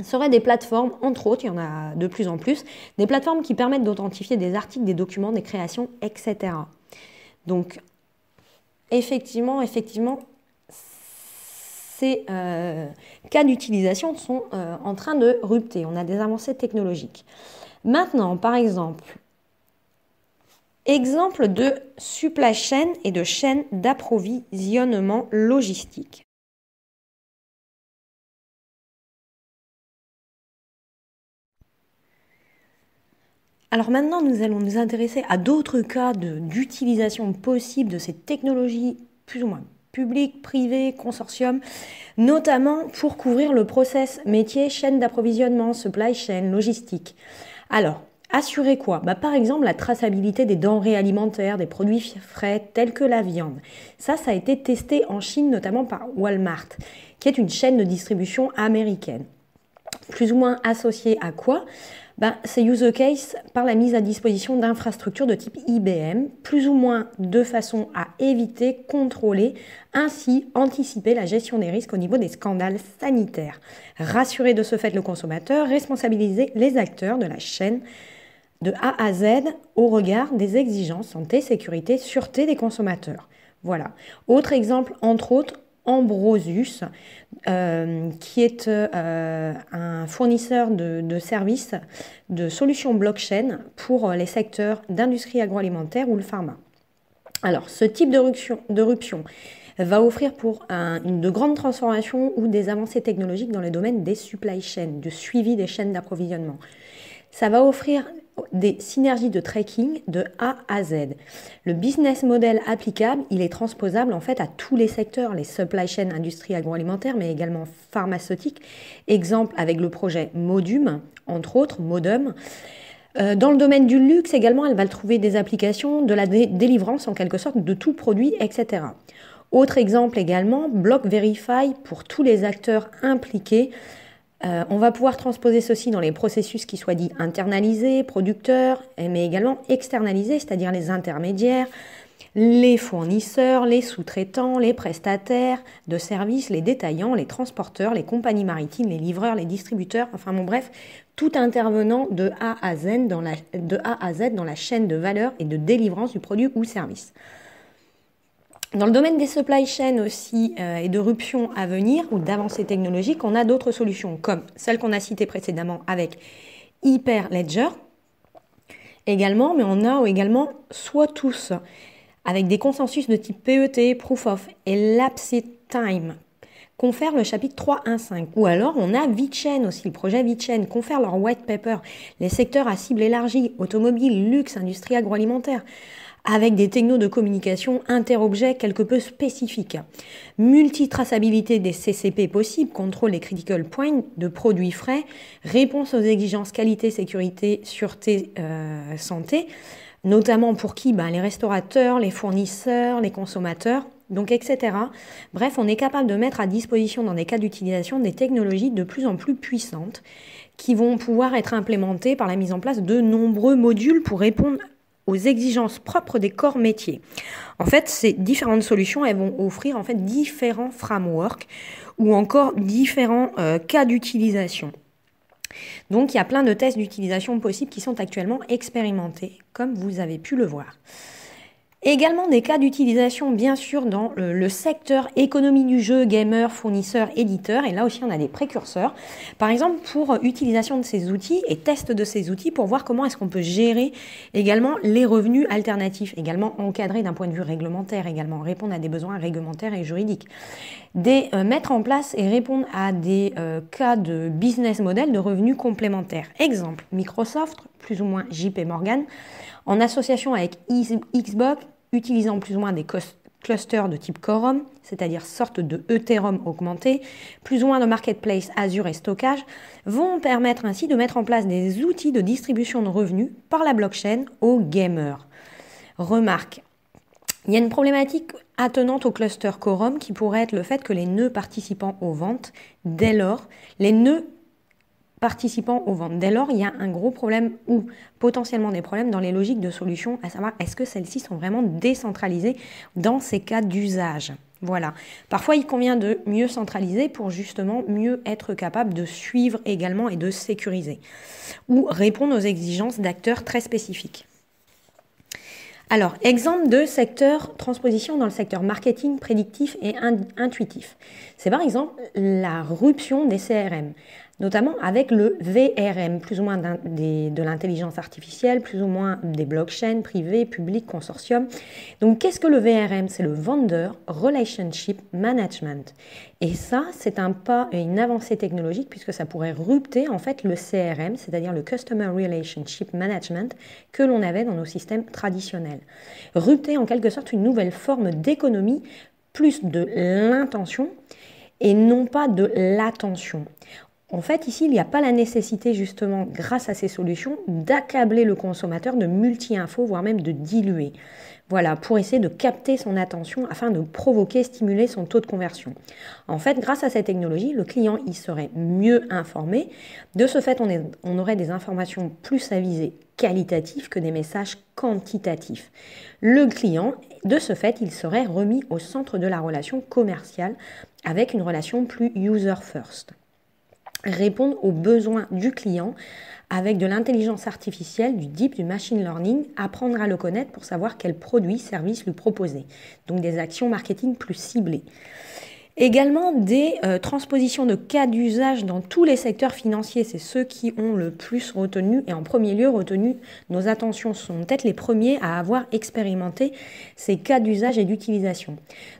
seraient des plateformes, entre autres, il y en a de plus en plus, des plateformes qui permettent d'authentifier des articles, des documents, des créations, etc. Donc, effectivement, effectivement, ces euh, cas d'utilisation sont euh, en train de rupter. On a des avancées technologiques. Maintenant, par exemple, exemple de supply chain et de chaîne d'approvisionnement logistique. Alors maintenant, nous allons nous intéresser à d'autres cas d'utilisation possible de ces technologies plus ou moins publiques, privées, consortium, notamment pour couvrir le process métier, chaîne d'approvisionnement, supply chain, logistique. Alors, assurer quoi bah, Par exemple, la traçabilité des denrées alimentaires, des produits frais tels que la viande. Ça, ça a été testé en Chine, notamment par Walmart, qui est une chaîne de distribution américaine. Plus ou moins associée à quoi ben, ces use user case par la mise à disposition d'infrastructures de type IBM, plus ou moins de façon à éviter, contrôler, ainsi anticiper la gestion des risques au niveau des scandales sanitaires, rassurer de ce fait le consommateur, responsabiliser les acteurs de la chaîne de A à Z au regard des exigences santé, sécurité, sûreté des consommateurs. Voilà. Autre exemple, entre autres, Ambrosius, euh, qui est euh, un fournisseur de, services, de solutions blockchain pour euh, les secteurs d'industrie agroalimentaire ou le pharma. Alors, ce type de ruption, va offrir pour une de grandes transformations ou des avancées technologiques dans le domaine des supply chains, du suivi des chaînes d'approvisionnement. Ça va offrir des synergies de tracking de A à Z. Le business model applicable, il est transposable en fait à tous les secteurs, les supply chain, industrie agroalimentaire, mais également pharmaceutique. Exemple avec le projet Modum, entre autres, Modum. Euh, dans le domaine du luxe également, elle va trouver des applications, de la délivrance en quelque sorte de tout produit, etc. Autre exemple également, Block Verify pour tous les acteurs impliqués euh, on va pouvoir transposer ceci dans les processus qui soient dits internalisés, producteurs, mais également externalisés, c'est-à-dire les intermédiaires, les fournisseurs, les sous-traitants, les prestataires de services, les détaillants, les transporteurs, les compagnies maritimes, les livreurs, les distributeurs, enfin bon bref, tout intervenant de A à Z de a à Z dans la chaîne de valeur et de délivrance du produit ou service. Dans le domaine des supply chains aussi euh, et de ruptions à venir ou d'avancées technologiques, on a d'autres solutions comme celles qu'on a citées précédemment avec Hyperledger également, mais on a également soit tous avec des consensus de type PET, Proof of et Time confère le chapitre 315. Ou alors on a VitChain aussi, le projet VitChain confère leur white paper, les secteurs à cible élargie, automobile, luxe, industrie agroalimentaire avec des technos de communication interobjets quelque peu spécifiques. Multitraçabilité des CCP possibles, contrôle des critical points de produits frais, réponse aux exigences qualité, sécurité, sûreté, euh, santé, notamment pour qui ben, Les restaurateurs, les fournisseurs, les consommateurs donc etc. Bref, on est capable de mettre à disposition dans des cas d'utilisation des technologies de plus en plus puissantes qui vont pouvoir être implémentées par la mise en place de nombreux modules pour répondre aux exigences propres des corps métiers. En fait, ces différentes solutions, elles vont offrir en fait différents frameworks ou encore différents euh, cas d'utilisation. Donc, il y a plein de tests d'utilisation possibles qui sont actuellement expérimentés, comme vous avez pu le voir. Également des cas d'utilisation bien sûr dans le secteur économie du jeu, gamer, fournisseur, éditeur. Et là aussi on a des précurseurs. Par exemple pour euh, utilisation de ces outils et test de ces outils pour voir comment est-ce qu'on peut gérer également les revenus alternatifs, également encadrer d'un point de vue réglementaire, également répondre à des besoins réglementaires et juridiques. Des, euh, mettre en place et répondre à des euh, cas de business model de revenus complémentaires. Exemple, Microsoft, plus ou moins JP Morgan, en association avec Xbox, utilisant plus ou moins des clusters de type Quorum, c'est-à-dire sorte de Ethereum augmenté, plus ou moins de marketplace Azure et stockage, vont permettre ainsi de mettre en place des outils de distribution de revenus par la blockchain aux gamers. Remarque, il y a une problématique attenante au cluster Quorum qui pourrait être le fait que les nœuds participant aux ventes, dès lors, les nœuds participant aux ventes. Dès lors, il y a un gros problème ou potentiellement des problèmes dans les logiques de solution, à savoir est-ce que celles-ci sont vraiment décentralisées dans ces cas d'usage. Voilà. Parfois, il convient de mieux centraliser pour justement mieux être capable de suivre également et de sécuriser ou répondre aux exigences d'acteurs très spécifiques. Alors, exemple de secteur transposition dans le secteur marketing prédictif et intuitif. C'est par exemple la rupture des CRM notamment avec le VRM, plus ou moins de l'intelligence artificielle, plus ou moins des blockchains privés, publics, consortium. Donc qu'est-ce que le VRM C'est le Vendor Relationship Management. Et ça, c'est un pas et une avancée technologique puisque ça pourrait rupter en fait le CRM, c'est-à-dire le Customer Relationship Management que l'on avait dans nos systèmes traditionnels. Rupter en quelque sorte une nouvelle forme d'économie plus de l'intention et non pas de l'attention. En fait, ici, il n'y a pas la nécessité, justement, grâce à ces solutions, d'accabler le consommateur de multi-infos, voire même de diluer. Voilà, pour essayer de capter son attention afin de provoquer, stimuler son taux de conversion. En fait, grâce à cette technologie, le client y serait mieux informé. De ce fait, on, aurait des informations plus avisées qualitatives que des messages quantitatifs. Le client, de ce fait, il serait remis au centre de la relation commerciale avec une relation plus user first répondre aux besoins du client avec de l'intelligence artificielle, du deep, du machine learning, apprendre à le connaître pour savoir quels produits, services lui proposer. Donc des actions marketing plus ciblées. Également des euh, transpositions de cas d'usage dans tous les secteurs financiers. C'est ceux qui ont le plus retenu et en premier lieu retenu nos attentions sont peut-être les premiers à avoir expérimenté ces cas d'usage et d'utilisation.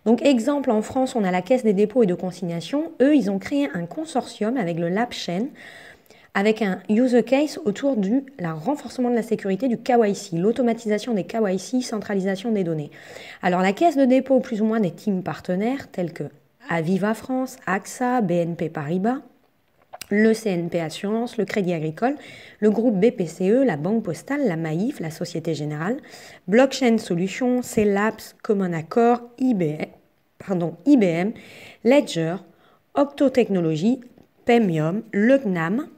Donc exemple, en France, on a la Caisse des dépôts et de consignations. Eux, ils ont créé un consortium avec le LabChain avec un user case autour du la renforcement de la sécurité du KYC, l'automatisation des KYC, centralisation des données. Alors la caisse de dépôt, plus ou moins des teams partenaires tels que Aviva France, AXA, BNP Paribas, le CNP Assurance, le Crédit Agricole, le groupe BPCE, la Banque Postale, la Maïf, la Société Générale, Blockchain Solutions, CELAPS, Common Accord, IBM, IBM Ledger, octo Pemium, le CNAM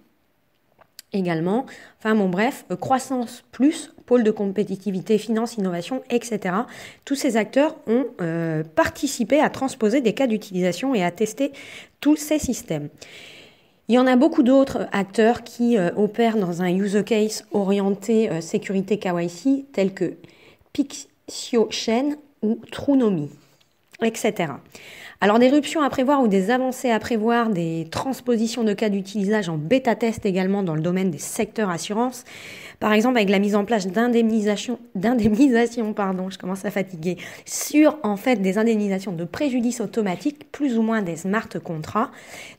également. Enfin bon bref, euh, croissance plus, pôle de compétitivité, finance, innovation, etc. Tous ces acteurs ont euh, participé à transposer des cas d'utilisation et à tester tous ces systèmes. Il y en a beaucoup d'autres euh, acteurs qui opèrent dans un user case orienté sécurité KYC, tels que Pixiochain ou Trunomi, etc. Alors des ruptions à prévoir ou des avancées à prévoir, des transpositions de cas d'utilisation en bêta-test également dans le domaine des secteurs assurance, par exemple avec la mise en place d'indemnisation, d'indemnisation pardon, je commence à fatiguer, sur en fait des indemnisations de préjudice automatique, plus ou moins des smart contrats.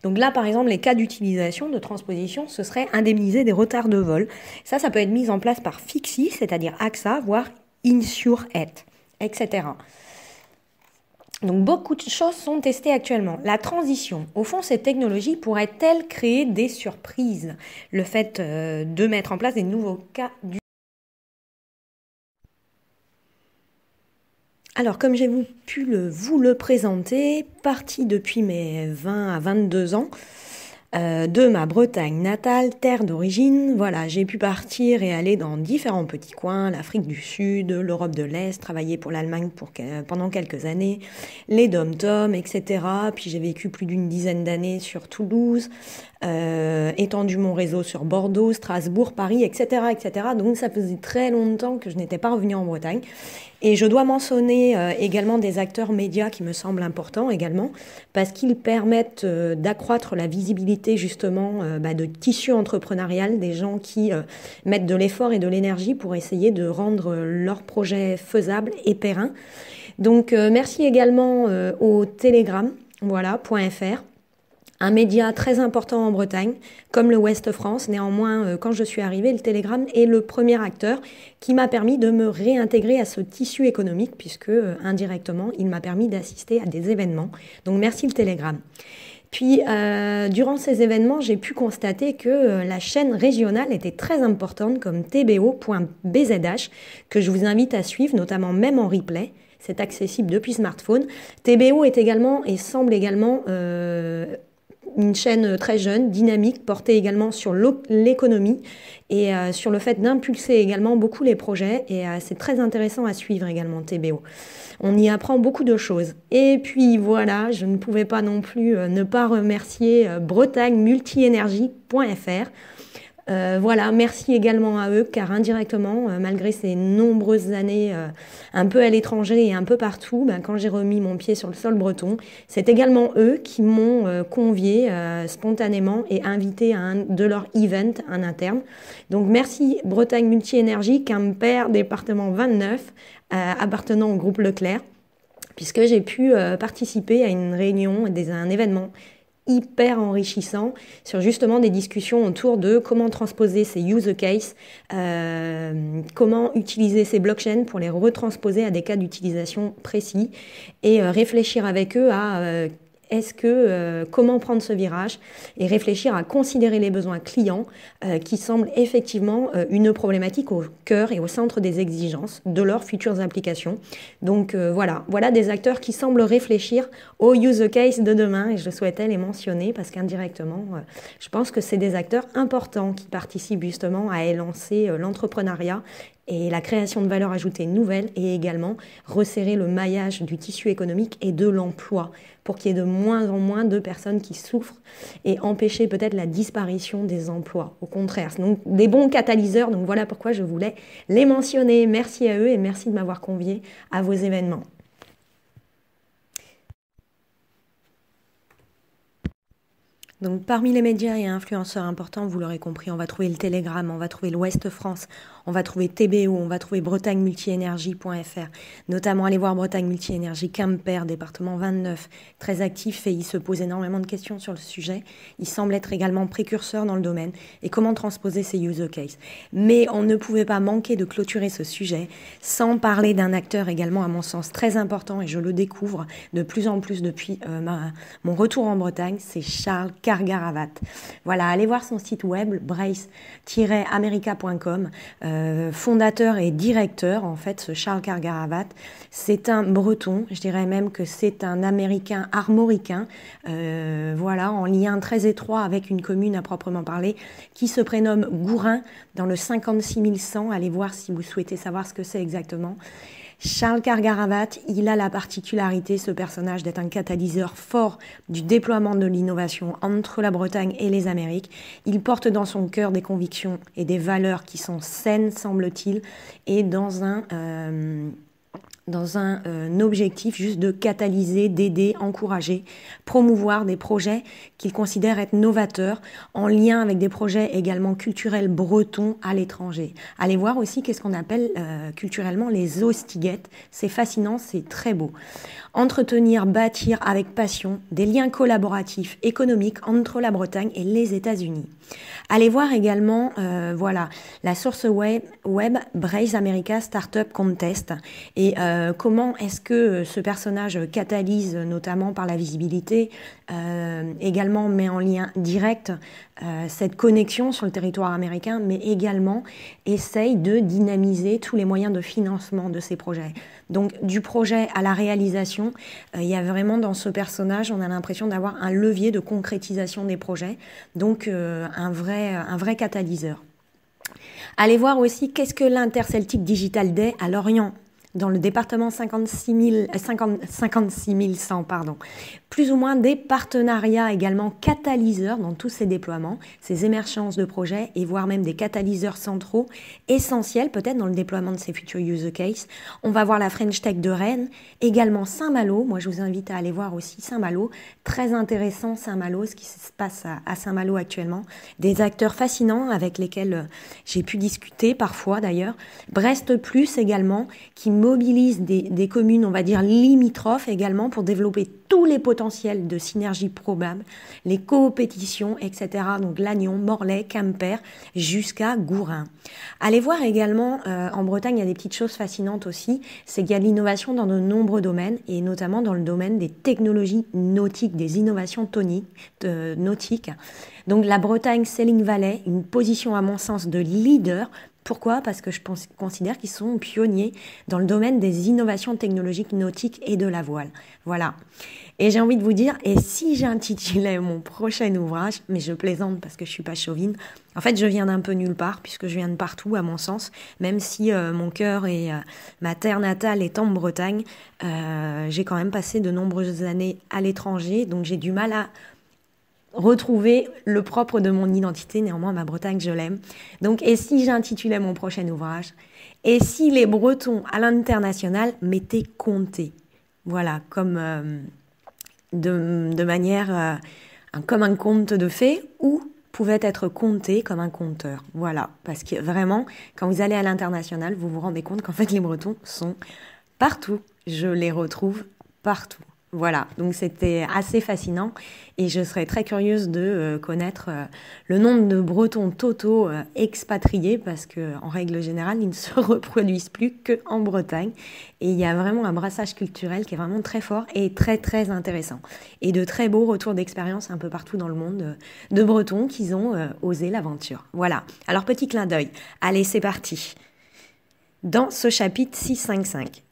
Donc là par exemple les cas d'utilisation, de transposition, ce serait indemniser des retards de vol. Ça, ça peut être mis en place par FIXI, c'est-à-dire AXA, voire INSURE-ET, etc. Donc beaucoup de choses sont testées actuellement. La transition, au fond, ces technologie pourrait-elle créer des surprises Le fait euh, de mettre en place des nouveaux cas du... Alors, comme j'ai pu le, vous le présenter, parti depuis mes 20 à 22 ans, euh, de ma Bretagne natale, terre d'origine. Voilà, j'ai pu partir et aller dans différents petits coins, l'Afrique du Sud, l'Europe de l'Est, travailler pour l'Allemagne pour, pendant quelques années, les dom tom etc. Puis j'ai vécu plus d'une dizaine d'années sur Toulouse, euh, étendu mon réseau sur Bordeaux, Strasbourg, Paris, etc., etc. Donc ça faisait très longtemps que je n'étais pas revenue en Bretagne. Et je dois mentionner euh, également des acteurs médias qui me semblent importants également, parce qu'ils permettent euh, d'accroître la visibilité justement bah, de tissu entrepreneurial des gens qui mettent de l'effort et de l'énergie pour essayer de rendre leurs projets faisables et périn. Donc merci également au Telegram, voilà, un média très important en Bretagne, comme le Ouest France. Néanmoins, euh, quand je suis arrivée, le Télégramme est le premier acteur qui m'a permis de me réintégrer à ce tissu économique, puisque euh, indirectement, il m'a permis d'assister à des événements. Donc merci le Télégramme. Puis, euh, durant ces événements, j'ai pu constater que la chaîne régionale était très importante comme tbo.bzh, que je vous invite à suivre, notamment même en replay. C'est accessible depuis smartphone. TBO est également et semble également une chaîne euh, très jeune, dynamique, portée également sur l'économie et euh, sur le fait d'impulser également beaucoup les projets. Et euh, c'est très intéressant à suivre également TBO. On y apprend beaucoup de choses. Et puis voilà, je ne pouvais pas non plus ne pas remercier bretagne bretagne-multiénergie.fr euh, voilà, merci également à eux car indirectement, euh, malgré ces nombreuses années euh, un peu à l'étranger et un peu partout, ben, quand j'ai remis mon pied sur le sol breton, c'est également eux qui m'ont convié spontanément et invité à un de leur event, un interne. Donc merci Bretagne Multi-Énergie, Quimper, département 29, appartenant au groupe Leclerc puisque j'ai pu participer à une réunion, à un événement hyper enrichissant sur justement des discussions autour de comment transposer ces use case, euh, comment utiliser ces blockchains pour les retransposer à des cas d'utilisation précis et euh, réfléchir avec eux à euh, est-ce que euh, comment prendre ce virage et réfléchir à considérer les besoins clients euh, qui semblent effectivement euh, une problématique au cœur et au centre des exigences de leurs futures applications. Donc voilà, voilà des acteurs qui semblent réfléchir au use case de demain et je souhaitais les mentionner parce qu'indirectement, je pense que c'est des acteurs importants qui participent justement à élancer l'entrepreneuriat et la création de valeur ajoutée nouvelle et également resserrer le maillage du tissu économique et de l'emploi pour qu'il y ait de moins en moins de personnes qui souffrent et empêcher peut-être la disparition des emplois. Au contraire, donc des bons catalyseurs. Donc voilà pourquoi je voulais les mentionner. Merci à eux et merci de m'avoir convié à vos événements. Donc parmi les médias et influenceurs importants, vous l'aurez compris, on va trouver le Télégramme, on va trouver l'Ouest France, on va trouver TBO, on va trouver bretagne-multiénergie.fr, notamment aller voir Bretagne Multiénergie, Camper, département 29, très actif et il se pose énormément de questions sur le sujet. Il semble être également précurseur dans le domaine et comment transposer ces user cases. Mais on ne pouvait pas manquer de clôturer ce sujet sans parler d'un acteur également, à mon sens, très important et je le découvre de plus en plus depuis euh, mon retour en Bretagne, c'est Charles Cargaravat. Voilà, allez voir son site web, brace-america.com. Euh, fondateur et directeur, en fait, ce Charles Cargaravat. C'est un breton, je dirais même que c'est un américain armoricain, euh, voilà, en lien très étroit avec une commune à proprement parler, qui se prénomme Gourin, dans le 56100. Allez voir si vous souhaitez savoir ce que c'est exactement. Charles Cargaravat, il a la particularité, ce personnage, d'être un catalyseur fort du déploiement de l'innovation entre la Bretagne et les Amériques. Il porte dans son cœur des convictions et des valeurs qui sont saines, semble-t-il, et dans un... Euh, dans un euh, objectif juste de catalyser, d'aider, encourager, promouvoir des projets qu'ils considèrent être novateurs, en lien avec des projets également culturels bretons à l'étranger. Allez voir aussi qu'est-ce qu'on appelle euh, culturellement les hostiguettes. C'est fascinant, c'est très beau. Entretenir, bâtir avec passion des liens collaboratifs, économiques entre la Bretagne et les États-Unis. Allez voir également, euh, voilà, la source web, web America Startup Contest et euh, comment est-ce que euh, ce personnage catalyse, euh, notamment par la visibilité, également met en lien direct cette connexion sur le territoire américain, mais également essaye de dynamiser tous les moyens de financement de ces projets. Donc du projet à la réalisation, il y a vraiment dans ce personnage, on a l'impression d'avoir un levier de concrétisation des projets, donc un, vrai, un vrai catalyseur. Allez voir aussi qu'est-ce que l'Interceltic Digital Day à Lorient dans le département 56, 100, euh, pardon, plus ou moins des partenariats également catalyseurs dans tous ces déploiements, ces émergences de projets et voire même des catalyseurs centraux essentiels peut-être dans le déploiement de ces futurs user cases. On va voir la French Tech de Rennes, également Saint-Malo. Moi, je vous invite à aller voir aussi Saint-Malo. Très intéressant Saint-Malo, ce qui se passe à, Saint-Malo actuellement. Des acteurs fascinants avec lesquels euh, j'ai pu discuter parfois d'ailleurs. Brest Plus également, qui mobilise des, communes, on va dire, limitrophes également pour développer tous les potentiels de synergie probable, les coopétitions, etc. Donc Lannion, Morlaix, Quimper, jusqu'à Gourin. Allez voir également, euh, en Bretagne, il y a des petites choses fascinantes aussi, c'est qu'il y a de l'innovation dans de nombreux domaines, et notamment dans le domaine des technologies nautiques, des innovations toniques, euh, nautiques. Donc la Bretagne Selling Valley, une position à mon sens de leader pourquoi Parce que je considère qu'ils sont pionniers dans le domaine des innovations technologiques nautiques et de la voile. Voilà. Et j'ai envie de vous dire, et si j'intitulais mon prochain ouvrage, mais je plaisante parce que je suis pas chauvine, en fait je viens d'un peu nulle part, puisque je viens de partout à mon sens, même si euh, mon cœur et euh, ma terre natale est en Bretagne, euh, j'ai quand même passé de nombreuses années à l'étranger, donc j'ai du mal à retrouver le propre de mon identité. Néanmoins, ma Bretagne, je l'aime. Donc, et si j'intitulais mon prochain ouvrage Et si les Bretons à l'international m'étaient comptés Voilà, comme euh, de, manière euh, comme un conte de fées ou pouvaient être compté comme un conteur Voilà, parce que vraiment, quand vous allez à l'international, vous vous rendez compte qu'en fait, les Bretons sont partout. Je les retrouve partout. Voilà, donc c'était assez fascinant et je serais très curieuse de euh, connaître euh, le nombre de Bretons totaux euh, expatriés parce que en règle générale, ils ne se reproduisent plus qu'en Bretagne et il y a vraiment un brassage culturel qui est vraiment très fort et très très intéressant et de très beaux retours d'expérience un peu partout dans le monde de Bretons qui ont osé l'aventure. Voilà. Alors petit clin d'œil. Allez, c'est parti. Dans ce chapitre 655,